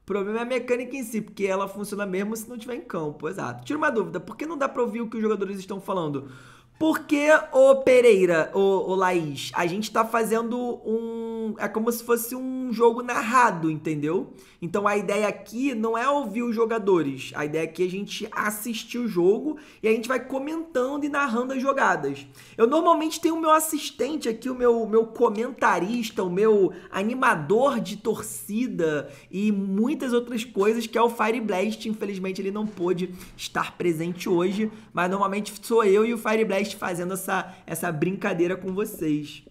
O problema é a mecânica em si, porque ela funciona mesmo se não tiver em campo, exato. Tira uma dúvida, por que não dá pra ouvir o que os jogadores estão falando? Porque, ô Pereira, ô, ô Laís, a gente tá fazendo um. É como se fosse um jogo narrado, entendeu? Então a ideia aqui não é ouvir os jogadores, a ideia aqui é a gente assistir o jogo e a gente vai comentando e narrando as jogadas. Eu normalmente tenho o meu assistente aqui, o meu, meu comentarista, o meu animador de torcida e muitas outras coisas, que é o Fire Blast. Infelizmente ele não pôde estar presente hoje, mas normalmente sou eu e o Fire Blast fazendo essa, essa brincadeira com vocês.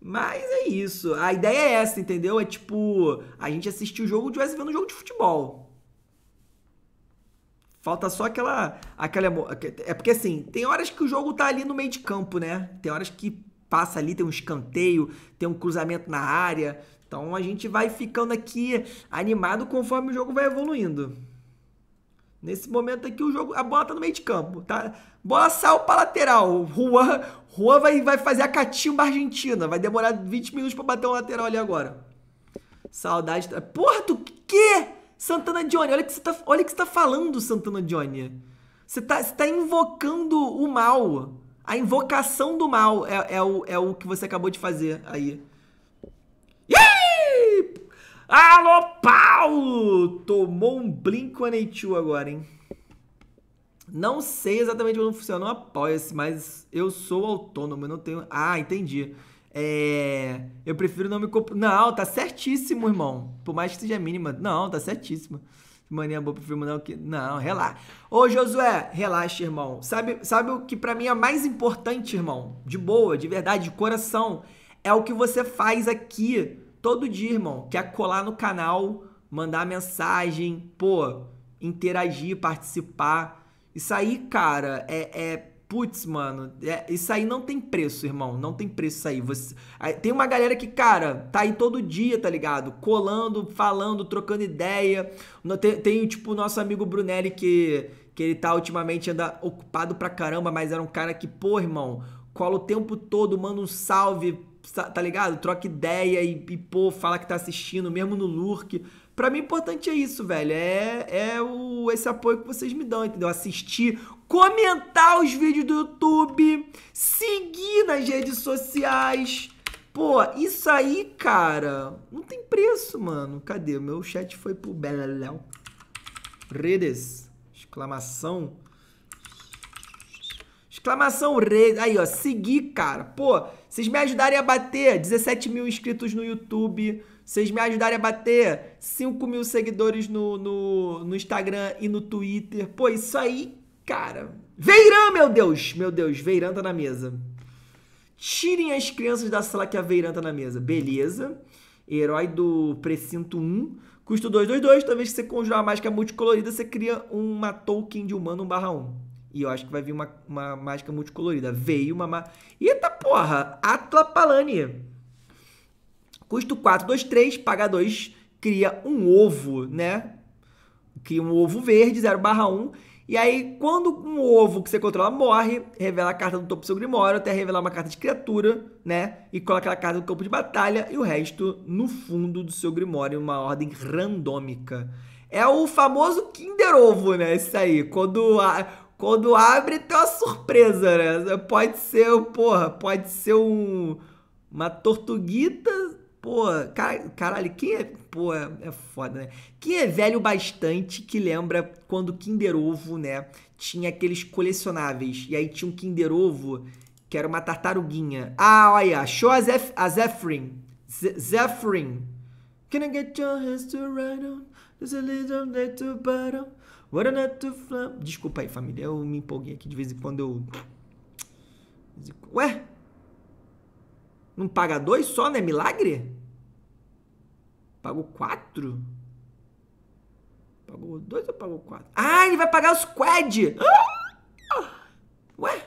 Mas é isso. A ideia é essa, entendeu? É tipo, a gente assistir o jogo de vendo um jogo de futebol. Falta só aquela, aquela. É porque assim, tem horas que o jogo tá ali no meio de campo, né? Tem horas que passa ali, tem um escanteio, tem um cruzamento na área. Então a gente vai ficando aqui animado conforme o jogo vai evoluindo. Nesse momento aqui, o jogo, a bola tá no meio de campo, tá? Bola saiu pra lateral. Juan, Juan vai, vai fazer a catimba argentina. Vai demorar 20 minutos para bater um lateral ali agora. Saudade. Porra, tu que? Santana Johnny, olha o que você tá, olha que você tá falando, Santana Johnny. Você tá, você tá invocando o mal. A invocação do mal é, é, o, é o que você acabou de fazer aí. Alô, Paulo, Tomou um Blink-182 agora, hein? Não sei exatamente como funciona o Apoia-se, mas eu sou autônomo, eu não tenho. Ah, entendi. É... Eu prefiro não me. Não, tá certíssimo, irmão. Por mais que seja mínima. Não, tá certíssimo. Mania boa pro filme, não. Que... Não, relaxa. Ô, Josué, relaxa, irmão. Sabe, sabe o que para mim é mais importante, irmão? De boa, de verdade, de coração. É o que você faz aqui todo dia, irmão. Que é colar no canal, mandar mensagem, pô, interagir, participar. Isso aí, cara, é. é putz, mano, é, isso aí não tem preço, irmão. Não tem preço isso aí. Você, aí, Tem uma galera que, cara, tá aí todo dia, tá ligado? Colando, falando, trocando ideia. Tem, tem tipo, o nosso amigo Brunelli que. Que ele tá ultimamente anda ocupado pra caramba, mas era um cara que, pô, irmão, cola o tempo todo, manda um salve, tá ligado? Troca ideia e, e pô, fala que tá assistindo, mesmo no lurk. Para mim, importante é isso, velho. É, é o, esse apoio que vocês me dão, entendeu? Assistir, comentar os vídeos do YouTube, seguir nas redes sociais. Pô, isso aí, cara, não tem preço, mano. Cadê? O meu chat foi pro Beleléu. Redes. Exclamação. Exclamação redes. Aí, ó, seguir, cara. Pô, vocês me ajudarem a bater 17 mil inscritos no YouTube vocês me ajudarem a bater 5 mil seguidores no, no, no, Instagram e no Twitter. Pô, isso aí, cara. Veiran, meu Deus! Meu Deus, Veiran tá na mesa. Tirem as crianças da sala que a Veiran tá na mesa. Beleza. Herói do Precinto 1. Custo 222. Toda vez que você conjurar a mágica multicolorida, você cria uma token de humano 1/1. E eu acho que vai vir uma, uma mágica multicolorida. Veio uma. Ma... Eita porra! Atla Palani. Custo 4, 2, 3, paga 2, cria um ovo, né? Cria um ovo verde, 0 barra 1. E aí, quando um ovo que você controla morre, revela a carta do topo do seu grimório, até revelar uma carta de criatura, né? E coloca aquela carta no campo de batalha e o resto no fundo do seu grimório, uma ordem randômica. É o famoso Kinder Ovo, né? Isso aí. Quando, a, quando abre, tem uma surpresa, né? Pode ser, porra, pode ser um, uma tortuguita, Pô, car caralho, quem é. Pô, é, é foda, né? Quem é velho bastante que lembra quando Kinder Ovo, né? Tinha aqueles colecionáveis. E aí tinha um Kinder Ovo que era uma tartaruguinha. Ah, olha, achou a, Zef a Zephyrin. Zephyrin. Can I get your hands to ride on? There's a little day to battle. What a night to fly. Desculpa aí, família. Eu me empolguei aqui de vez em quando eu. Ué? Não paga dois só, né? Milagre? Pagou 4? Pagou 2 ou pagou 4? Ah, ele vai pagar os quad! Ah! Ué?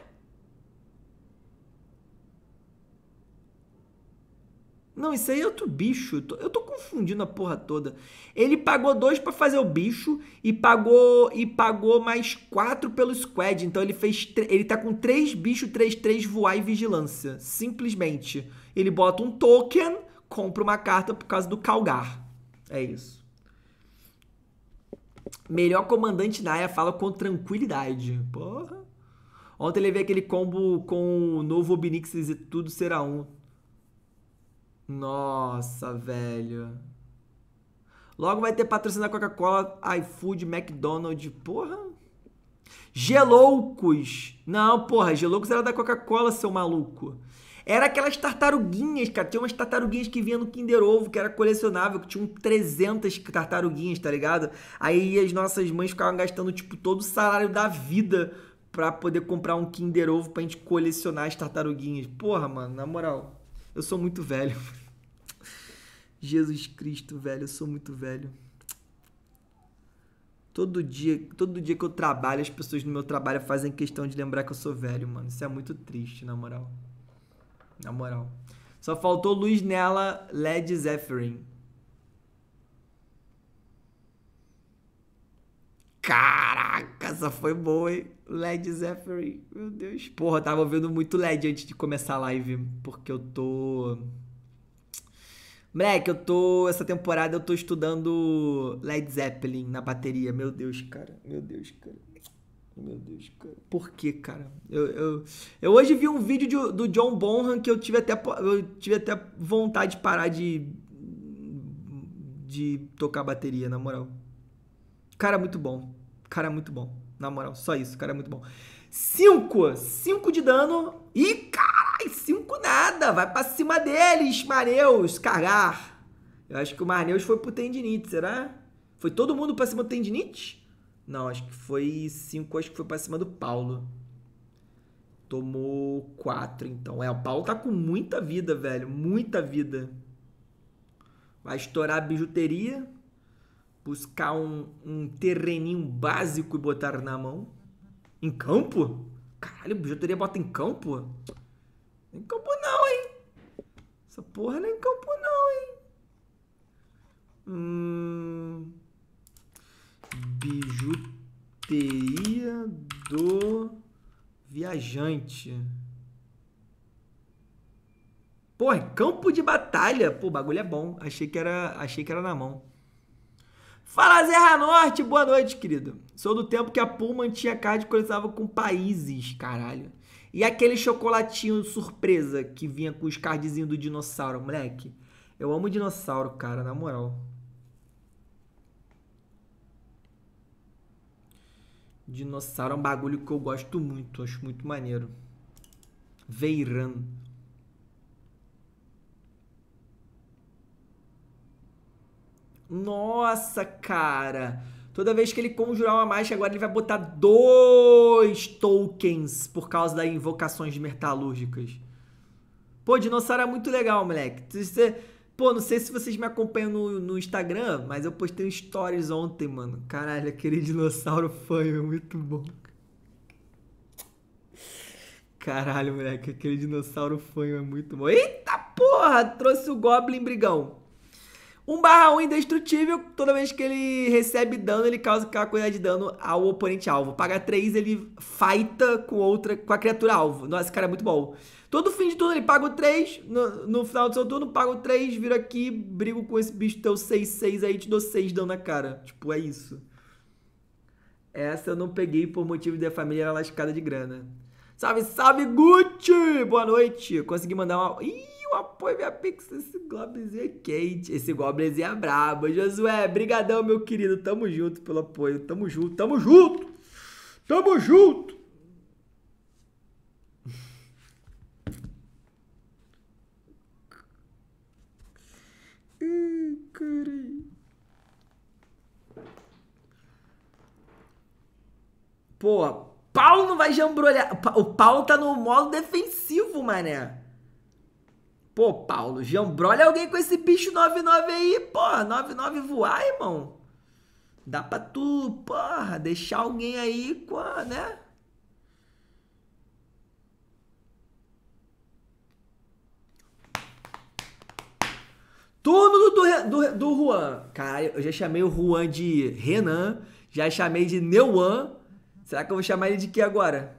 Não, isso aí é outro bicho. Eu tô, eu tô confundindo a porra toda. Ele pagou dois para fazer o bicho e pagou e pagou mais quatro pelo squad. Então ele fez ele tá com três bicho, três, três voar e vigilância. Simplesmente. Ele bota um token compra uma carta por causa do Calgar. É isso. Melhor comandante Naya fala com tranquilidade. Porra. Ontem ele veio aquele combo com o novo Obnix e tudo será um. Nossa, velho. Logo vai ter patrocínio da Coca-Cola, iFood, McDonald's. Porra. Geloucos. Não, porra. Geloucos era da Coca-Cola, seu maluco. Era aquelas tartaruguinhas, cara. Tinha umas tartaruguinhas que vinha no Kinder Ovo, que era colecionável, que tinham 300 tartaruguinhas, tá ligado? Aí as nossas mães ficavam gastando, tipo, todo o salário da vida pra poder comprar um Kinder Ovo pra gente colecionar as tartaruguinhas. Porra, mano, na moral, eu sou muito velho. Jesus Cristo, velho, eu sou muito velho. Todo dia, todo dia que eu trabalho, as pessoas no meu trabalho fazem questão de lembrar que eu sou velho, mano. Isso é muito triste, na moral na moral. Só faltou luz nela, Led Zeppelin. Caraca, essa foi boa, hein? Led Zeppelin. Meu Deus. Porra, eu tava ouvindo muito Led antes de começar a live. Porque eu tô. Moleque, eu tô. Essa temporada eu tô estudando Led Zeppelin na bateria. Meu Deus, cara. Meu Deus, cara. Meu Deus, cara. Por que, cara? Eu, eu, eu, hoje vi um vídeo de, do John Bonham que eu tive até, eu tive até vontade de parar de, de tocar bateria, na moral. Cara, muito bom. Cara, muito bom. Na moral, só isso. Cara, muito bom. Cinco, cinco de dano. E caralho, cinco nada. Vai pra cima deles, Maneus. Cagar. Eu acho que o Marneus foi pro tendinite, será? Foi todo mundo pra cima do tendinite? Não, acho que foi 5, acho que foi pra cima do Paulo. Tomou 4, então. É, o Paulo tá com muita vida, velho. Muita vida. Vai estourar a bijuteria. Buscar um, um terreninho básico e botar na mão. Em campo? Caralho, bijuteria bota em campo? Em campo não, hein? Essa porra não é em campo não, hein? Hum... Bijuteria do Viajante. Pô, é campo de batalha. Pô, o bagulho é bom. Achei que era, achei que era na mão. Fala Zerra Norte, boa noite, querido. Sou do tempo que a Pullman tinha card que coletava com países, caralho. E aquele chocolatinho surpresa que vinha com os cardzinhos do dinossauro, moleque. Eu amo dinossauro, cara, na moral. Dinossauro é um bagulho que eu gosto muito, acho muito maneiro. Veiran. Nossa, cara! Toda vez que ele conjurar uma mágica, agora ele vai botar dois tokens por causa das invocações metalúrgicas. Pô, dinossauro é muito legal, moleque. Você Pô, não sei se vocês me acompanham no, no Instagram, mas eu postei um stories ontem, mano. Caralho, aquele dinossauro foi muito bom. Caralho, moleque, aquele dinossauro fanho é muito bom. Eita porra, trouxe o Goblin Brigão. 1 barra 1 indestrutível, toda vez que ele recebe dano, ele causa aquela quantidade de dano ao oponente alvo. Paga 3, ele fighta com outra, com a criatura alvo. Nossa, esse cara é muito bom. Todo fim de turno ele paga o 3, no, no final do seu turno paga o 3, vira aqui, brigo com esse bicho teu 6-6 aí, te dou 6 dão na cara. Tipo, é isso. Essa eu não peguei por motivo de a família era lascada de grana. Salve, salve, Gucci! Boa noite! Consegui mandar uma... Ih, o apoio minha Pix. Esse Goblinzinho é quente. Esse Goblinzinho é brabo. Josué, brigadão, meu querido. Tamo junto pelo apoio. Tamo junto, tamo junto! Tamo junto! Caralho. Pô, Paulo não vai jambrolhar. O Paulo tá no modo defensivo, mané. Pô, Paulo, jambrolha alguém com esse bicho 99 aí, porra. 99 voar, irmão. Dá pra tu, porra, deixar alguém aí com, né? Túmulo do, do, do Juan. Cara, eu já chamei o Juan de Renan, já chamei de Neuan. Será que eu vou chamar ele de que agora?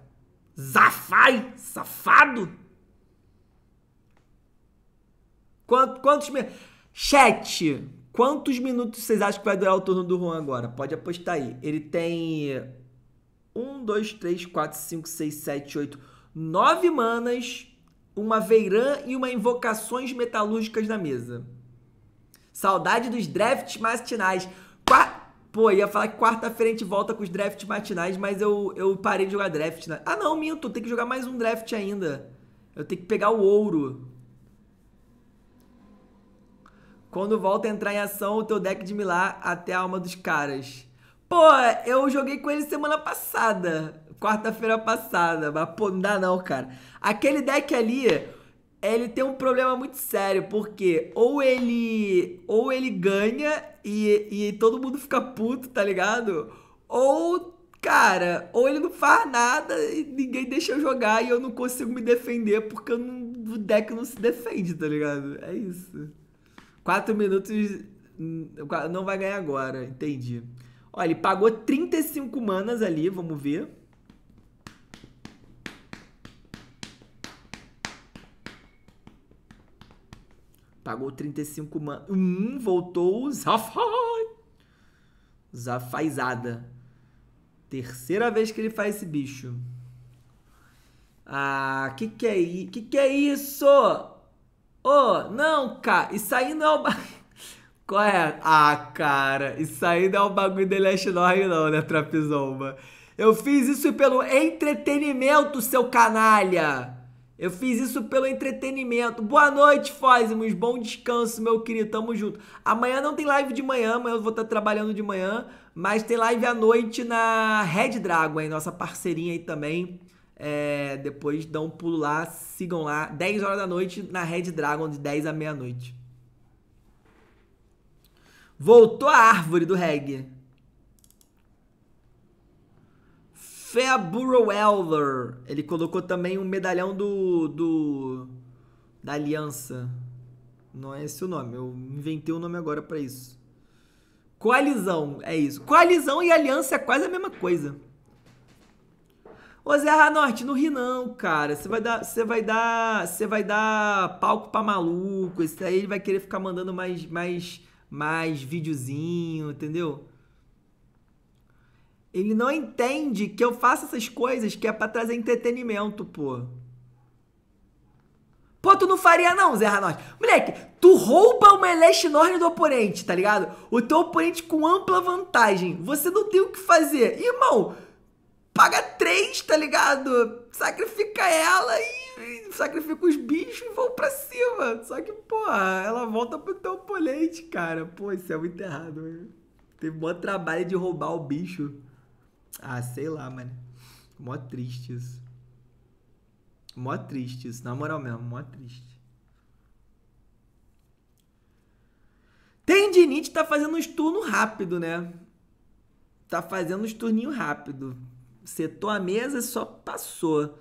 Zafai, safado? Quanto, quantos minutos? Chat, quantos minutos vocês acham que vai durar o turno do Juan agora? Pode apostar aí. Ele tem 1, 2, 3, 4, 5, 6, 7, 8, 9 manas, uma Veiran e uma Invocações Metalúrgicas na mesa. Saudade dos drafts matinais. Qua... Pô, ia falar que quarta-feira a gente volta com os drafts matinais, mas eu, eu parei de jogar draft. Né? Ah, não, minto, tem que jogar mais um draft ainda. Eu tenho que pegar o ouro. Quando volta a entrar em ação, o teu deck de Milá até a alma dos caras. Pô, eu joguei com ele semana passada. Quarta-feira passada. Mas, pô, não dá não, cara. Aquele deck ali ele tem um problema muito sério, porque ou ele ou ele ganha e, e todo mundo fica puto, tá ligado? Ou, cara, ou ele não faz nada e ninguém deixa eu jogar e eu não consigo me defender porque não, o deck não se defende, tá ligado? É isso. Quatro minutos hum, não vai ganhar agora, entendi. Olha, ele pagou 35 manas ali, vamos ver. Pagou 35 mano. Um voltou Zafai. Zafaizada. Terceira vez que ele faz esse bicho. Ah, que que é isso? Que que é isso? Oh, não, cara. Isso aí não é o bagulho. Qual é? Ah, cara. Isso aí não é o bagulho de Last Norm, não, né, Trapizomba? Eu fiz isso pelo entretenimento, seu canalha. Eu fiz isso pelo entretenimento. Boa noite, Fósimos. Bom descanso, meu querido. Tamo junto. Amanhã não tem live de manhã, amanhã eu vou estar trabalhando de manhã, mas tem live à noite na Red Dragon, aí, nossa parceirinha aí também. É, depois dão um pulo lá, sigam lá, 10 horas da noite na Red Dragon, de 10 à meia-noite. Voltou a árvore do reggae. Fea Burrowelder. Ele colocou também um medalhão do, do. da Aliança. Não é esse o nome, eu inventei o um nome agora para isso. Coalizão, é isso. Coalizão e aliança é quase a mesma coisa. Ô Zé Ranorte, não ri não, cara. Você vai dar, você vai dar, você vai dar palco para maluco. Esse aí ele vai querer ficar mandando mais mais mais videozinho, entendeu? Ele não entende que eu faço essas coisas que é pra trazer entretenimento, pô. Pô, tu não faria não, Zé Ranort. Moleque, tu rouba uma Elestinor do oponente, tá ligado? O teu oponente com ampla vantagem. Você não tem o que fazer. Irmão, paga três, tá ligado? Sacrifica ela e, e sacrifica os bichos e vão pra cima. Só que, pô, ela volta pro teu oponente, cara. Pô, isso é muito errado. Meu. Teve um bom trabalho de roubar o bicho. Ah, sei lá, mano. Mó triste isso. Mó triste isso, na moral mesmo, mó triste. Tendinite tá fazendo uns turnos rápido, né? Tá fazendo uns turninhos rápido. Setou a mesa e só passou.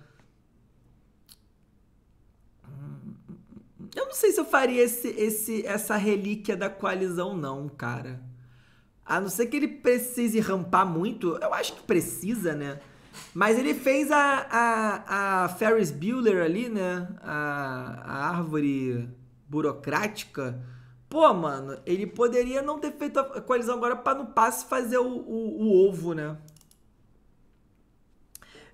Eu não sei se eu faria esse, esse, essa relíquia da coalizão, não, cara. A não ser que ele precise rampar muito. Eu acho que precisa, né? Mas ele fez a, a, a Ferris Bueller ali, né? A, a árvore burocrática. Pô, mano, ele poderia não ter feito a coalizão agora para no passe fazer o, o, o ovo, né?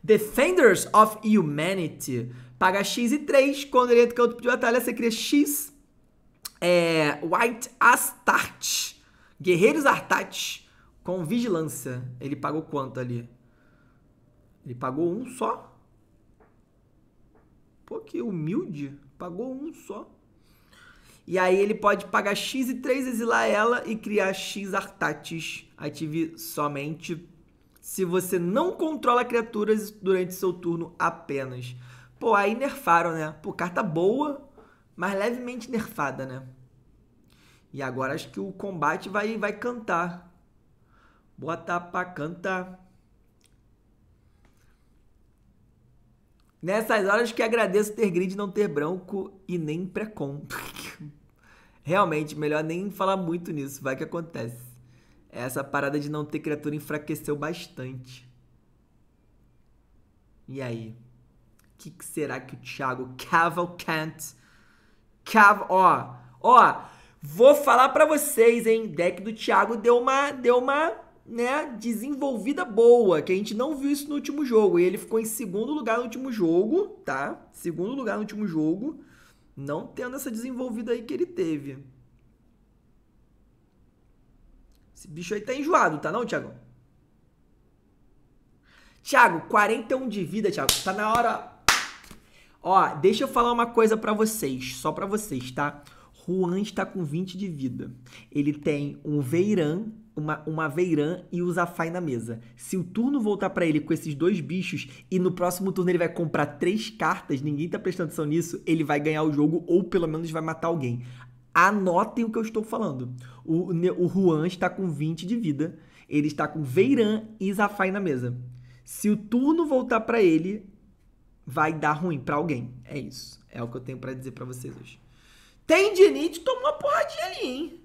Defenders of Humanity. Paga X e 3. Quando ele entra no campo de batalha, você cria X. É, White Astarte. Guerreiros Artates com vigilância. Ele pagou quanto ali? Ele pagou um só? Pô, que humilde. Pagou um só. E aí ele pode pagar X e 3, exilar ela e criar X Artatis. Ative somente se você não controla criaturas durante seu turno apenas. Pô, aí nerfaram, né? Pô, carta boa, mas levemente nerfada, né? E agora acho que o combate vai, vai cantar. Bota pra cantar. Nessas horas que agradeço ter grid, não ter branco e nem pré-com. Realmente, melhor nem falar muito nisso, vai que acontece. Essa parada de não ter criatura enfraqueceu bastante. E aí? O que, que, será que o Thiago Cavalcante... Cav... Ó, ó, Vou falar para vocês, hein? Deck do Thiago deu uma, deu uma, né, desenvolvida boa, que a gente não viu isso no último jogo. E ele ficou em segundo lugar no último jogo, tá? Segundo lugar no último jogo, não tendo essa desenvolvida aí que ele teve. Esse bicho aí tá enjoado, tá não, Thiago? Thiago, 41 de vida, Thiago. Tá na hora. Ó, deixa eu falar uma coisa para vocês, só para vocês, tá? Juan está com 20 de vida. Ele tem um Veiran, uma, uma Veiran e o Zafai na mesa. Se o turno voltar para ele com esses dois bichos e no próximo turno ele vai comprar três cartas, ninguém tá prestando atenção nisso, ele vai ganhar o jogo ou pelo menos vai matar alguém. Anotem o que eu estou falando. O, o Juan está com 20 de vida. Ele está com Veiran e Zafai na mesa. Se o turno voltar para ele, vai dar ruim para alguém. É isso. É o que eu tenho para dizer para vocês hoje. Tendinite tomou uma porradinha ali, hein?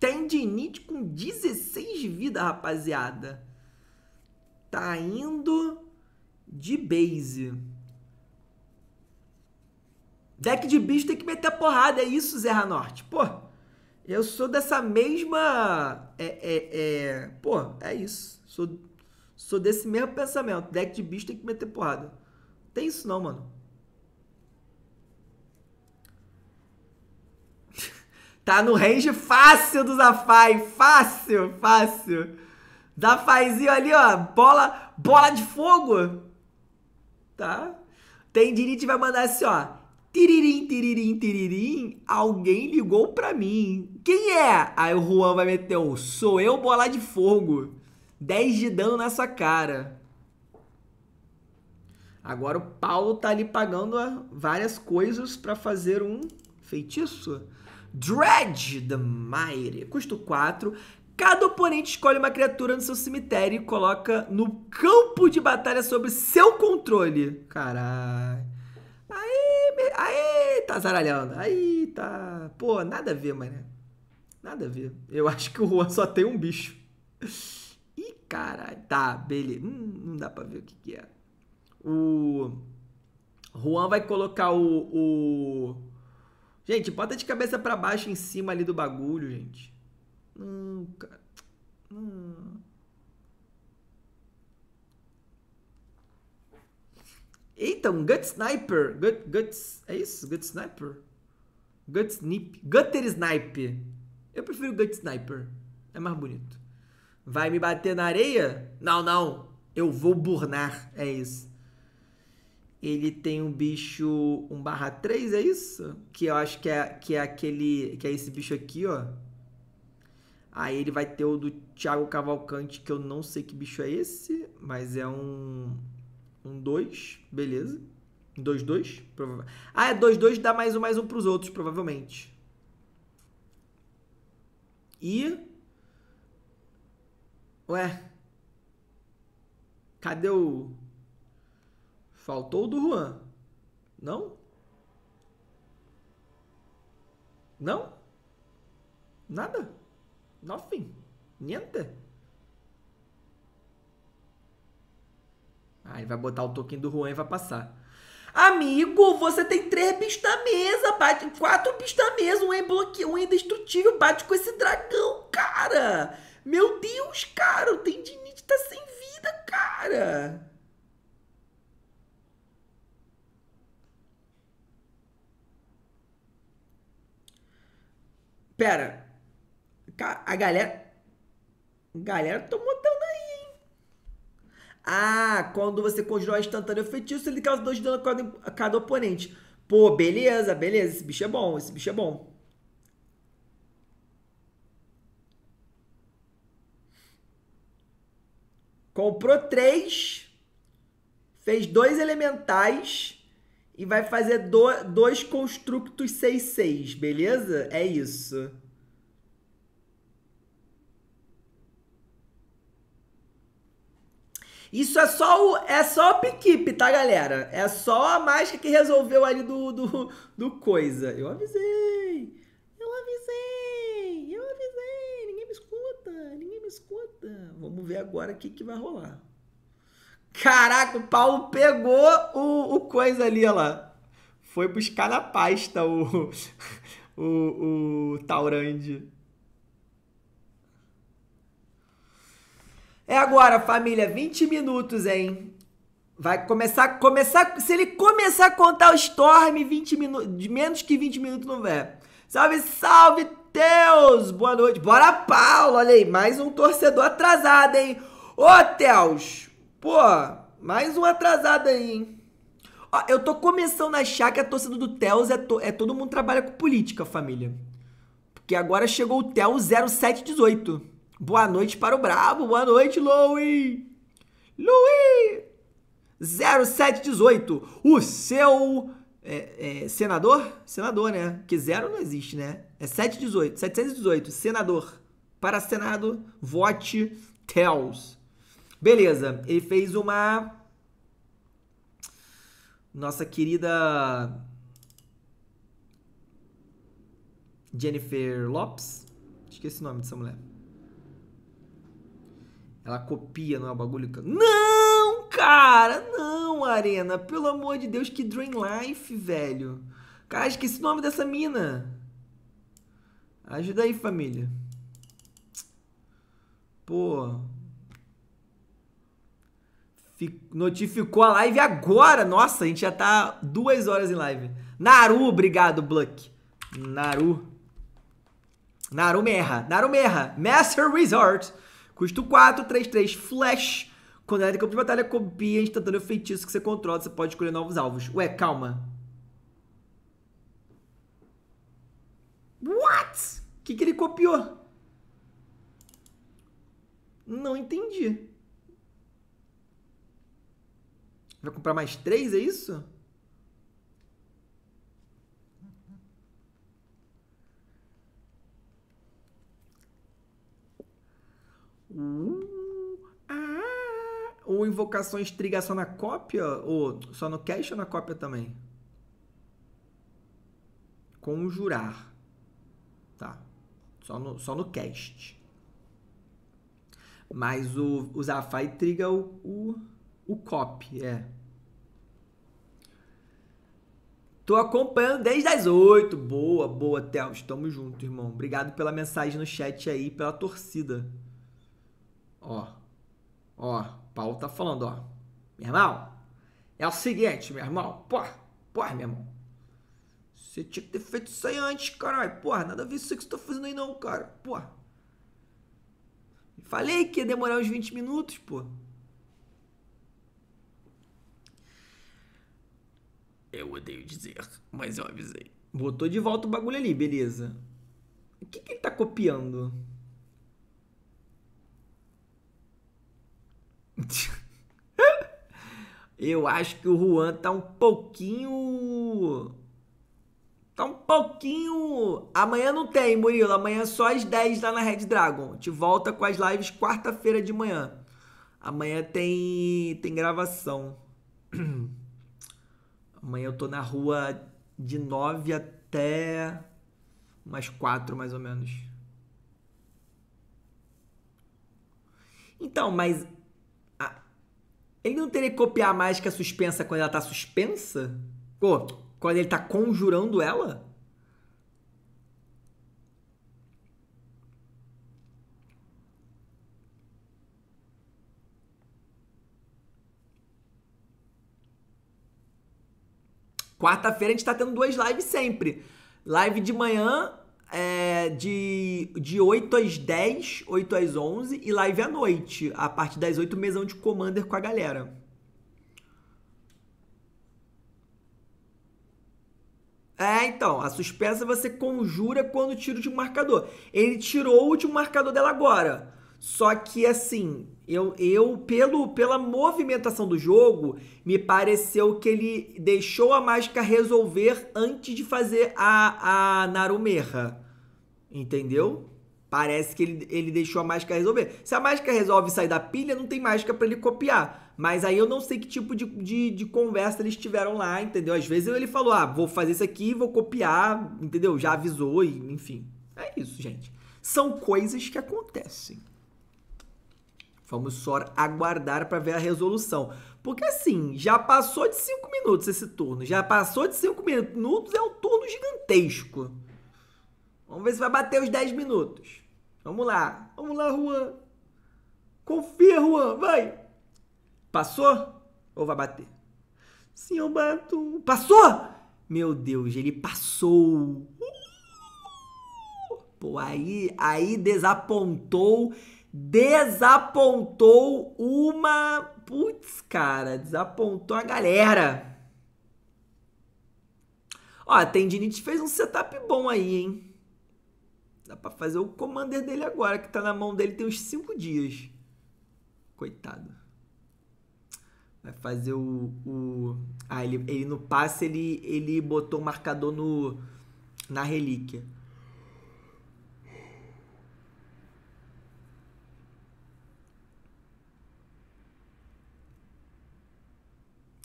Tendinite com 16 de vida, rapaziada. Tá indo de base. Deck de bicho tem que meter porrada, é isso, Zé Norte. Pô, eu sou dessa mesma. É, é, é... Pô, é isso. Sou, sou desse mesmo pensamento. Deck de bicho tem que meter porrada. Tem isso não, mano. tá no range fácil do Zafai. Fácil, fácil. Zafaizinho ali, ó. Bola, bola de fogo. Tá? tem direito vai mandar assim, ó. Tiririm, tiririm, tiririm, alguém ligou pra mim. Quem é? Aí o Juan vai meter o sou eu, bola de fogo. 10 de dano na sua cara. Agora o Paulo tá ali pagando ah, várias coisas para fazer um feitiço. Dread the Mighty. Custo 4. Cada oponente escolhe uma criatura no seu cemitério e coloca no campo de batalha sob seu controle. Caralho. Aí, aí tá zaralhando. Aí tá. Pô, nada a ver, mano. Nada a ver. Eu acho que o Juan só tem um bicho. Ih, caralho. Tá, beleza. Hum, não dá pra ver o que, que é. O Juan vai colocar o, o... Gente, bota de cabeça para baixo em cima ali do bagulho, gente. Nunca. Hum. Eita, um Gut Sniper. Gut, guts, é isso? Gut Sniper? Gut Snip. Gutter Snipe. Eu prefiro Gut Sniper. É mais bonito. Vai me bater na areia? Não, não. Eu vou burnar. É isso ele tem um bicho 1 barra 3, é isso? Que eu acho que é, que é aquele. Que é esse bicho aqui, ó. Aí ele vai ter o do Thiago Cavalcante, que eu não sei que bicho é esse, mas é um. Um 2, beleza. 2-2, provavelmente. Ah, é 2-2, dá mais um, mais um pros outros, provavelmente. E. Ué. Cadê o. Faltou o do Juan. Não? Não? Nada? Nothing? Niente? Aí ah, vai botar o token do Juan e vai passar. Amigo, você tem três pistas mesa, bate quatro pistas mesa, um é bloqueio, um é indestrutível, bate com esse dragão, cara! Meu Deus, cara, o tendinite tá sem vida, cara! Pera. A galera. A galera tomou botando aí, hein? Ah, quando você conjura instantâneo feitiço, ele causa dois de dano a cada oponente. Pô, beleza, beleza. Esse bicho é bom, esse bicho é bom. Comprou três. Fez dois elementais e vai fazer do, dois constructos 6, 6, beleza? É isso. Isso é só o, é só o Piquipe, tá, galera? É só a mágica que resolveu ali do, do, do coisa. Eu avisei! Eu avisei! Eu avisei! Ninguém me escuta! Ninguém me escuta! Vamos ver agora o que, que vai rolar. Caraca, o Paulo pegou o, o coisa ali, ó lá. Foi buscar na pasta o, o, o Taurande. É agora, família, 20 minutos, hein? Vai começar, começar, se ele começar a contar o Storm, 20 minutos, de menos que 20 minutos não vê. Salve, salve, Teus. Boa noite. Bora, Paulo! Olha aí, mais um torcedor atrasado, hein? Ô, Teus! Pô, mais um atrasado aí, hein? Ó, eu tô começando a achar que a torcida do Theos é, to é todo mundo trabalha com política, família. Porque agora chegou o Theo 0718. Boa noite para o Brabo, boa noite, Louie! Louie! 0718, o seu é, é, senador? Senador, né? Que zero não existe, né? É 718, 718, senador. Para Senado, vote Theos. Beleza, ele fez uma. Nossa querida. Jennifer Lopes. Esqueci o nome dessa mulher. Ela copia, não é o bagulho? Não, cara! Não, Arena! Pelo amor de Deus, que Dream Life, velho! Cara, esqueci o nome dessa mina! Ajuda aí, família. Pô. Notificou a live agora. Nossa, a gente já tá duas horas em live. Naru, obrigado, Bluck. Naru. Naru Merra. Naru Merra. Master Resort. Custo 4, 3, 3, Flash. Quando é de campo de batalha, copia instantâneo feitiço que você controla. Você pode escolher novos alvos. Ué, calma. What? O que, que ele copiou? Não entendi. Vai comprar mais três, é isso? Uh, ah, ou invocações triga só na cópia? Ou só no cache ou na cópia também? Conjurar. Tá. Só no, só no cast. Mas o, o Zafai triga o, o, o copy, é. Tô acompanhando desde as 8. Boa, boa, Théo. Estamos juntos, irmão. Obrigado pela mensagem no chat aí, pela torcida. Ó. Ó, Paulo tá falando, ó. Meu irmão, é o seguinte, meu irmão. Porra, porra, meu irmão. Você tinha que ter feito isso aí antes, caralho. Porra, nada a ver isso que você tá fazendo aí não, cara. Porra. Falei que ia demorar uns 20 minutos, pô. Eu odeio dizer, mas eu avisei. Botou de volta o bagulho ali, beleza. O que, que ele tá copiando? eu acho que o Juan tá um pouquinho. Tá um pouquinho. Amanhã não tem, Murilo. Amanhã só às 10 lá na Red Dragon. Te volta com as lives quarta-feira de manhã. Amanhã tem tem gravação. Amanhã eu tô na rua de nove até umas quatro mais ou menos. Então, mas a... ele não teria que copiar a mágica suspensa quando ela tá suspensa? Pô, quando ele tá conjurando ela? Quarta-feira a gente tá tendo duas lives sempre. Live de manhã é, de, de 8 às 10, 8 às 11 e live à noite, a partir das 8, mesão de Commander com a galera. É, então, a suspensa você conjura quando tira o último marcador. Ele tirou o último marcador dela agora. Só que, assim, eu, eu pelo, pela movimentação do jogo, me pareceu que ele deixou a mágica resolver antes de fazer a, a Narumerra. Entendeu? Parece que ele, ele deixou a mágica resolver. Se a mágica resolve sair da pilha, não tem mágica para ele copiar. Mas aí eu não sei que tipo de, de, de, conversa eles tiveram lá, entendeu? Às vezes ele falou, ah, vou fazer isso aqui, vou copiar, entendeu? Já avisou, e, enfim. É isso, gente. São coisas que acontecem. Vamos só aguardar para ver a resolução. Porque assim, já passou de 5 minutos esse turno. Já passou de 5 minutos, é um turno gigantesco. Vamos ver se vai bater os 10 minutos. Vamos lá. Vamos lá, Juan. Confia, Juan. Vai. Passou? Ou vai bater? Sim, eu bato. Passou? Meu Deus, ele passou. Uh! Pô, aí, aí desapontou desapontou uma. Putz, cara, desapontou a galera. Ó, a Tendinite fez um setup bom aí, hein? Dá pra fazer o commander dele agora, que tá na mão dele tem uns 5 dias. Coitado. Vai fazer o. o... Ah, ele, ele no passe ele, ele botou o marcador no, na relíquia.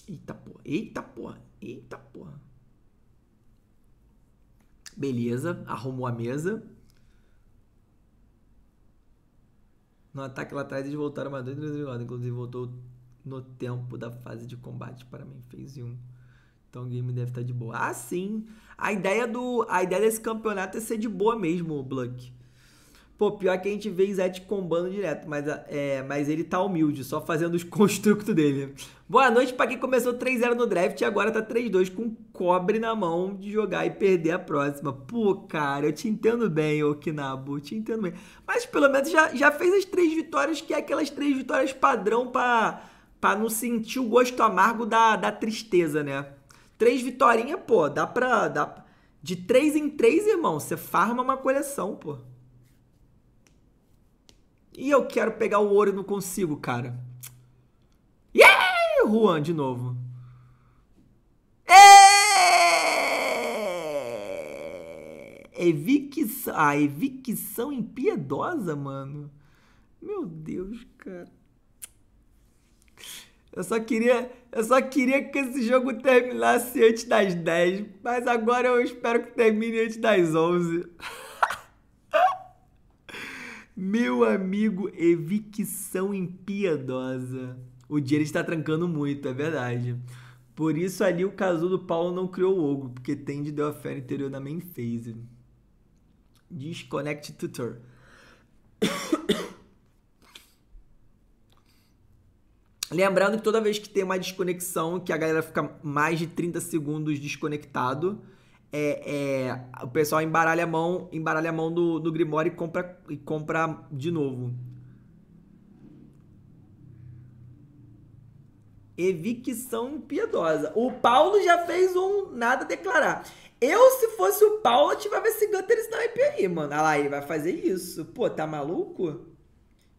Eita porra, eita porra, eita porra. Beleza, arrumou a mesa. No ataque lá atrás eles voltaram mais dois minutos, inclusive voltou no tempo da fase de combate para mim, fez um. Então o game deve estar tá de boa. Ah, sim. A ideia do a ideia desse campeonato é ser de boa mesmo, Blank. Pô, pior que a gente vê Izete combando direto, mas, é, mas ele tá humilde, só fazendo os construtos dele. Boa noite pra quem começou 3-0 no draft e agora tá 3-2 com cobre na mão de jogar e perder a próxima. Pô, cara, eu te entendo bem, Okinabu, te entendo bem. Mas pelo menos já, já fez as três vitórias, que é aquelas três vitórias padrão pra, não sentir o gosto amargo da, da tristeza, né? Três vitórias, pô, dá pra. Dá, de três em três, irmão, você farma uma coleção, pô. E eu quero pegar o ouro e não consigo, cara. Yeah! Juan, de novo. É! Evicção. Ah, evicção impiedosa, mano. Meu Deus, cara. Eu só queria, eu só queria que esse jogo terminasse antes das 10, mas agora eu espero que termine antes das 11. Meu amigo, evicção impiedosa. O dinheiro está trancando muito, é verdade. Por isso ali o caso do Paulo não criou o ogro, porque tem de deu a fé interior na main phase. Disconnect tutor. Lembrando que toda vez que tem uma desconexão, que a galera fica mais de 30 segundos desconectado, é, é, o pessoal embaralha a mão, embaralha a mão do, do Grimório e compra, e compra de novo. Evicção impiedosa. O Paulo já fez um nada declarar. Eu, se fosse o Paulo, ativava esse Gunter Sniper aí, mano. Olha lá, ele vai fazer isso. Pô, tá maluco?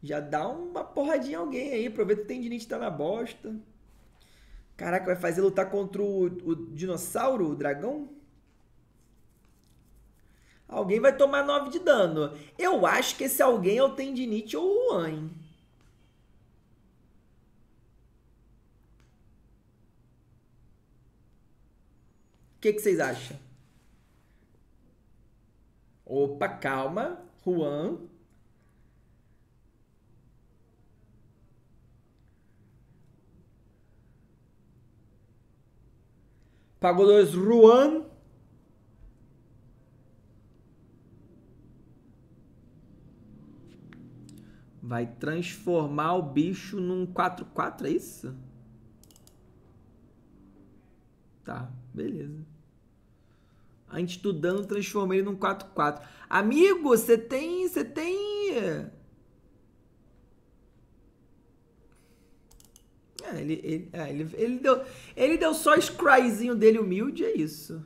Já dá uma porradinha em alguém aí. Aproveita que o tendinite tá na bosta. Caraca, vai fazer lutar contra o, o dinossauro, o dragão? Alguém vai tomar 9 de dano. Eu acho que esse alguém é o Tendinite ou o hein? O que, que vocês acham? Opa, calma. Juan. Pagou dois, Juan. Vai transformar o bicho num 4-4, x é isso? Tá, beleza. Antes do dano, transformei ele num 4-4. x Amigo, você tem. Você tem. É, ele, ele, é, ele, ele, deu, ele deu só esse cryzinho dele humilde, é isso.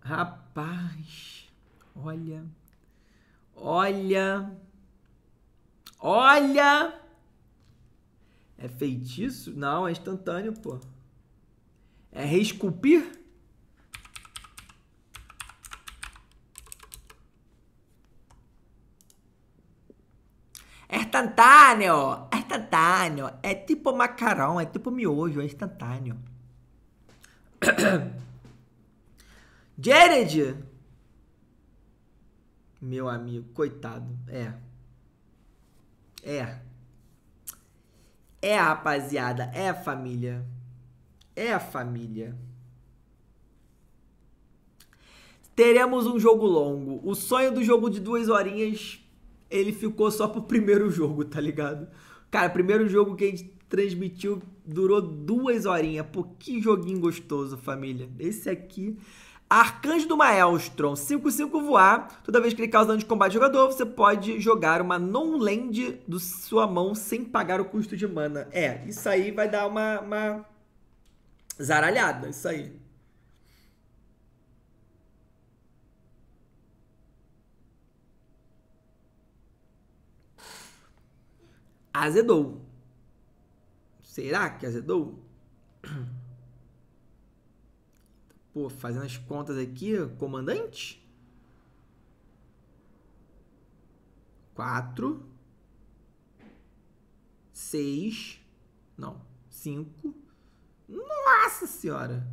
Rapaz, olha. Olha. Olha. É feitiço? Não, é instantâneo, pô. É reesculpir? É instantâneo! É instantâneo! É tipo macarrão, é tipo miojo, é instantâneo. Jared! Meu amigo, coitado. É. É. É, rapaziada. É, família. É, família. Teremos um jogo longo. O sonho do jogo de duas horinhas, ele ficou só pro primeiro jogo, tá ligado? Cara, primeiro jogo que a gente transmitiu durou duas horinhas. Pô, que joguinho gostoso, família. Esse aqui Arcanjo do Maelstrom, 5-5 voar. Toda vez que ele causa dano de combate jogador, você pode jogar uma non-land do sua mão sem pagar o custo de mana. É, isso aí vai dar uma, uma zaralhada, isso aí. Azedou. Será que azedou? Pô, fazendo as contas aqui, comandante? 4, 6, não, 5. Nossa Senhora!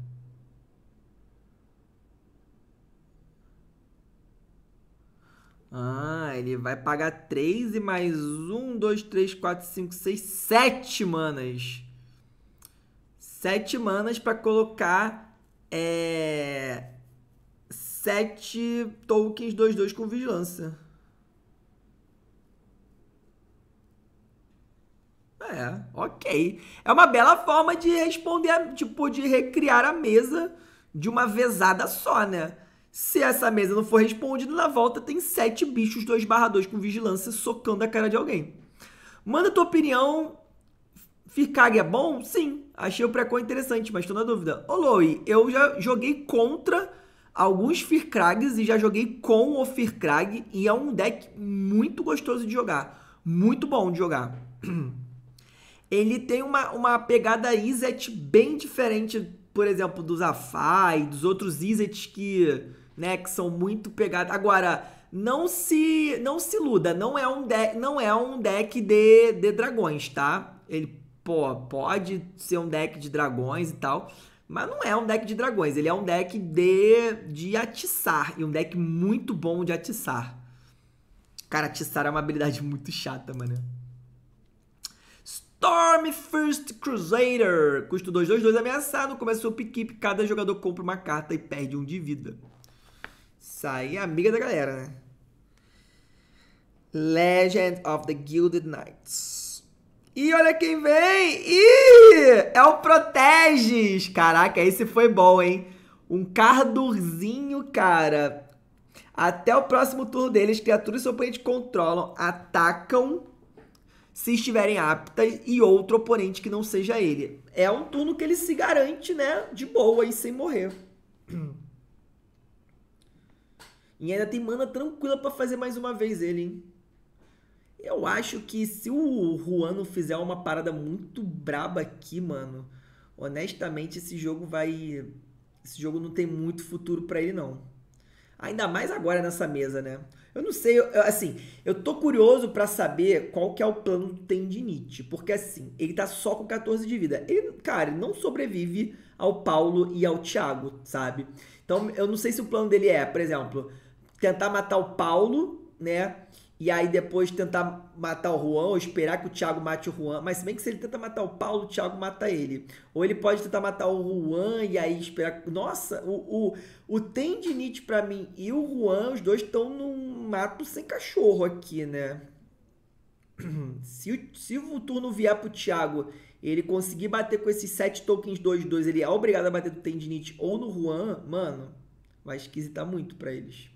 Ah, ele vai pagar 3 e mais 1, 2, 3, 4, 5, 6, 7 manas. 7 manas para colocar é, 7 tokens 2-2 com vigilância. É, ok. É uma bela forma de responder, tipo, de recriar a mesa de uma vezada só, né? Se essa mesa não for respondida, na volta tem sete bichos 2 barra 2 com vigilância socando a cara de alguém. Manda tua opinião. Ficar é bom? Sim, achei o Precon interessante, mas tô na dúvida. Ô, Loi, eu já joguei contra alguns Firkrags e já joguei com o Firkrag e é um deck muito gostoso de jogar. Muito bom de jogar. Ele tem uma, uma pegada Izet bem diferente, por exemplo, dos Afai, dos outros Izets que, né, que são muito pegados. Agora, não se não se iluda, não é um deck, não é um deck de, de dragões, tá? Ele pô, pode ser um deck de dragões e tal. Mas não é um deck de dragões, ele é um deck de, de atiçar. E um deck muito bom de atiçar. Cara, atiçar é uma habilidade muito chata, mano. Storm First Crusader. Custo 2, 2, 2 ameaçado. Começa o pick Cada jogador compra uma carta e perde um de vida. Isso aí é amiga da galera, né? Legend of the Gilded Knights. E olha quem vem! Ih! É o Proteges! Caraca, esse foi bom, hein? Um Cardurzinho, cara. Até o próximo turno deles, criaturas seu oponente controlam, atacam se estiverem aptas e outro oponente que não seja ele. É um turno que ele se garante, né? De boa e sem morrer. E ainda tem mana tranquila para fazer mais uma vez ele, hein? Eu acho que se o Juano fizer uma parada muito braba aqui, mano, honestamente esse jogo vai. Esse jogo não tem muito futuro para ele, não. Ainda mais agora nessa mesa, né? Eu não sei, eu, assim, eu tô curioso para saber qual que é o plano do Tendinite, porque assim, ele tá só com 14 de vida. Ele, cara, ele não sobrevive ao Paulo e ao Thiago, sabe? Então, eu não sei se o plano dele é, por exemplo, tentar matar o Paulo, né? e aí depois tentar matar o Juan, ou esperar que o Thiago mate o Juan. Mas se bem que se ele tenta matar o Paulo, o Thiago mata ele. Ou ele pode tentar matar o Juan e aí esperar. Nossa, o, o, o Tendinite para mim e o Juan, os dois estão num mato sem cachorro aqui, né? Se, se o turno vier pro Thiago ele conseguir bater com esses sete tokens 2-2, ele é obrigado a bater no Tendinite ou no Juan, mano, vai esquisitar muito para eles.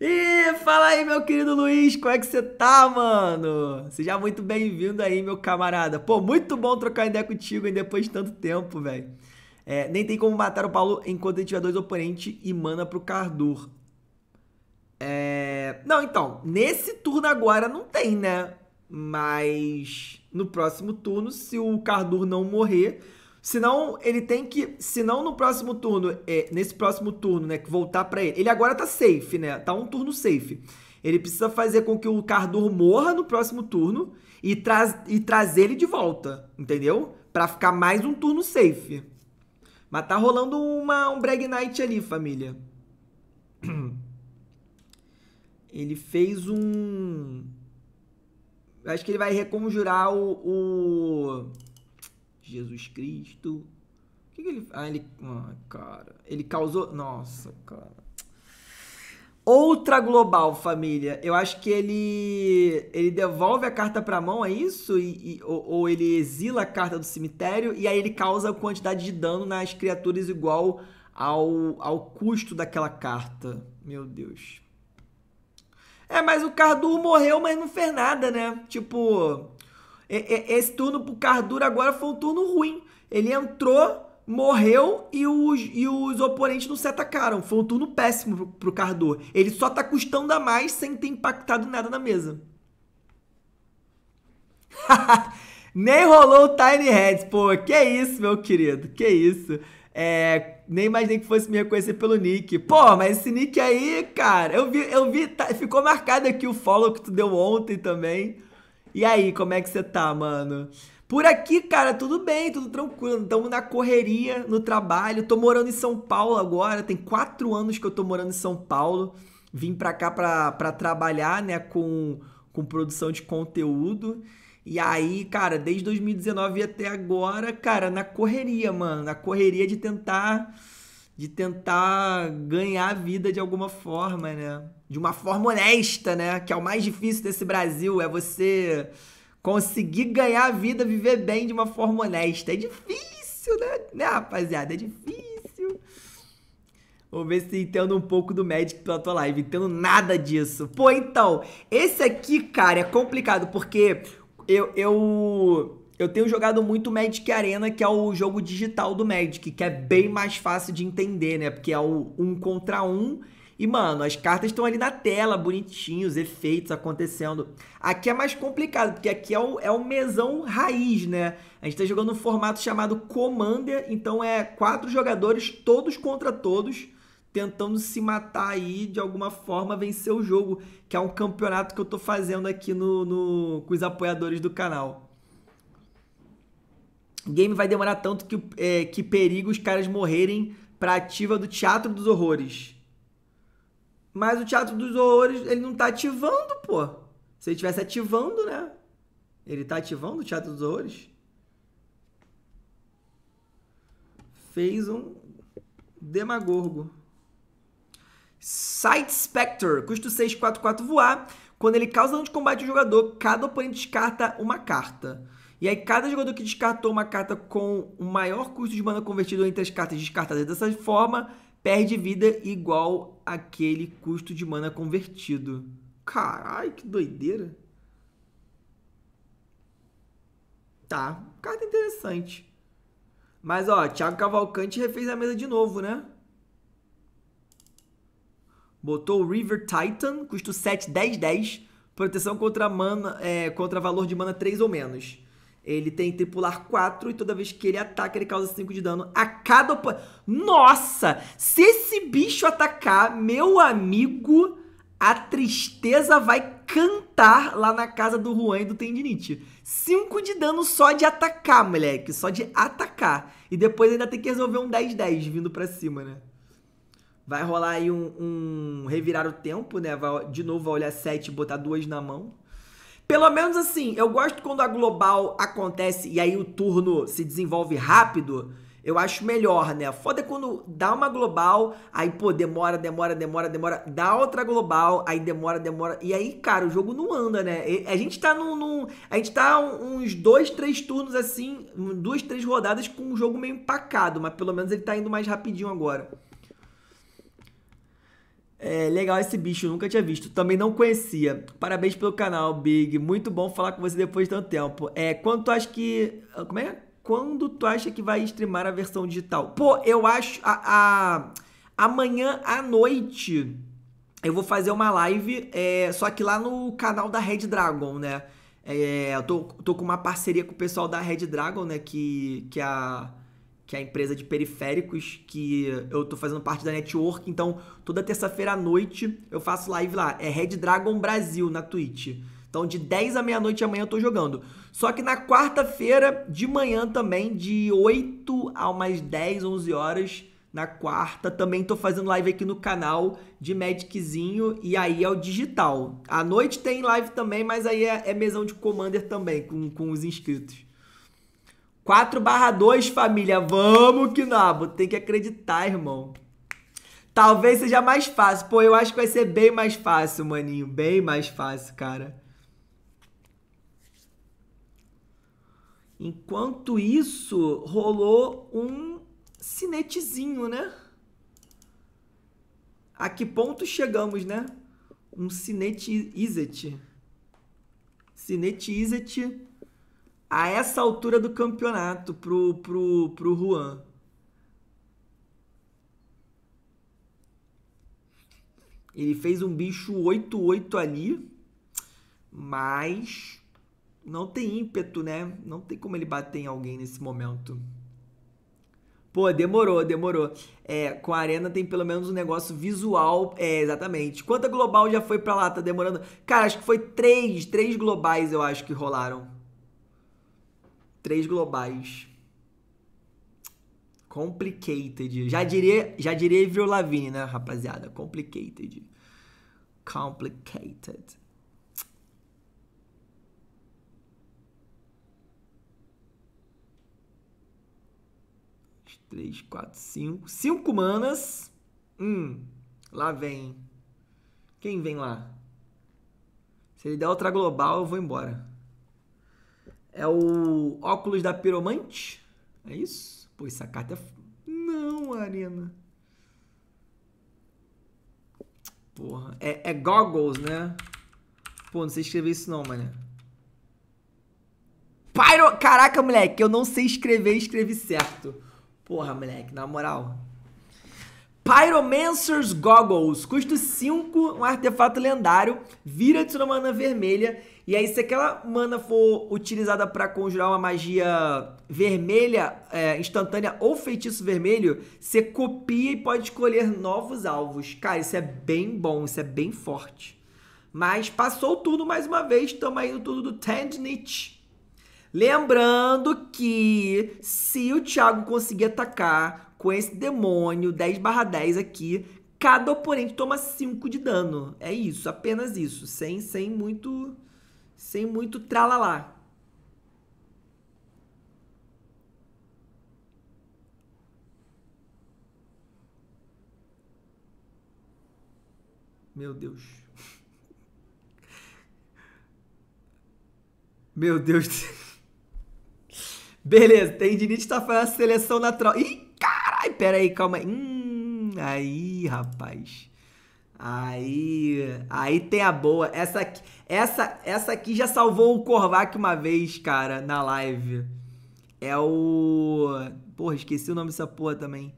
E fala aí, meu querido Luiz, como é que você tá, mano? Seja muito bem-vindo aí, meu camarada. Pô, muito bom trocar ideia contigo hein, depois de tanto tempo, velho. É, nem tem como matar o Paulo enquanto ele tiver dois oponentes e mana pro Cardur. É... Não, então, nesse turno agora não tem, né? Mas no próximo turno, se o Cardur não morrer, Senão ele tem que, senão no próximo turno, é, nesse próximo turno, né, que voltar para ele. Ele agora tá safe, né? Tá um turno safe. Ele precisa fazer com que o Cardur morra no próximo turno e traz e trazer ele de volta, entendeu? Para ficar mais um turno safe. Mas tá rolando uma um Brag Knight ali, família. Ele fez um acho que ele vai reconjurar o, o Jesus Cristo. O que, que ele. Ah, ele. Ah, cara. Ele causou. Nossa, cara. Outra global, família. Eu acho que ele ele devolve a carta pra mão, é isso? E, e ou, ou, ele exila a carta do cemitério e aí ele causa quantidade de dano nas criaturas igual ao, ao custo daquela carta. Meu Deus. É, mas o Cardur morreu, mas não fez nada, né? Tipo, é, é, esse turno pro Cardura agora foi um turno ruim. Ele entrou, morreu e os, e os oponentes não se atacaram. Foi um turno péssimo pro, pro Ele só tá custando a mais sem ter impactado nada na mesa. Nem rolou o Tiny Heads, pô. Que isso, meu querido, que isso. É, nem imaginei que fosse me reconhecer pelo nick. Pô, mas esse nick aí, cara, eu vi, eu vi, tá, ficou marcado aqui o follow que tu deu ontem também. E aí, como é que você tá, mano? Por aqui, cara, tudo bem, tudo tranquilo. Estamos na correria, no trabalho. Tô morando em São Paulo agora. Tem quatro anos que eu tô morando em São Paulo. Vim pra cá pra, pra trabalhar, né, com, com produção de conteúdo. E aí, cara, desde 2019 até agora, cara, na correria, mano. Na correria de tentar. De tentar ganhar a vida de alguma forma, né? de uma forma honesta, né? Que é o mais difícil desse Brasil, é você conseguir ganhar a vida, viver bem de uma forma honesta. É difícil, né, né rapaziada? É difícil. Vou ver se entendo um pouco do Magic pela tua live. Entendo nada disso. Pô, então, esse aqui, cara, é complicado, porque eu, eu, eu tenho jogado muito Magic Arena, que é o jogo digital do Magic, que é bem mais fácil de entender, né? Porque é o um contra um e, mano, as cartas estão ali na tela, bonitinhos, efeitos acontecendo. Aqui é mais complicado, porque aqui é o, é o mesão raiz, né? A gente tá jogando um formato chamado Commander, então é quatro jogadores, todos contra todos, tentando se matar aí, de alguma forma, vencer o jogo, que é um campeonato que eu tô fazendo aqui no, no com os apoiadores do canal game vai demorar tanto que, é, que os caras morrerem pra ativa do Teatro dos Horrores. Mas o Teatro dos Horrores, ele não tá ativando, pô. Se ele tivesse ativando, né? Ele tá ativando o Teatro dos Horrores? Fez um Demagorgo. Sight Spectre, custo 6, 4, 4 voar. Quando ele causa dano de combate ao jogador, cada oponente descarta uma carta. E aí, cada jogador que descartou uma carta com o maior custo de mana convertido entre as cartas descartadas dessa forma perde vida igual aquele custo de mana convertido. Caralho, que doideira. Tá, carta interessante. Mas ó, Thiago Cavalcante refez a mesa de novo, né? Botou o River Titan, custo 7, 10, 10. Proteção contra, mana, é, contra valor de mana 3 ou menos. Ele tem tripular 4 e toda vez que ele ataca, ele causa 5 de dano a cada oponente. Nossa! Se esse bicho atacar, meu amigo, a tristeza vai cantar lá na casa do Juan e do Tendinite. 5 de dano só de atacar, moleque. Só de atacar. E depois ainda tem que resolver um 10-10 vindo pra cima, né? Vai rolar aí um, um revirar o tempo, né? Vai, de novo vai olhar 7 e botar duas na mão. Pelo menos assim, eu gosto quando a global acontece e aí o turno se desenvolve rápido. Eu acho melhor, né? Foda é quando dá uma global, aí pô, demora, demora, demora, demora, dá outra global, aí demora, demora. E aí, cara, o jogo não anda, né? A gente tá num. num a gente tá uns dois, três turnos assim, duas, três rodadas com um jogo meio empacado, mas pelo menos ele tá indo mais rapidinho agora. É, legal esse bicho, nunca tinha visto. Também não conhecia. Parabéns pelo canal, Big. Muito bom falar com você depois de tanto tempo. É, quando tu acha que. Ah, como é? Quando tu acha que vai streamar a versão digital? Pô, eu acho. A, a amanhã à noite eu vou fazer uma live, é, só que lá no canal da Red Dragon, né? É, eu tô, tô com uma parceria com o pessoal da Red Dragon, né? Que, que é a que é a empresa de periféricos que eu tô fazendo parte da network. Então, toda terça-feira à noite eu faço live lá. É Red Dragon Brasil na Twitch. Então, de 10 à meia-noite amanhã eu tô jogando. Só que na quarta-feira de manhã também, de 8 a umas 10, 11 horas, na quarta também tô fazendo live aqui no canal de Magiczinho e aí é o digital. À noite tem live também, mas aí é, é mesão de Commander também, com, com os inscritos. 4 barra 2, família. Vamos, Quinabo. Tem que acreditar, irmão. Talvez seja mais fácil. Pô, eu acho que vai ser bem mais fácil, maninho. Bem mais fácil, cara. Enquanto isso, rolou um cinetezinho, né? A que ponto chegamos, né? Um cinete Izet. Izet a essa altura do campeonato pro, pro, pro Juan. Ele fez um bicho 8-8 ali, mas não tem ímpeto, né? Não tem como ele bater em alguém nesse momento. Pô, demorou, demorou. É, com a Arena tem pelo menos um negócio visual. É, exatamente. Quanta global já foi pra lá? Tá demorando? Cara, acho que foi três, três globais eu acho que rolaram. Três globais. Complicated. Já diria, já diria Avril Lavigne, né, rapaziada? Complicated. Complicated. Três, quatro, cinco. Cinco manas. Hum, lá vem. Quem vem lá? Se ele der outra global, eu vou embora. É o óculos da piromante? É isso? Pô, essa carta é. Não, Arena. Porra. É, é goggles, né? Pô, não sei escrever isso não, mano. Pyro... Caraca, moleque, eu não sei escrever e escrevi certo. Porra, moleque, na moral. Pyromancer's Goggles. Custo 5, um artefato lendário. Vira de sua mana vermelha e aí, se aquela mana for utilizada para conjurar uma magia vermelha, é, instantânea ou feitiço vermelho, você copia e pode escolher novos alvos. Cara, isso é bem bom, isso é bem forte. Mas passou o turno mais uma vez, estamos aí no tudo do Tendnit. Lembrando que se o Thiago conseguir atacar com esse demônio 10 barra 10 aqui, cada oponente toma 5 de dano. É isso, apenas isso. Sem, sem muito sem muito tralalá. Meu Deus. Meu Deus. Beleza, Tendinite tá fazendo a seleção natural. Ih, carai, pera aí, calma aí. Hum, aí, rapaz. Aí, aí tem a boa. Essa aqui, essa, essa aqui já salvou o Korvac uma vez, cara, na live. É o. Porra, esqueci o nome dessa porra também.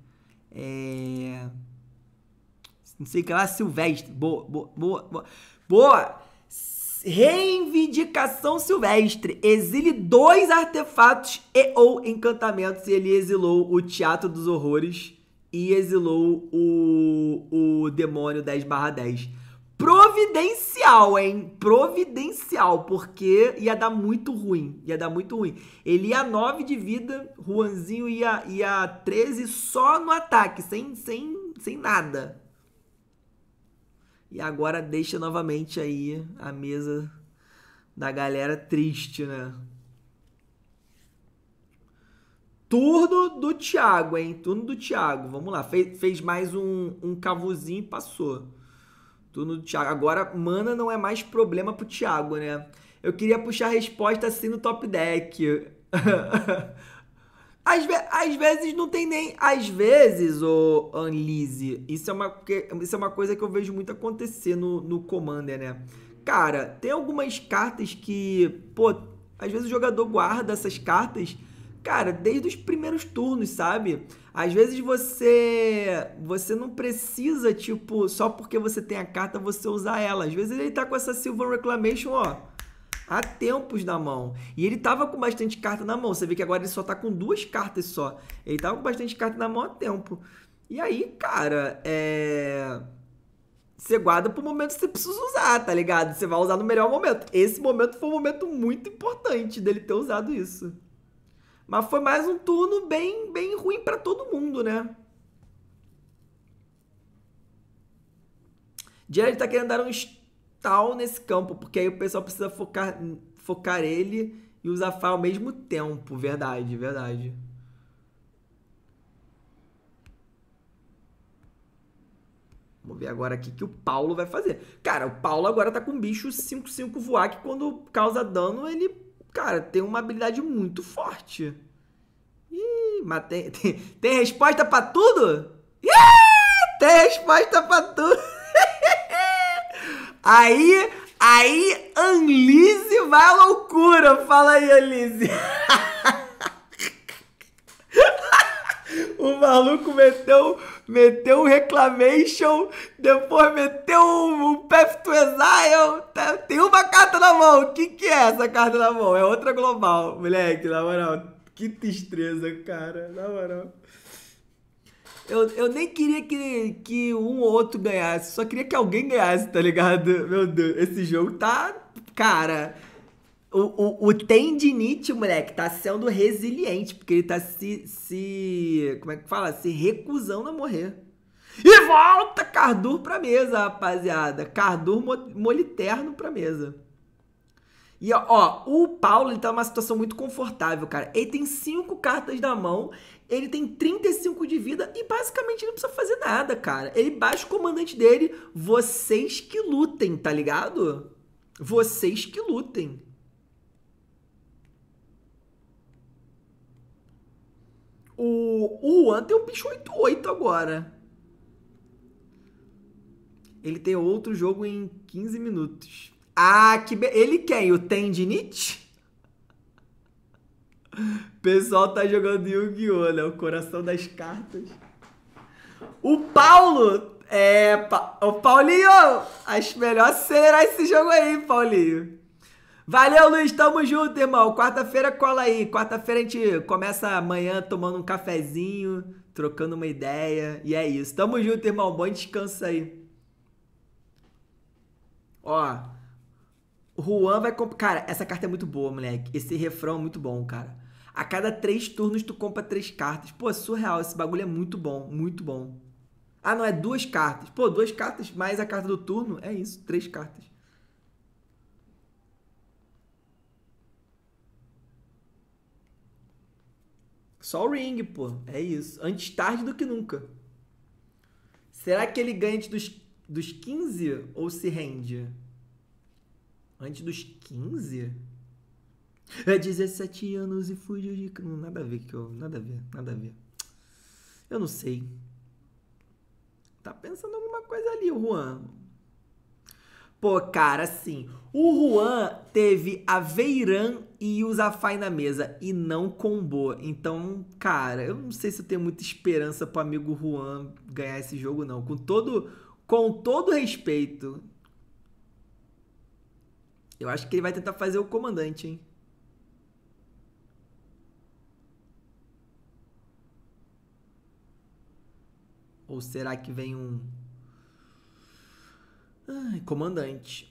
É. Não sei o que lá, Silvestre. Boa, boa, boa. Boa! boa. Reivindicação Silvestre. Exile dois artefatos e ou encantamentos. E ele exilou o Teatro dos Horrores e exilou o, o demônio 10 barra 10. Providencial, hein? Providencial, porque ia dar muito ruim. Ia dar muito ruim. Ele ia 9 de vida, Juanzinho ia, ia 13 só no ataque, sem, sem, sem nada. E agora deixa novamente aí a mesa da galera triste, né? Turno do Thiago, hein? Turno do Thiago. Vamos lá. Fez, fez mais um, um cavuzinho e passou. Turno do Thiago. Agora, mana não é mais problema pro Thiago, né? Eu queria puxar a resposta assim no top deck. às, ve às, vezes não tem nem. Às vezes, ô Anlise, isso é, uma, isso é uma coisa que eu vejo muito acontecer no, no Commander, né? Cara, tem algumas cartas que, pô, às vezes o jogador guarda essas cartas cara, desde os primeiros turnos, sabe? Às vezes você você não precisa, tipo, só porque você tem a carta você usar ela. Às vezes ele tá com essa Silver Reclamation, ó, há tempos na mão. E ele tava com bastante carta na mão. Você vê que agora ele só tá com duas cartas só. Ele tava com bastante carta na mão há tempo. E aí, cara, é você guarda pro momento que você precisa usar, tá ligado? Você vai usar no melhor momento. Esse momento foi um momento muito importante dele ter usado isso. Mas foi mais um turno bem, bem ruim para todo mundo, né? Jared tá querendo dar um stall nesse campo, porque aí o pessoal precisa focar, focar ele e o Zafar ao mesmo tempo. Verdade, verdade. Vamos ver agora aqui que o Paulo vai fazer. Cara, o Paulo agora tá com um bicho 5-5 voar que quando causa dano ele cara, tem uma habilidade muito forte. Ih, mas tem, tem, tem resposta para tudo? Ih, tem resposta para tudo. aí, aí, Anlise vai à loucura. Fala aí, Anlise. O maluco meteu, meteu um reclamation, depois meteu um, um Path to Exile. Tá, tem uma carta na mão. O que, que é essa carta na mão? É outra global, moleque, na moral. Que tristeza, cara, na moral. Eu, eu nem queria que, que um ou outro ganhasse, só queria que alguém ganhasse, tá ligado? Meu Deus, esse jogo tá. Cara. O, o, o tendinite, moleque, tá sendo resiliente, porque ele tá se, se. Como é que fala? Se recusando a morrer. E volta Cardur pra mesa, rapaziada. Cardur moliterno pra mesa. E ó, o Paulo ele tá numa situação muito confortável, cara. Ele tem cinco cartas na mão, ele tem 35 de vida e basicamente ele não precisa fazer nada, cara. Ele baixa o comandante dele, vocês que lutem, tá ligado? Vocês que lutem. O, Juan tem um bicho 8-8 agora. Ele tem outro jogo em 15 minutos. Ah, que be... Ele quem? O Tendinite? O pessoal tá jogando Yu-Gi-Oh! Né? O coração das cartas. O Paulo! É. Pa... O Paulinho! Acho melhor acelerar esse jogo aí, Paulinho. Valeu, Luiz, tamo junto, irmão. Quarta-feira cola aí. Quarta-feira a gente começa amanhã tomando um cafezinho, trocando uma ideia. E é isso. Tamo junto, irmão. Bom descanso aí. Ó. Juan vai comprar. Cara, essa carta é muito boa, moleque. Esse refrão é muito bom, cara. A cada três turnos tu compra três cartas. Pô, surreal. Esse bagulho é muito bom, muito bom. Ah, não, é duas cartas. Pô, duas cartas mais a carta do turno. É isso, três cartas. Só o Ring, pô. É isso. Antes tarde do que nunca. Será que ele ganha antes dos, dos 15 ou se rende? Antes dos 15? É 17 anos e fugiu de. Nada a ver, que eu. Nada a ver, nada a ver. Eu não sei. Tá pensando alguma coisa ali, Juan. Pô, cara, assim, o Juan teve a Veiran e o Zafai na mesa e não combou. Então, cara, eu não sei se eu tenho muita esperança pro amigo Juan ganhar esse jogo, não. Com todo, com todo respeito. Eu acho que ele vai tentar fazer o comandante, hein? Ou será que vem um Ai, comandante.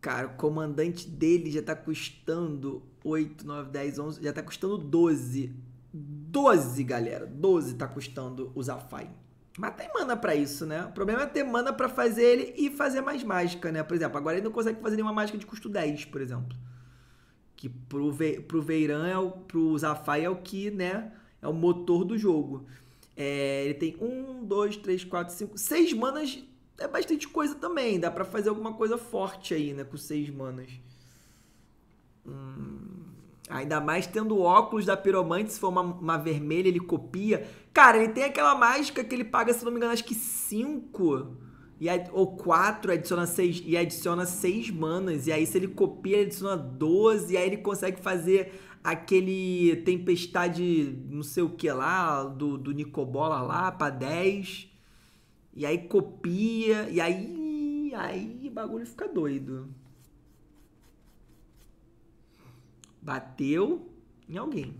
Cara, o comandante dele já tá custando 8, 9, 10, 11. Já tá custando 12. 12, galera. 12 tá custando o Zafai. Mas tem mana pra isso, né? O problema é ter mana pra fazer ele e fazer mais mágica, né? Por exemplo, agora ele não consegue fazer nenhuma mágica de custo 10, por exemplo. Que pro, Ve pro Veiran, é o, pro Zafai é o que, né? É o motor do jogo. É, ele tem um, dois, três, quatro, cinco, seis manas. É bastante coisa também. Dá para fazer alguma coisa forte aí, né? Com seis manas. Hum, ainda mais tendo o óculos da Piromante. Se for uma, uma, vermelha, ele copia. Cara, ele tem aquela mágica que ele paga, se não me engano, acho que cinco. E ou quatro, adiciona seis. E adiciona seis manas. E aí, se ele copia, ele adiciona doze. E aí, ele consegue fazer aquele Tempestade não sei o que lá, do, do Nicobola lá, pra 10. E aí copia, e aí. Aí o bagulho fica doido. Bateu em alguém.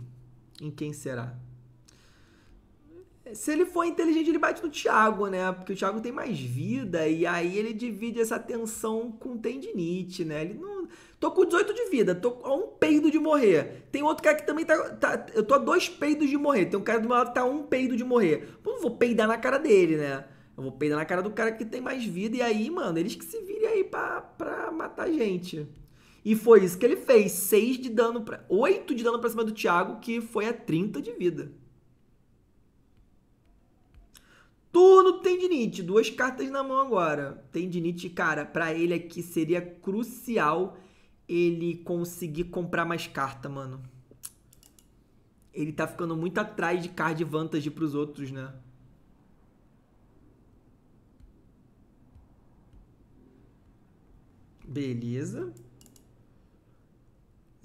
Em quem será? Se ele for inteligente, ele bate no Thiago, né? Porque o Thiago tem mais vida e aí ele divide essa atenção com o tendinite, né? Ele não Tô com 18 de vida, tô a um peido de morrer. Tem outro cara que também tá, tá Eu tô a dois peidos de morrer. Tem um cara do meu lado que tá a um peido de morrer. Eu não vou peidar na cara dele, né? Eu vou peidar na cara do cara que tem mais vida. E aí, mano, eles que se virem aí pra, pra matar a gente. E foi isso que ele fez. 6 de dano pra. 8 de dano pra cima do Thiago, que foi a 30 de vida. Turno do Tendinite. Duas cartas na mão agora. Tendinite, cara, para ele aqui seria crucial ele conseguir comprar mais carta, mano. Ele tá ficando muito atrás de card vantage pros outros, né? Beleza.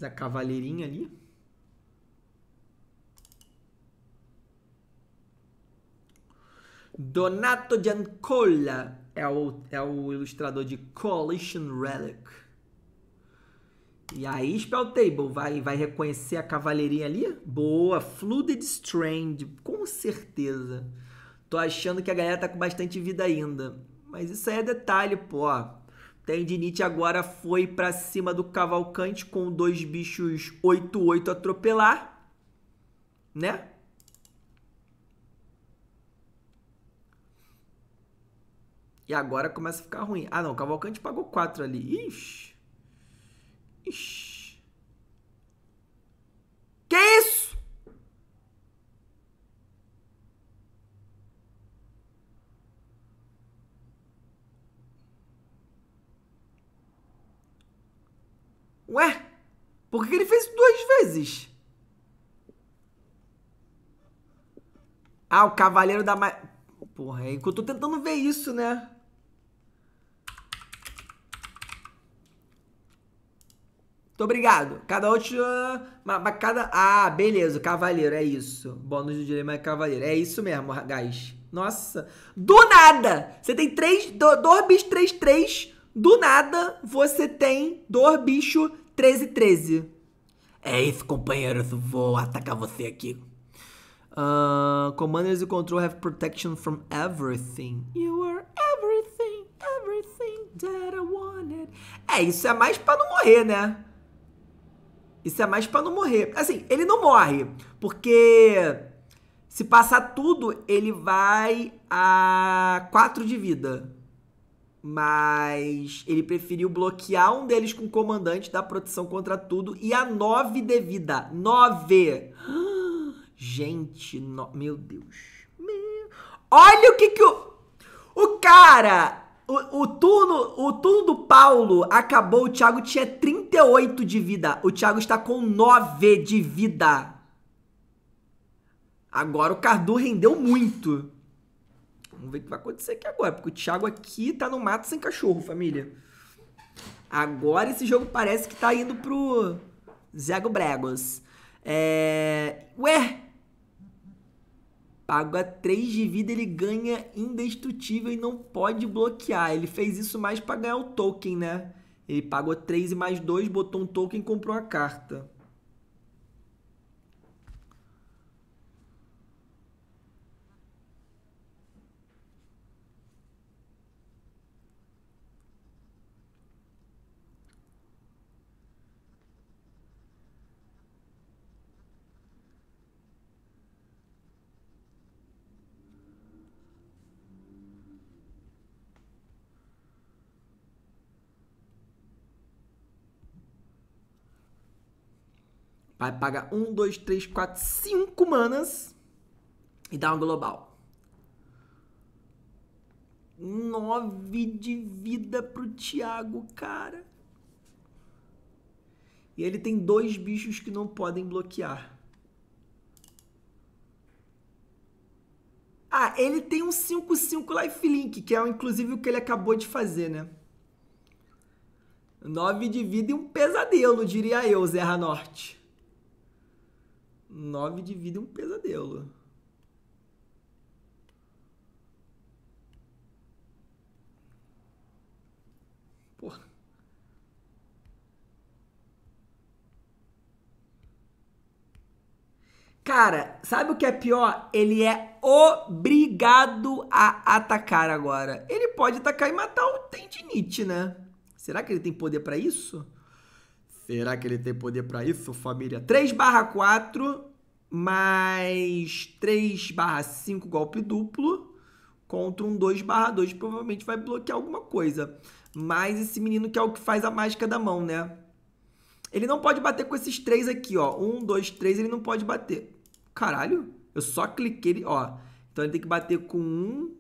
A cavaleirinha ali. Donato Giancola é o, é o ilustrador de Coalition Relic. E aí, Spell Table, vai, vai reconhecer a cavaleirinha ali? Boa, Flooded Strand, com certeza. Tô achando que a galera tá com bastante vida ainda. Mas isso aí é detalhe, pô. Tendinite agora foi para cima do Cavalcante com dois bichos 8-8 atropelar. Né? E agora começa a ficar ruim. Ah, não, o Cavalcante pagou 4 ali. Ixi. Ixi. Que é isso? Ué? Por que ele fez duas vezes? Ah, o Cavaleiro da Porra, é que eu tô tentando ver isso, né? Muito obrigado. Cada outro, Mas cada. Ah, beleza, cavaleiro, é isso. Bônus de dilema é cavaleiro. É isso mesmo, gás. Nossa. Do nada! Você tem três. Do, dois bichos 3, 3. Do nada, você tem dois bichos 13, 13. É isso, companheiros. Vou atacar você aqui. Uh, commanders e control have protection from everything. You are everything, everything that I wanted. É, isso é mais pra não morrer, né? Isso é mais para não morrer. Assim, ele não morre, porque se passar tudo, ele vai a 4 de vida. Mas ele preferiu bloquear um deles com o comandante da proteção contra tudo e a 9 de vida. 9! Gente, no... meu Deus. Meu... Olha o que que o... O cara o, o, turno, o turno do Paulo acabou, o Thiago tinha 38 de vida. O Thiago está com 9 de vida. Agora o Cardu rendeu muito. Vamos ver o que vai acontecer aqui agora, porque o Thiago aqui tá no mato sem cachorro, família. Agora esse jogo parece que tá indo pro Zego Bregos. É... Ué, Paga 3 de vida, ele ganha indestrutível e não pode bloquear. Ele fez isso mais para ganhar o token, né? Ele pagou 3 e mais 2, botou um token e comprou a carta. Vai pagar 1, 2, 3, 4, 5 manas e dar um global. 9 de vida pro Thiago, cara. E ele tem dois bichos que não podem bloquear. Ah, ele tem um 5-5 lifelink, que é inclusive o que ele acabou de fazer, né? 9 de vida e um pesadelo, diria eu, Zerra Norte. 9 de vida é um pesadelo. Porra. Cara, sabe o que é pior? Ele é obrigado a atacar agora. Ele pode atacar e matar o Tendinite, né? Será que ele tem poder para isso? Será que ele tem poder para isso, família? 3 barra 4 mais 3 barra 5 golpe duplo contra um 2 barra 2. Provavelmente vai bloquear alguma coisa. Mas esse menino que é o que faz a mágica da mão, né? Ele não pode bater com esses três aqui, ó. Um, dois, três, ele não pode bater. Caralho, eu só cliquei ó. Então ele tem que bater com um,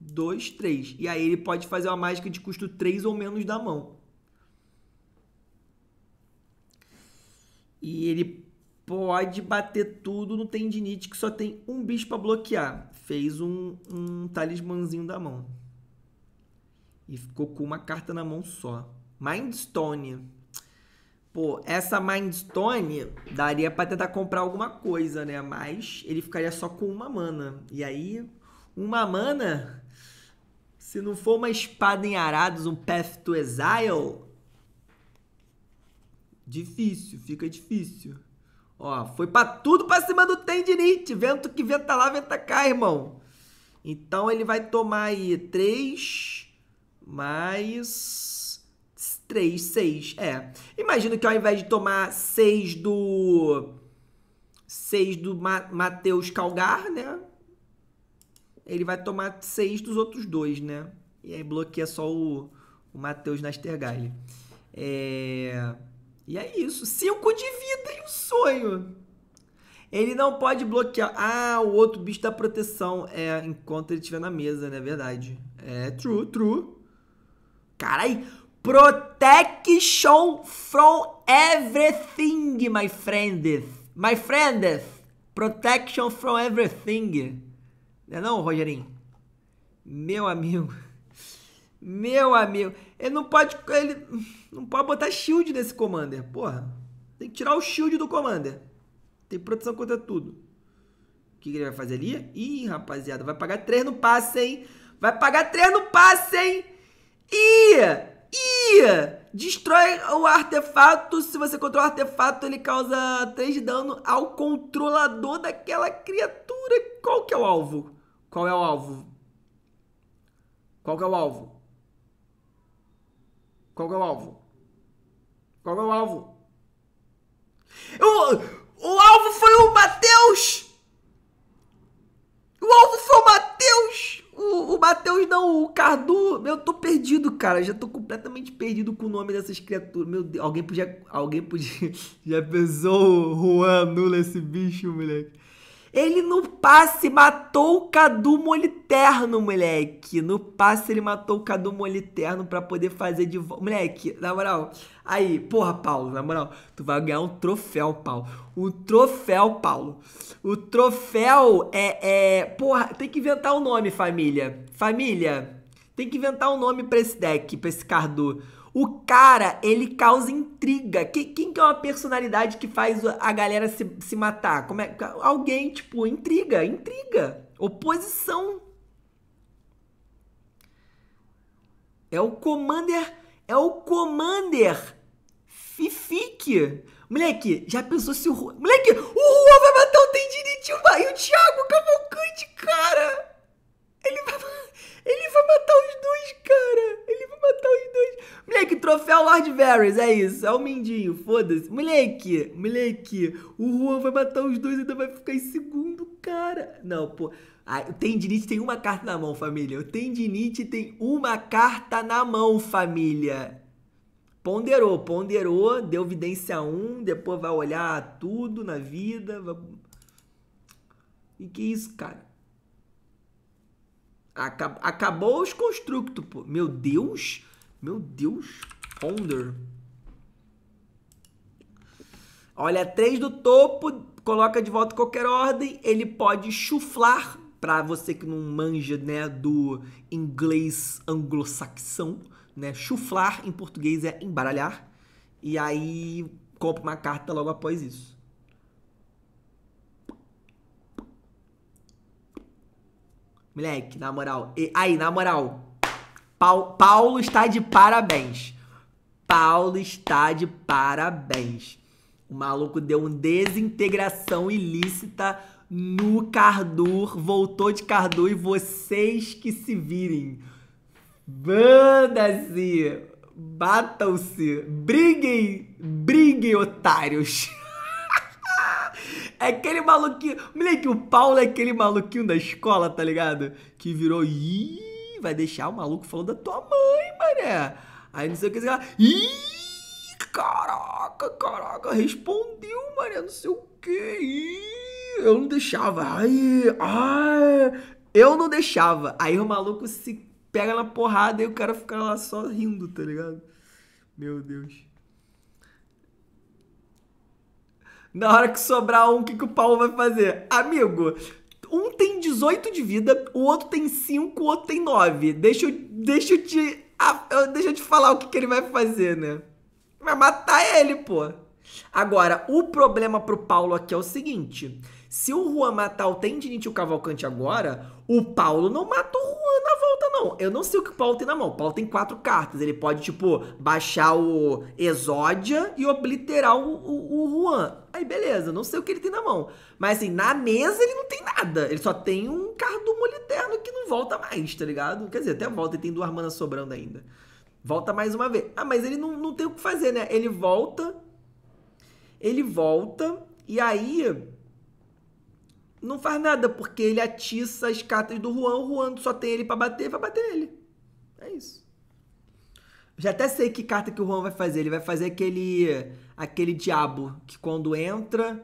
dois, três. E aí ele pode fazer uma mágica de custo 3 ou menos da mão. E ele pode bater tudo no tendinite que só tem um bicho para bloquear. Fez um, um talismãzinho da mão. E ficou com uma carta na mão só. Mindstone. Pô, essa Mindstone daria para tentar comprar alguma coisa, né? Mas ele ficaria só com uma mana. E aí, uma mana, se não for uma espada em arados, um Path to Exile, Difícil, fica difícil. Ó, foi para tudo para cima do tendinite. Vento que venta lá, venta cá, irmão. Então ele vai tomar aí 3 mais 3, 6. É. Imagino que ao invés de tomar 6 do 6 do Ma Matheus Calgar, né? Ele vai tomar 6 dos outros dois, né? E aí bloqueia só o, o Matheus Nastergalli. É... E é isso. Cinco de vida e um sonho. Ele não pode bloquear. Ah, o outro bicho da proteção. É, enquanto ele estiver na mesa, né? Verdade. É, true, true. Carai. Protection from everything, my friends. My friends. Protection from everything. Não é não, Rogerinho? Meu amigo. Meu amigo, ele não pode ele não pode botar shield nesse commander, porra. Tem que tirar o shield do commander. Tem proteção contra tudo. O que, que ele vai fazer ali? Ih, rapaziada, vai pagar 3 no passe, hein? Vai pagar 3 no passe, hein? Ih! Ih! Destrói o artefato. Se você controla o artefato, ele causa 3 de dano ao controlador daquela criatura. Qual que é o alvo? Qual é o alvo? Qual que é o alvo? Qual é o alvo? Qual é o alvo? O, o alvo foi o Matheus! O alvo foi o Matheus! O, o Matheus não, o Cardu. Eu tô perdido, cara. já tô completamente perdido com o nome dessas criaturas. Meu Deus, alguém podia. Alguém podia. Já pensou, Juan, nula esse bicho, moleque. Ele no passe matou o Cadu Moliterno, moleque. No passe ele matou o Cadu Moliterno pra poder fazer de volta. Moleque, na moral. Aí, porra, Paulo, na moral. Tu vai ganhar um troféu, Paulo. Um troféu, Paulo. O troféu é. é... Porra, tem que inventar o um nome, família. Família, tem que inventar um nome pra esse deck, pra esse Cardu. O cara, ele causa intriga. Quem, quem que é uma personalidade que faz a galera se, se matar? Como é? Alguém, tipo, intriga, intriga. Oposição. É o Commander. É o Commander Fifique. Moleque, já pensou se o Rua. Moleque, o Juan vai matar o Tendinite e o Thiago Cavalcante, cara! Ele vai. Ele vai matar os dois, cara. Ele vai matar os dois. Moleque, troféu Lord Varys, é isso. É o Mindinho, foda-se. Moleque, moleque. O Juan vai matar os dois e ainda vai ficar em segundo, cara. Não, pô. Ah, o tendinite tem uma carta na mão, família. O tendinite tem uma carta na mão, família. Ponderou, ponderou, deu vidência um, depois vai olhar tudo na vida. Vai... E que isso, cara? Acab acabou os constructos, pô. Meu Deus. Meu Deus. Ponder. Olha, três do topo, coloca de volta qualquer ordem. Ele pode chuflar, para você que não manja, né, do inglês anglo-saxão, né? Chuflar em português é embaralhar. E aí compra uma carta logo após isso. Moleque, na moral. E, aí, na moral. Paulo, Paulo está de parabéns. Paulo está de parabéns. O maluco deu uma desintegração ilícita no Cardur, voltou de Cardur e vocês que se virem. Banda-se! Batam-se! Briguem! Briguem, otários! É aquele maluquinho. Moleque, o Paulo é aquele maluquinho da escola, tá ligado? Que virou. Ih, vai deixar o maluco falando da tua mãe, mané. Aí não sei o que, sei lá. Ih, caraca, caraca, respondeu, mané, não sei o que. Ih, eu não deixava. Ai, ai. Eu não deixava. Aí o maluco se pega na porrada e o cara fica lá só rindo, tá ligado? Meu Deus. Na hora que sobrar um, o que, que o Paulo vai fazer? Amigo, um tem 18 de vida, o outro tem 5, o outro tem 9. Deixa eu, deixa eu te. Deixa eu te falar o que, que ele vai fazer, né? Vai matar ele, pô. Agora, o problema pro Paulo aqui é o seguinte: se o Juan matar o Tendinite e o Cavalcante agora, o Paulo não mata o Juan na volta, não. Eu não sei o que o Paulo tem na mão. O Paulo tem quatro cartas. Ele pode, tipo, baixar o Exódia e obliterar o, o, o Juan. Aí, beleza, não sei o que ele tem na mão. Mas, assim, na mesa ele não tem nada. Ele só tem um carro do Moliterno que não volta mais, tá ligado? Quer dizer, até volta, e tem duas manas sobrando ainda. Volta mais uma vez. Ah, mas ele não, não tem o que fazer, né? Ele volta. Ele volta. E aí não faz nada, porque ele atiça as cartas do Juan, o Juan só tem ele para bater, vai bater ele. É isso. Já até sei que carta que o Juan vai fazer. Ele vai fazer aquele aquele diabo que quando entra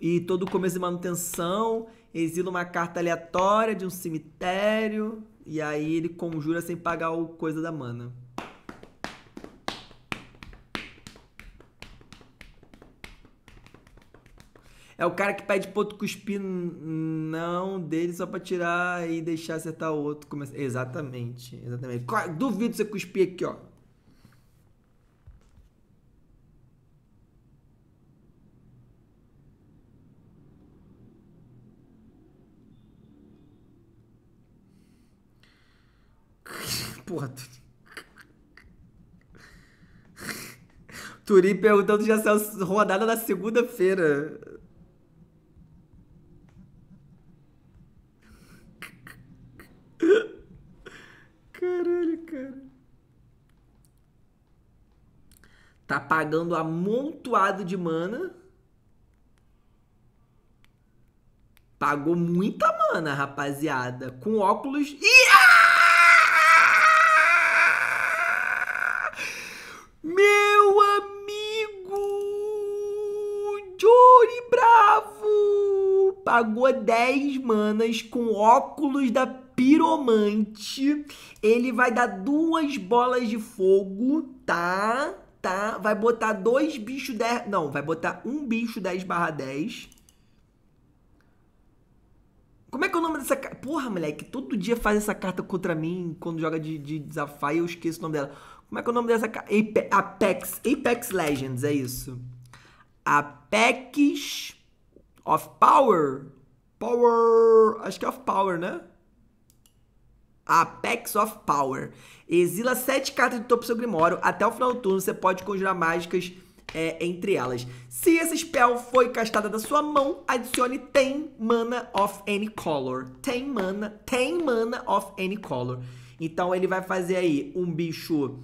e todo começo de manutenção, exila uma carta aleatória de um cemitério e aí ele conjura sem pagar o coisa da mana. É o cara que pede pro outro cuspir não dele só pra tirar e deixar acertar o outro. Começa... Exatamente, exatamente. Duvido você cuspir aqui, ó. Porra, Turi. Turi perguntando já saiu rodada na segunda-feira. Tá pagando amontoado de mana. Pagou muita mana, rapaziada. Com óculos Meu amigo! Jory Bravo! Pagou 10 manas com óculos da piromante. Ele vai dar duas bolas de fogo, tá? botar, vai botar dois bichos 10, não, vai botar um bicho 10 barra 10. Como é que é o nome dessa carta? Porra, moleque, todo dia faz essa carta contra mim quando joga de, de Desafio, eu esqueço o nome dela. Como é que é o nome dessa carta? Apex, Apex Legends, é isso. Apex of Power. Power, acho que é of Power, né? Apex of Power. Exila 7 cartas do topo do seu Grimório. Até o final do turno você pode conjurar mágicas é, entre elas. Se esse spell foi castada da sua mão, adicione tem mana of any color. Tem mana, tem mana of any color. Então ele vai fazer aí um bicho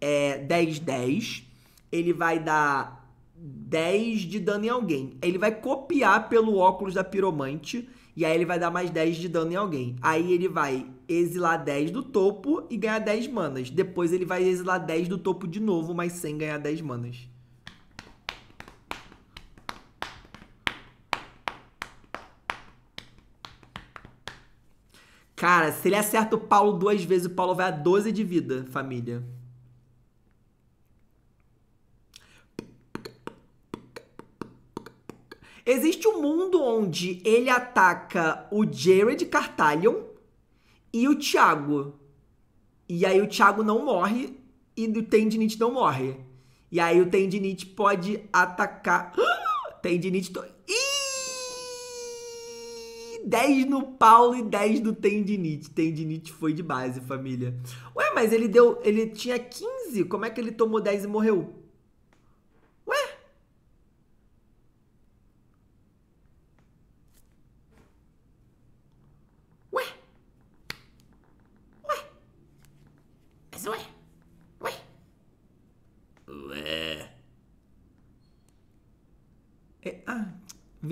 10, é, 10. Ele vai dar 10 de dano em alguém. Ele vai copiar pelo óculos da piromante. E aí ele vai dar mais 10 de dano em alguém. Aí ele vai exilar 10 do topo e ganhar 10 manas. Depois ele vai exilar 10 do topo de novo, mas sem ganhar 10 manas. Cara, se ele acerta o Paulo duas vezes, o Paulo vai a 12 de vida, família. Existe um mundo onde ele ataca o Jared Cartalion e o Thiago. E aí o Thiago não morre e o tendinite não morre. E aí o tendinite pode atacar. Tendinite. To... Ih! 10 no Paulo e 10 do tendinite. Tendinite foi de base, família. Ué, mas ele deu. Ele tinha 15? Como é que ele tomou 10 e morreu?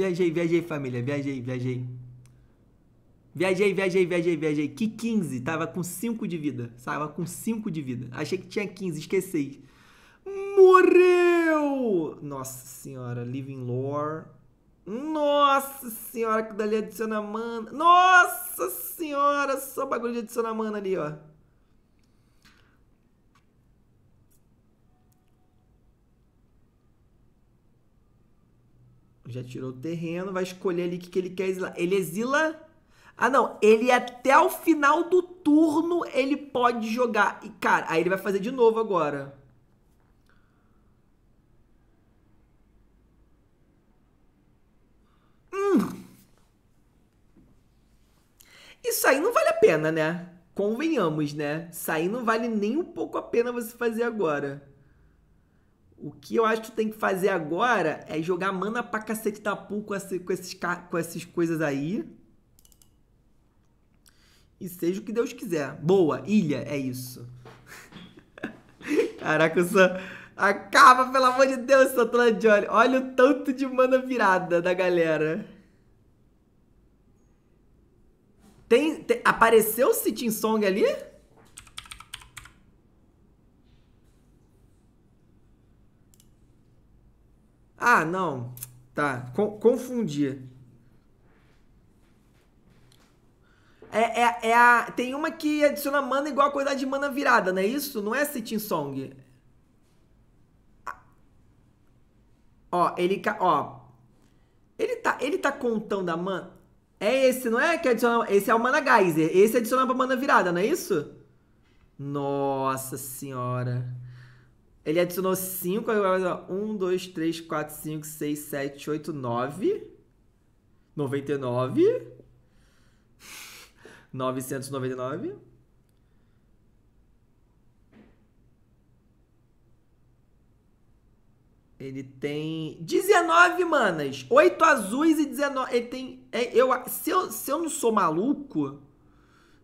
viajei, viajei, família, viajei, viajei. Viajei, viajei, viajei, viajei. Que 15? Tava com 5 de vida. Tava com 5 de vida. Achei que tinha 15, esqueci. Morreu! Nossa senhora, Living Lore. Nossa senhora, que dali adiciona mana. Nossa senhora, só bagulho de adiciona mana ali, ó. já tirou o terreno, vai escolher ali o que, que ele quer exilar. Ele exila. Ah, não. Ele até o final do turno ele pode jogar. E, cara, aí ele vai fazer de novo agora. Hum. Isso aí não vale a pena, né? Convenhamos, né? Isso aí não vale nem um pouco a pena você fazer agora. O que eu acho que tu tem que fazer agora é jogar mana pra cacete da com, esse, com, esses, com essas coisas aí. E seja o que Deus quiser. Boa, ilha, é isso. Caraca, Sam. Acaba, pelo amor de Deus, Santana olho. Olha o tanto de mana virada da galera. Tem, tem apareceu o Sitting Song ali? Ah, não. Tá. Confundi. É, é, é, a, tem uma que adiciona mana igual a quantidade de mana virada, não é isso? Não é Sitting Song. Ó, ele. Ó. Ele tá, ele tá contando a mana. É esse, não é? Que adiciona. Esse é o Mana Geyser. Esse adiciona pra mana virada, não é isso? Nossa senhora. Ele adicionou 5, agora vai dar 1, 2, 3, 4, 5, 6, 7, 8, 9. 99. 999. Ele tem 19 manas, 8 azuis e 19. Ele tem. É, eu, se, eu, se eu não sou maluco,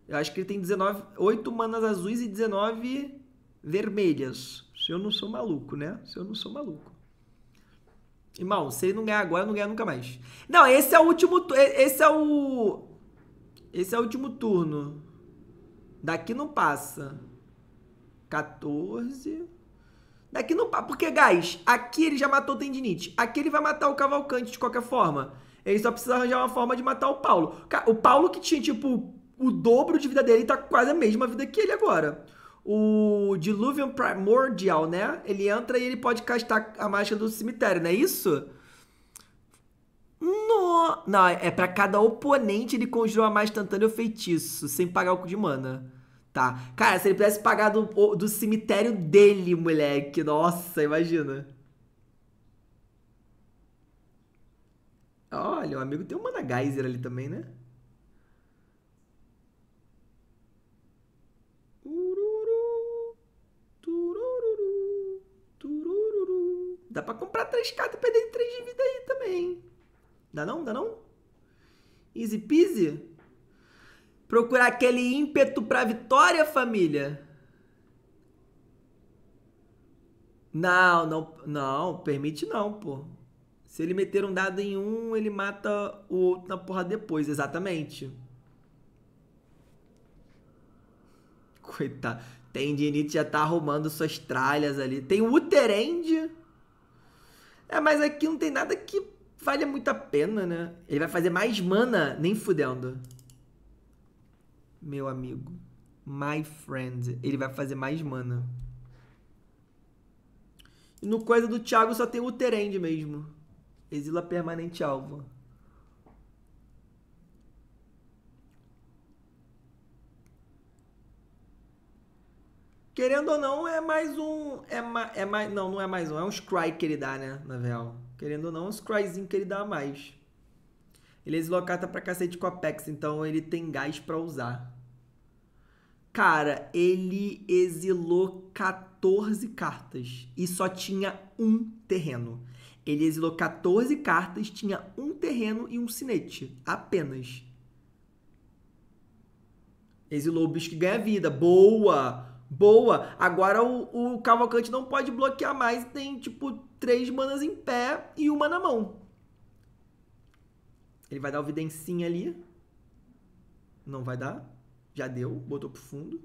eu acho que ele tem 19, 8 manas azuis e 19 vermelhas. Se eu não sou maluco, né? Se eu não sou maluco. Irmão, se ele não ganhar agora, não ganha nunca mais. Não, esse é o último. Esse é o. Esse é o último turno. Daqui não passa. 14. Daqui não passa. Porque, guys, aqui ele já matou o tendinite. Aqui ele vai matar o Cavalcante de qualquer forma. Ele só precisa arranjar uma forma de matar o Paulo. O Paulo que tinha, tipo, o dobro de vida dele tá quase a mesma vida que ele agora o Diluvian é Primordial, né? Ele entra e ele pode castar a máscara do cemitério, não é isso? No... Não, é para cada oponente ele conjura mais instantânea ou feitiço, sem pagar o cu de mana. Tá. Cara, se ele pudesse pagar do, do cemitério dele, moleque. Nossa, imagina. Olha, o amigo tem uma mana geyser ali também, né? Dá pra comprar três cartas e perder três de vida aí também. Dá não? Dá não? Easy peasy? Procurar aquele ímpeto pra vitória, família? Não, não, não, permite não, pô. Se ele meter um dado em um, ele mata o outro na porra depois, exatamente. Coitado. Tendinite já tá arrumando suas tralhas ali. Tem o Uterend. É, mas aqui não tem nada que valha muito a pena, né? Ele vai fazer mais mana nem fudendo. Meu amigo. My friend. Ele vai fazer mais mana. E no coisa do Thiago só tem o Terend mesmo. Exila permanente alvo. Querendo ou não, é mais um. É, ma, é mais. Não, não é mais um. É um scry que ele dá, né? Na real. Querendo ou não, é um scryzinho que ele dá a mais. Ele é deslocata pra cacete com a então ele tem gás para usar. Cara, ele exilou 14 cartas e só tinha um terreno. Ele exilou 14 cartas, tinha um terreno e um sinete. Apenas. Exilou o bicho que ganha vida. Boa! boa. Agora o, o Cavalcante não pode bloquear mais. Tem, tipo, três manas em pé e uma na mão. Ele vai dar o Videncinha ali. Não vai dar. Já deu. Botou pro fundo.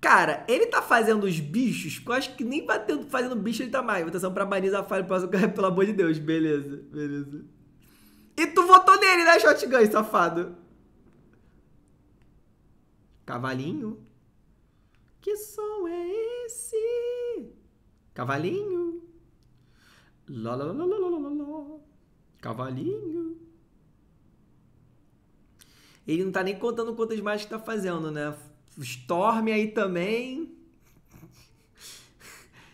Cara, ele tá fazendo os bichos, eu acho que nem batendo, fazendo bicho ele tá mais. Votação pra Baniza Falho, pelo amor de Deus. Beleza, beleza. E tu votou nele, né, Shotgun, safado? Cavalinho. Que som é esse? Cavalinho. Lá, lá, lá, lá, lá, lá, lá. Cavalinho. Ele não tá nem contando quantas mais que tá fazendo, né? Storm aí também.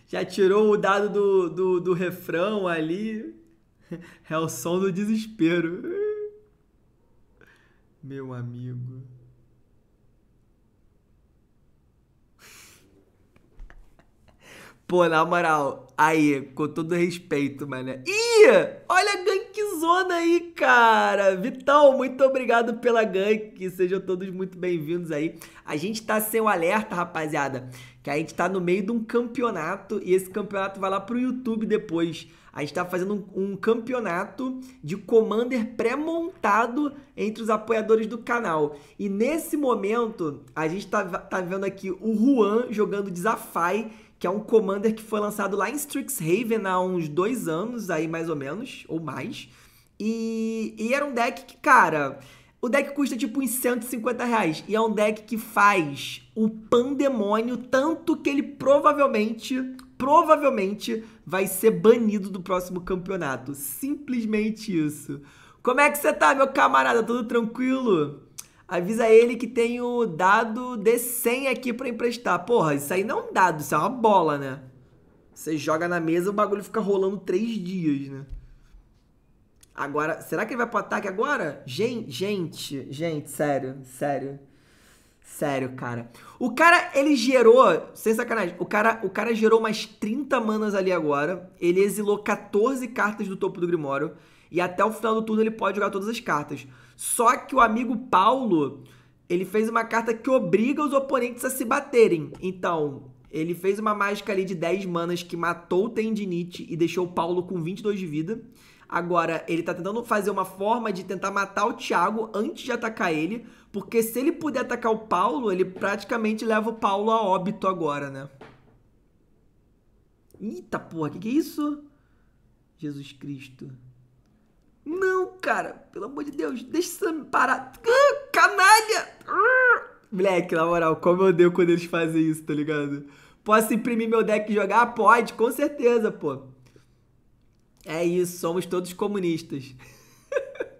Já tirou o dado do, do, do refrão ali. É o som do desespero. Meu amigo. Pô, na moral, aí, com todo respeito, mané. Ih! Olha a gankzona aí, cara! Vitão, muito obrigado pela gank. Sejam todos muito bem-vindos aí. A gente tá sem o alerta, rapaziada, que a gente tá no meio de um campeonato e esse campeonato vai lá pro YouTube depois. A gente tá fazendo um, um campeonato de Commander pré-montado entre os apoiadores do canal. E nesse momento, a gente tá, tá vendo aqui o Juan jogando de Zafai que é um Commander que foi lançado lá em Strixhaven há uns dois anos, aí mais ou menos, ou mais. E, e era um deck que, cara, o deck custa tipo uns 150 reais. E é um deck que faz o pandemônio, tanto que ele provavelmente, provavelmente vai ser banido do próximo campeonato. Simplesmente isso. Como é que você tá, meu camarada? Tudo tranquilo? Avisa ele que tem o dado D100 aqui para emprestar. Porra, isso aí não é um dado, isso é uma bola, né? Você joga na mesa, o bagulho fica rolando três dias, né? Agora, será que ele vai pro ataque agora? Gente, gente, gente, sério, sério. Sério, cara. O cara, ele gerou, sem sacanagem, o cara, o cara gerou mais 30 manas ali agora. Ele exilou 14 cartas do topo do Grimório. E até o final do turno ele pode jogar todas as cartas. Só que o amigo Paulo, ele fez uma carta que obriga os oponentes a se baterem. Então, ele fez uma mágica ali de 10 manas que matou o Tendinite e deixou o Paulo com 22 de vida. Agora, ele tá tentando fazer uma forma de tentar matar o Thiago antes de atacar ele, porque se ele puder atacar o Paulo, ele praticamente leva o Paulo a óbito agora, né? Eita porra, que que é isso? Jesus Cristo. Não, cara, pelo amor de Deus, deixa me parar. Ah, canalha! Ah. Moleque, na moral, como eu odeio quando eles fazem isso, tá ligado? Posso imprimir meu deck e jogar? Pode, com certeza, pô. É isso, somos todos comunistas.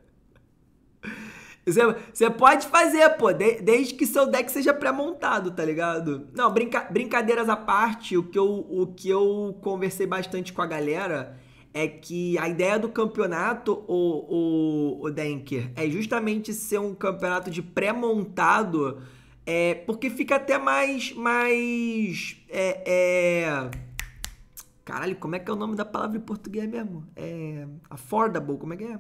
É, você pode fazer, pô, de, desde que seu deck seja pré-montado, tá ligado? Não, brinca, brincadeiras à parte, o que, eu, o que eu conversei bastante com a galera é que a ideia do campeonato, o, o, o Denker, é justamente ser um campeonato de pré-montado, é, porque fica até mais. mais é, é... Caralho, como é que é o nome da palavra em português mesmo? É. Affordable, como é que é?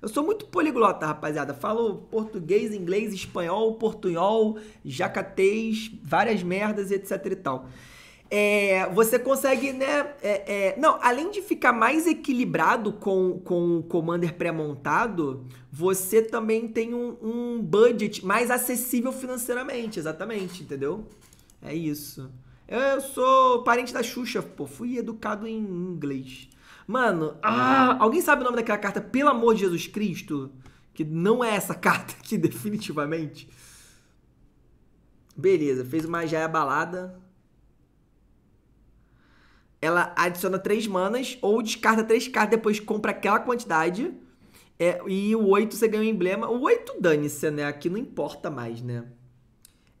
Eu sou muito poliglota, rapaziada. Falo português, inglês, espanhol, portunhol, jacatês, várias merdas, etc e tal é, você consegue, né? É, é, não, além de ficar mais equilibrado com, com o Commander pré-montado, você também tem um, um budget mais acessível financeiramente, exatamente, entendeu? É isso. Eu sou parente da Xuxa, pô, fui educado em inglês. Mano, ah, alguém sabe o nome daquela carta, pelo amor de Jesus Cristo? Que não é essa carta aqui, definitivamente. Beleza, fez uma jaia balada ela adiciona 3 manas ou descarta 3 cartas, depois compra aquela quantidade. É, e o 8 você ganha um emblema. O 8 dane-se, né? Aqui não importa mais, né?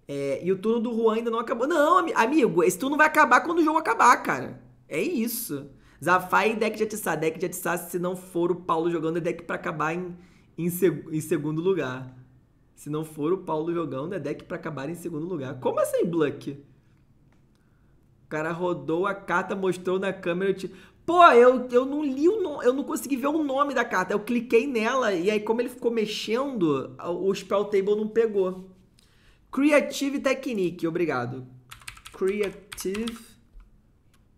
É, e o turno do Juan ainda não acabou. Não, am amigo, esse turno vai acabar quando o jogo acabar, cara. É isso. Zafai e deck de atiçar. Deck de atiçar, se não for o Paulo jogando, é deck para acabar em, em, seg em, segundo lugar. Se não for o Paulo jogando, é deck para acabar em segundo lugar. Como assim, Bluck? cara rodou a carta, mostrou na câmera, te Pô, eu, eu não li o nome, eu não consegui ver o nome da carta. Eu cliquei nela e aí, como ele ficou mexendo, o spell table não pegou. Creative Technique, obrigado. Creative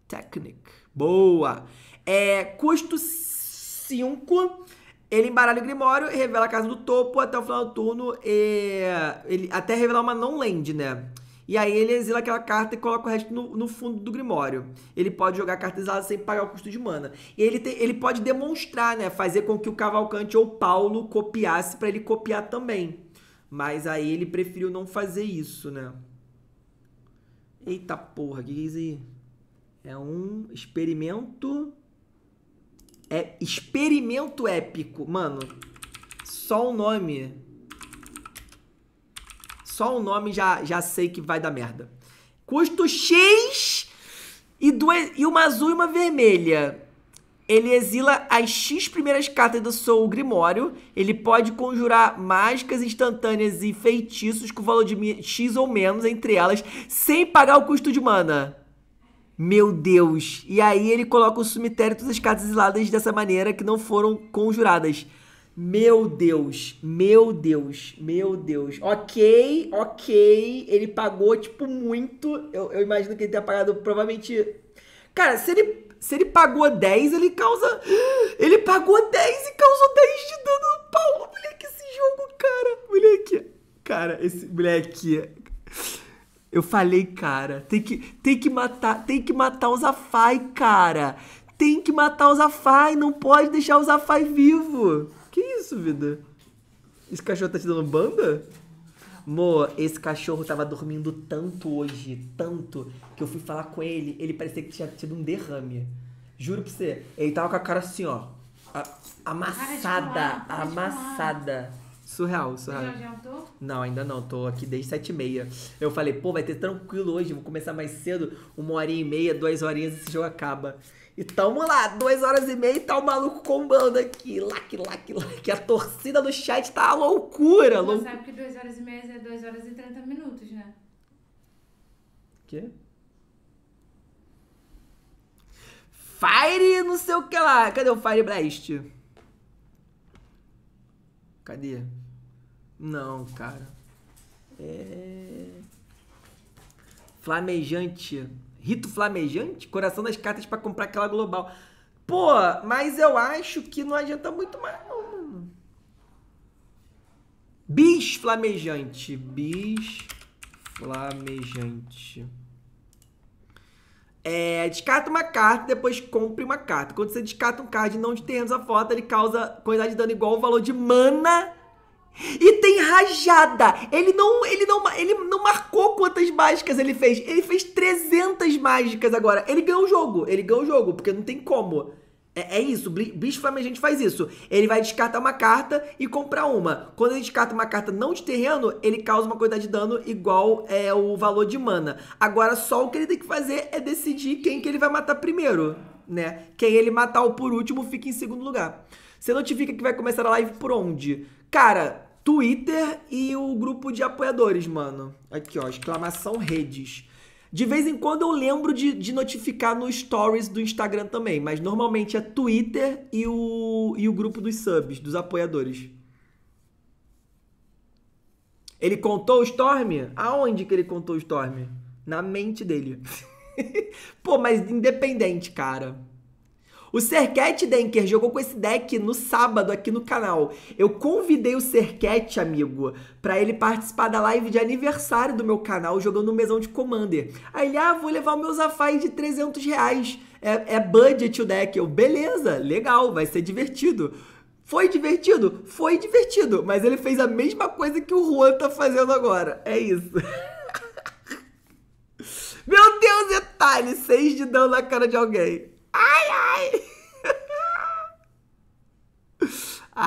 Technique. Boa! É, custo 5. Ele embaralha o Grimório e revela a casa do topo até o final do turno. E, ele, até revelar uma non land né? E aí ele exila aquela carta e coloca o resto no, no fundo do Grimório. Ele pode jogar carta exilada sem pagar o custo de mana. E ele, ele pode demonstrar, né? Fazer com que o Cavalcante ou Paulo copiasse para ele copiar também. Mas aí ele preferiu não fazer isso, né? Eita porra, que, que é isso aí? É um experimento. É experimento épico. Mano, só o nome só o nome já, já sei que vai dar merda. Custo X e, duas, e uma azul e uma vermelha. Ele exila as X primeiras cartas do seu Grimório. Ele pode conjurar mágicas instantâneas e feitiços com valor de X ou menos entre elas, sem pagar o custo de mana. Meu Deus! E aí ele coloca o cemitério todas as cartas exiladas dessa maneira que não foram conjuradas. Meu Deus, meu Deus, meu Deus. Ok, ok. Ele pagou, tipo, muito. Eu, eu imagino que ele tenha pagado provavelmente. Cara, se ele, se ele pagou 10, ele causa. Ele pagou 10 e causou 10 de dano no Paulo. Moleque, esse jogo, cara. Moleque. Cara, esse. Moleque. Eu falei, cara, tem que, tem que matar, tem que matar o Zafai, cara. Tem que matar o Zafai, não pode deixar o Zafai vivo isso, vida? Esse cachorro tá te dando banda? Amor, esse cachorro tava dormindo tanto hoje, tanto, que eu fui falar com ele, ele parecia que tinha tido um derrame. Juro pra você, ele tava com a cara assim, ó. amassada, falar, amassada. Surreal, surreal. Já jantou? Não, ainda não, tô aqui desde sete e meia. Eu falei, pô, vai ter tranquilo hoje, vou começar mais cedo, uma hora e meia, duas horinhas esse jogo acaba. E tamo lá, duas horas e meia e tá o maluco combando aqui. Lac, lac, lac. A torcida do chat tá a loucura. Você sabe que duas horas e meia é duas horas e trinta minutos, né? Quê? Fire, não sei o que lá. Cadê o Fire Blast? Cadê? Não, cara. É... Flamejante rito flamejante, coração das cartas para comprar aquela global. Pô, mas eu acho que não adianta muito mais, não, mano. Bis flamejante. Bis flamejante. É, descarta uma carta, depois compre uma carta. Quando você descarta um card não de terrenos a foto, ele causa quantidade de dano igual ao valor de mana e tem rajada. Ele não, ele não, ele não marcou quantas mágicas ele fez. Ele fez 300 mágicas agora. Ele ganhou o jogo. Ele ganhou o jogo, porque não tem como. É, é isso, bicho flamejante faz isso. Ele vai descartar uma carta e comprar uma. Quando ele descarta uma carta não de terreno, ele causa uma quantidade de dano igual é o valor de mana. Agora só o que ele tem que fazer é decidir quem que ele vai matar primeiro, né? Quem ele matar o por último fica em segundo lugar. Você notifica que vai começar a live por onde? Cara, Twitter e o grupo de apoiadores, mano. Aqui, ó, exclamação redes. De vez em quando eu lembro de, de notificar no stories do Instagram também, mas normalmente é Twitter e o, e o grupo dos subs, dos apoiadores. Ele contou o Storm? Aonde que ele contou o Storm? Na mente dele. Pô, mas independente, cara. O Serquete Denker jogou com esse deck no sábado aqui no canal. Eu convidei o Serquete, amigo, para ele participar da live de aniversário do meu canal jogando um mesão de Commander. Aí ele, ah, vou levar o meu Zafai de 300 reais. É, é budget o deck. Eu, beleza, legal, vai ser divertido. Foi divertido? Foi divertido, mas ele fez a mesma coisa que o Juan tá fazendo agora. É isso. Meu Deus, detalhe! seis de dano na cara de alguém. Ai, ai!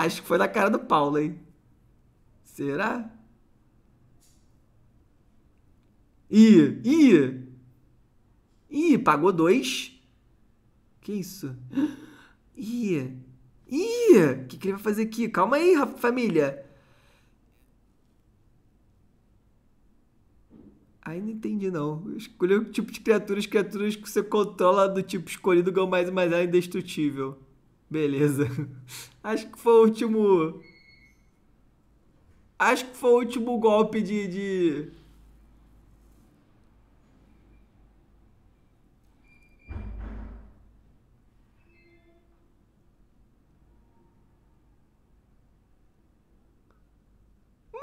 Acho que foi na cara do Paulo, hein? Será? Ih, ih! Ih, pagou dois? Que isso? Ih! Ih! O que, que ele vai fazer aqui? Calma aí, família! Aí não entendi, não. Escolheu o tipo de criaturas, criaturas que você controla do tipo escolhido, ganhou mais e mais é indestrutível. Beleza. Acho que foi o último. Acho que foi o último golpe de. de...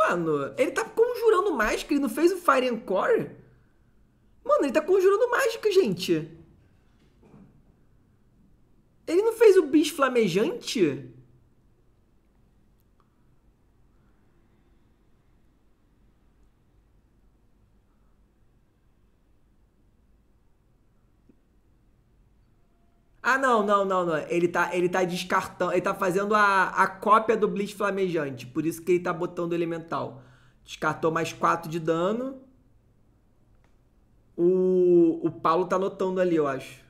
Mano, ele tá conjurando mágica, ele não fez o Fire and Core? Mano, ele tá conjurando mágica, gente. Ele não fez o bicho flamejante? Ah, não, não, não, não. Ele tá, ele tá descartando. Ele tá fazendo a, a cópia do Blitz Flamejante. Por isso que ele tá botando Elemental. Descartou mais 4 de dano. O, o Paulo tá anotando ali, eu acho.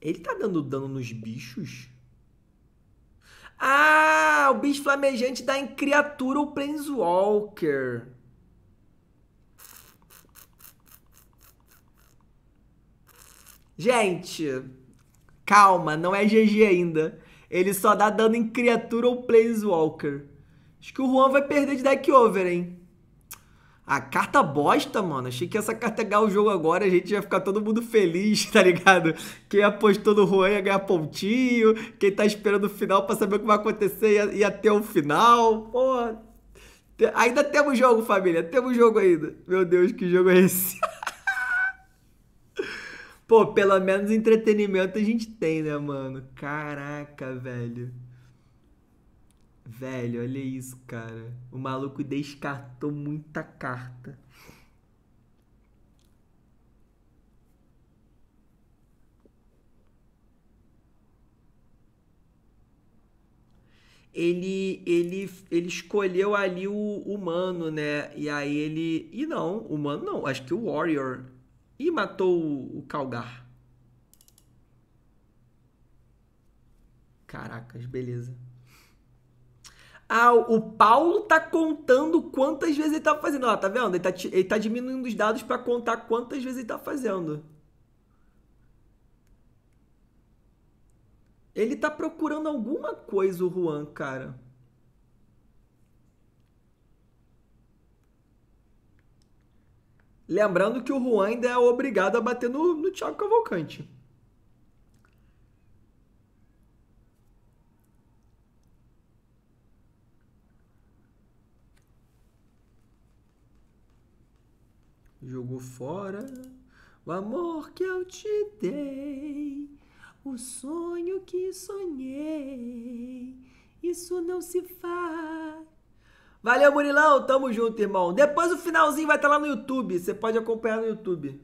Ele tá dando dano nos bichos? Ah, o bicho flamejante dá em criatura ou Planeswalker. Gente, calma, não é GG ainda. Ele só dá dano em criatura ou planeswalker. Acho que o Juan vai perder de deck over, hein? A carta bosta, mano. Achei que essa carta ia ganhar o jogo agora, a gente ia ficar todo mundo feliz, tá ligado? Quem apostou no Juan ia ganhar pontinho, quem tá esperando o final pra saber o que vai acontecer ia, ia ter o final. Pô, ainda temos jogo, família. Temos jogo ainda. Meu Deus, que jogo é esse? Pô, pelo menos entretenimento a gente tem, né, mano? Caraca, velho. Velho, olha isso, cara. O maluco descartou muita carta. ele, ele, ele escolheu ali o humano, né? E aí ele. E não, humano não, acho que o Warrior e matou o Calgar. Caracas, beleza. Ah, o Paulo tá contando quantas vezes ele tá fazendo. Ó, tá vendo? Ele tá, ele tá diminuindo os dados para contar quantas vezes ele tá fazendo. Ele tá procurando alguma coisa, o Juan, cara. Lembrando que o Juan ainda é obrigado a bater no, no Thiago Cavalcante. Jogou fora. O amor que eu te dei, o sonho que sonhei, isso não se faz. Valeu, Murilão. Tamo junto, irmão. Depois o finalzinho vai estar tá lá no YouTube. Você pode acompanhar no YouTube.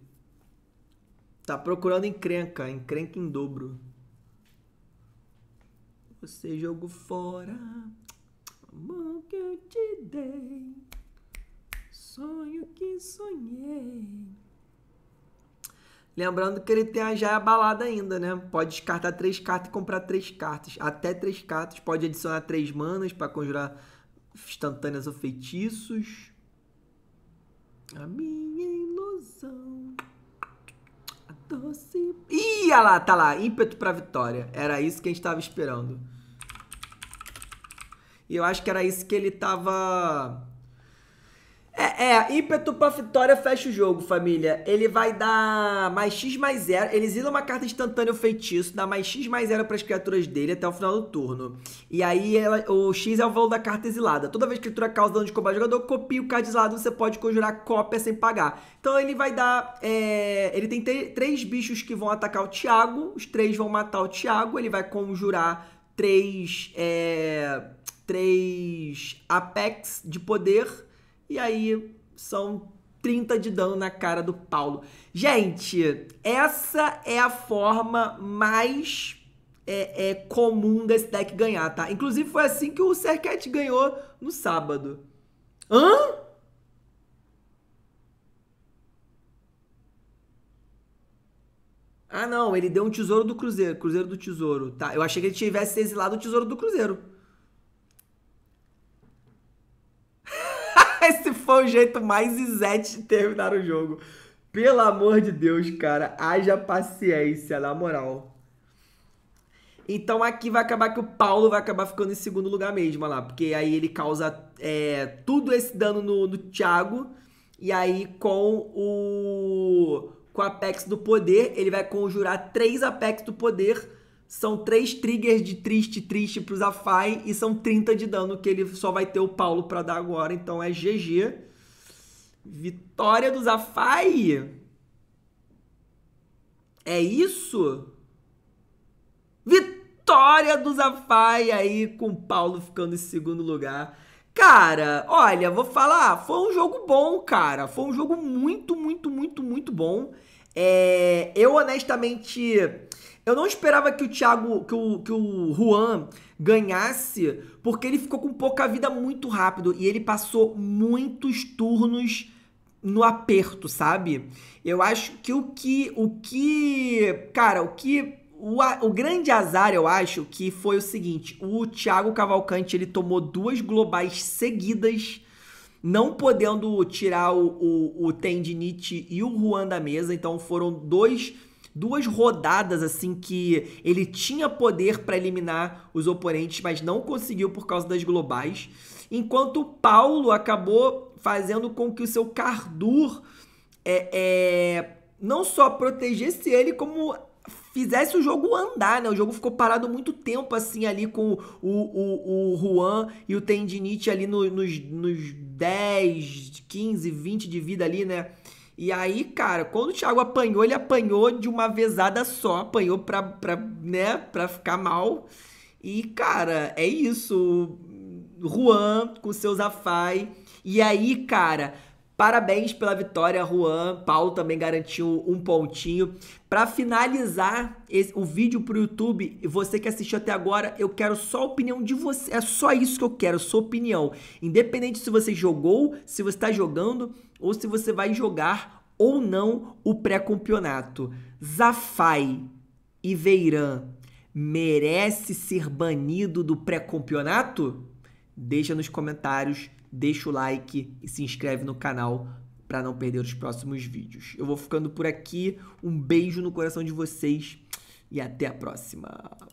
Tá procurando encrenca. Encrenca em dobro. Você jogou fora. Amor que eu te dei. Sonho que sonhei. Lembrando que ele tem a a balada ainda, né? Pode descartar três cartas e comprar três cartas. Até três cartas. Pode adicionar três manas para conjurar instantâneas ou feitiços. A minha ilusão. A doce. Ih, olha lá, tá lá. Ímpeto pra vitória. Era isso que a gente tava esperando. E eu acho que era isso que ele tava é, é, ímpeto pra vitória fecha o jogo, família. Ele vai dar mais X mais zero. Ele exila uma carta instantânea o feitiço, dá mais X mais zero pras criaturas dele até o final do turno. E aí ela, o X é o valor da carta exilada. Toda vez que a criatura causa dano de combate ao jogador, copia o card exilado, você pode conjurar cópia sem pagar. Então ele vai dar. É, ele tem três bichos que vão atacar o Thiago, os três vão matar o Thiago, ele vai conjurar três. É, três Apex de poder e aí são 30 de dano na cara do Paulo. Gente, essa é a forma mais é, é, comum desse deck ganhar, tá? Inclusive foi assim que o Serket ganhou no sábado. Hã? Ah, não, ele deu um tesouro do Cruzeiro, Cruzeiro do Tesouro. Tá, eu achei que ele tivesse exilado o tesouro do Cruzeiro. foi o jeito mais Izete de terminar o jogo. Pelo amor de Deus, cara, haja paciência, na moral. Então aqui vai acabar que o Paulo vai acabar ficando em segundo lugar mesmo, olha lá. Porque aí ele causa é, tudo esse dano no, no Thiago. E aí com o com a Apex do Poder, ele vai conjurar três Apex do Poder são três triggers de triste, triste pro Zafai e são 30 de dano que ele só vai ter o Paulo para dar agora. Então é GG. Vitória do Zafai. É isso? Vitória do Zafai aí com o Paulo ficando em segundo lugar. Cara, olha, vou falar, foi um jogo bom, cara. Foi um jogo muito, muito, muito, muito bom. É, eu honestamente eu não esperava que o Thiago, que o, que o Juan ganhasse, porque ele ficou com pouca vida muito rápido e ele passou muitos turnos no aperto, sabe? Eu acho que o que o que, cara, o que o, o grande azar, eu acho, que foi o seguinte, o Thiago Cavalcante, ele tomou duas globais seguidas não podendo tirar o, o, o Tendinite e o Juan da mesa, então foram dois duas rodadas assim que ele tinha poder para eliminar os oponentes, mas não conseguiu por causa das globais. Enquanto o Paulo acabou fazendo com que o seu Cardur é, é, não só protegesse ele, como fizesse o jogo andar, né? O jogo ficou parado muito tempo, assim, ali com o, o, o Juan e o Tendinite ali no, nos, nos 10, 15, 20 de vida ali, né? E aí, cara, quando o Thiago apanhou, ele apanhou de uma vezada só, apanhou pra, pra, né, pra ficar mal. E, cara, é isso. Juan com seus afai. E aí, cara, Parabéns pela vitória, Juan. Paulo também garantiu um pontinho. Para finalizar esse, o vídeo para o YouTube, você que assistiu até agora, eu quero só a opinião de você. É só isso que eu quero, sua opinião. Independente se você jogou, se você está jogando ou se você vai jogar ou não o pré-campeonato. Zafai e Veiran merece ser banido do pré-campeonato? Deixa nos comentários deixa o like e se inscreve no canal para não perder os próximos vídeos. Eu vou ficando por aqui. Um beijo no coração de vocês e até a próxima.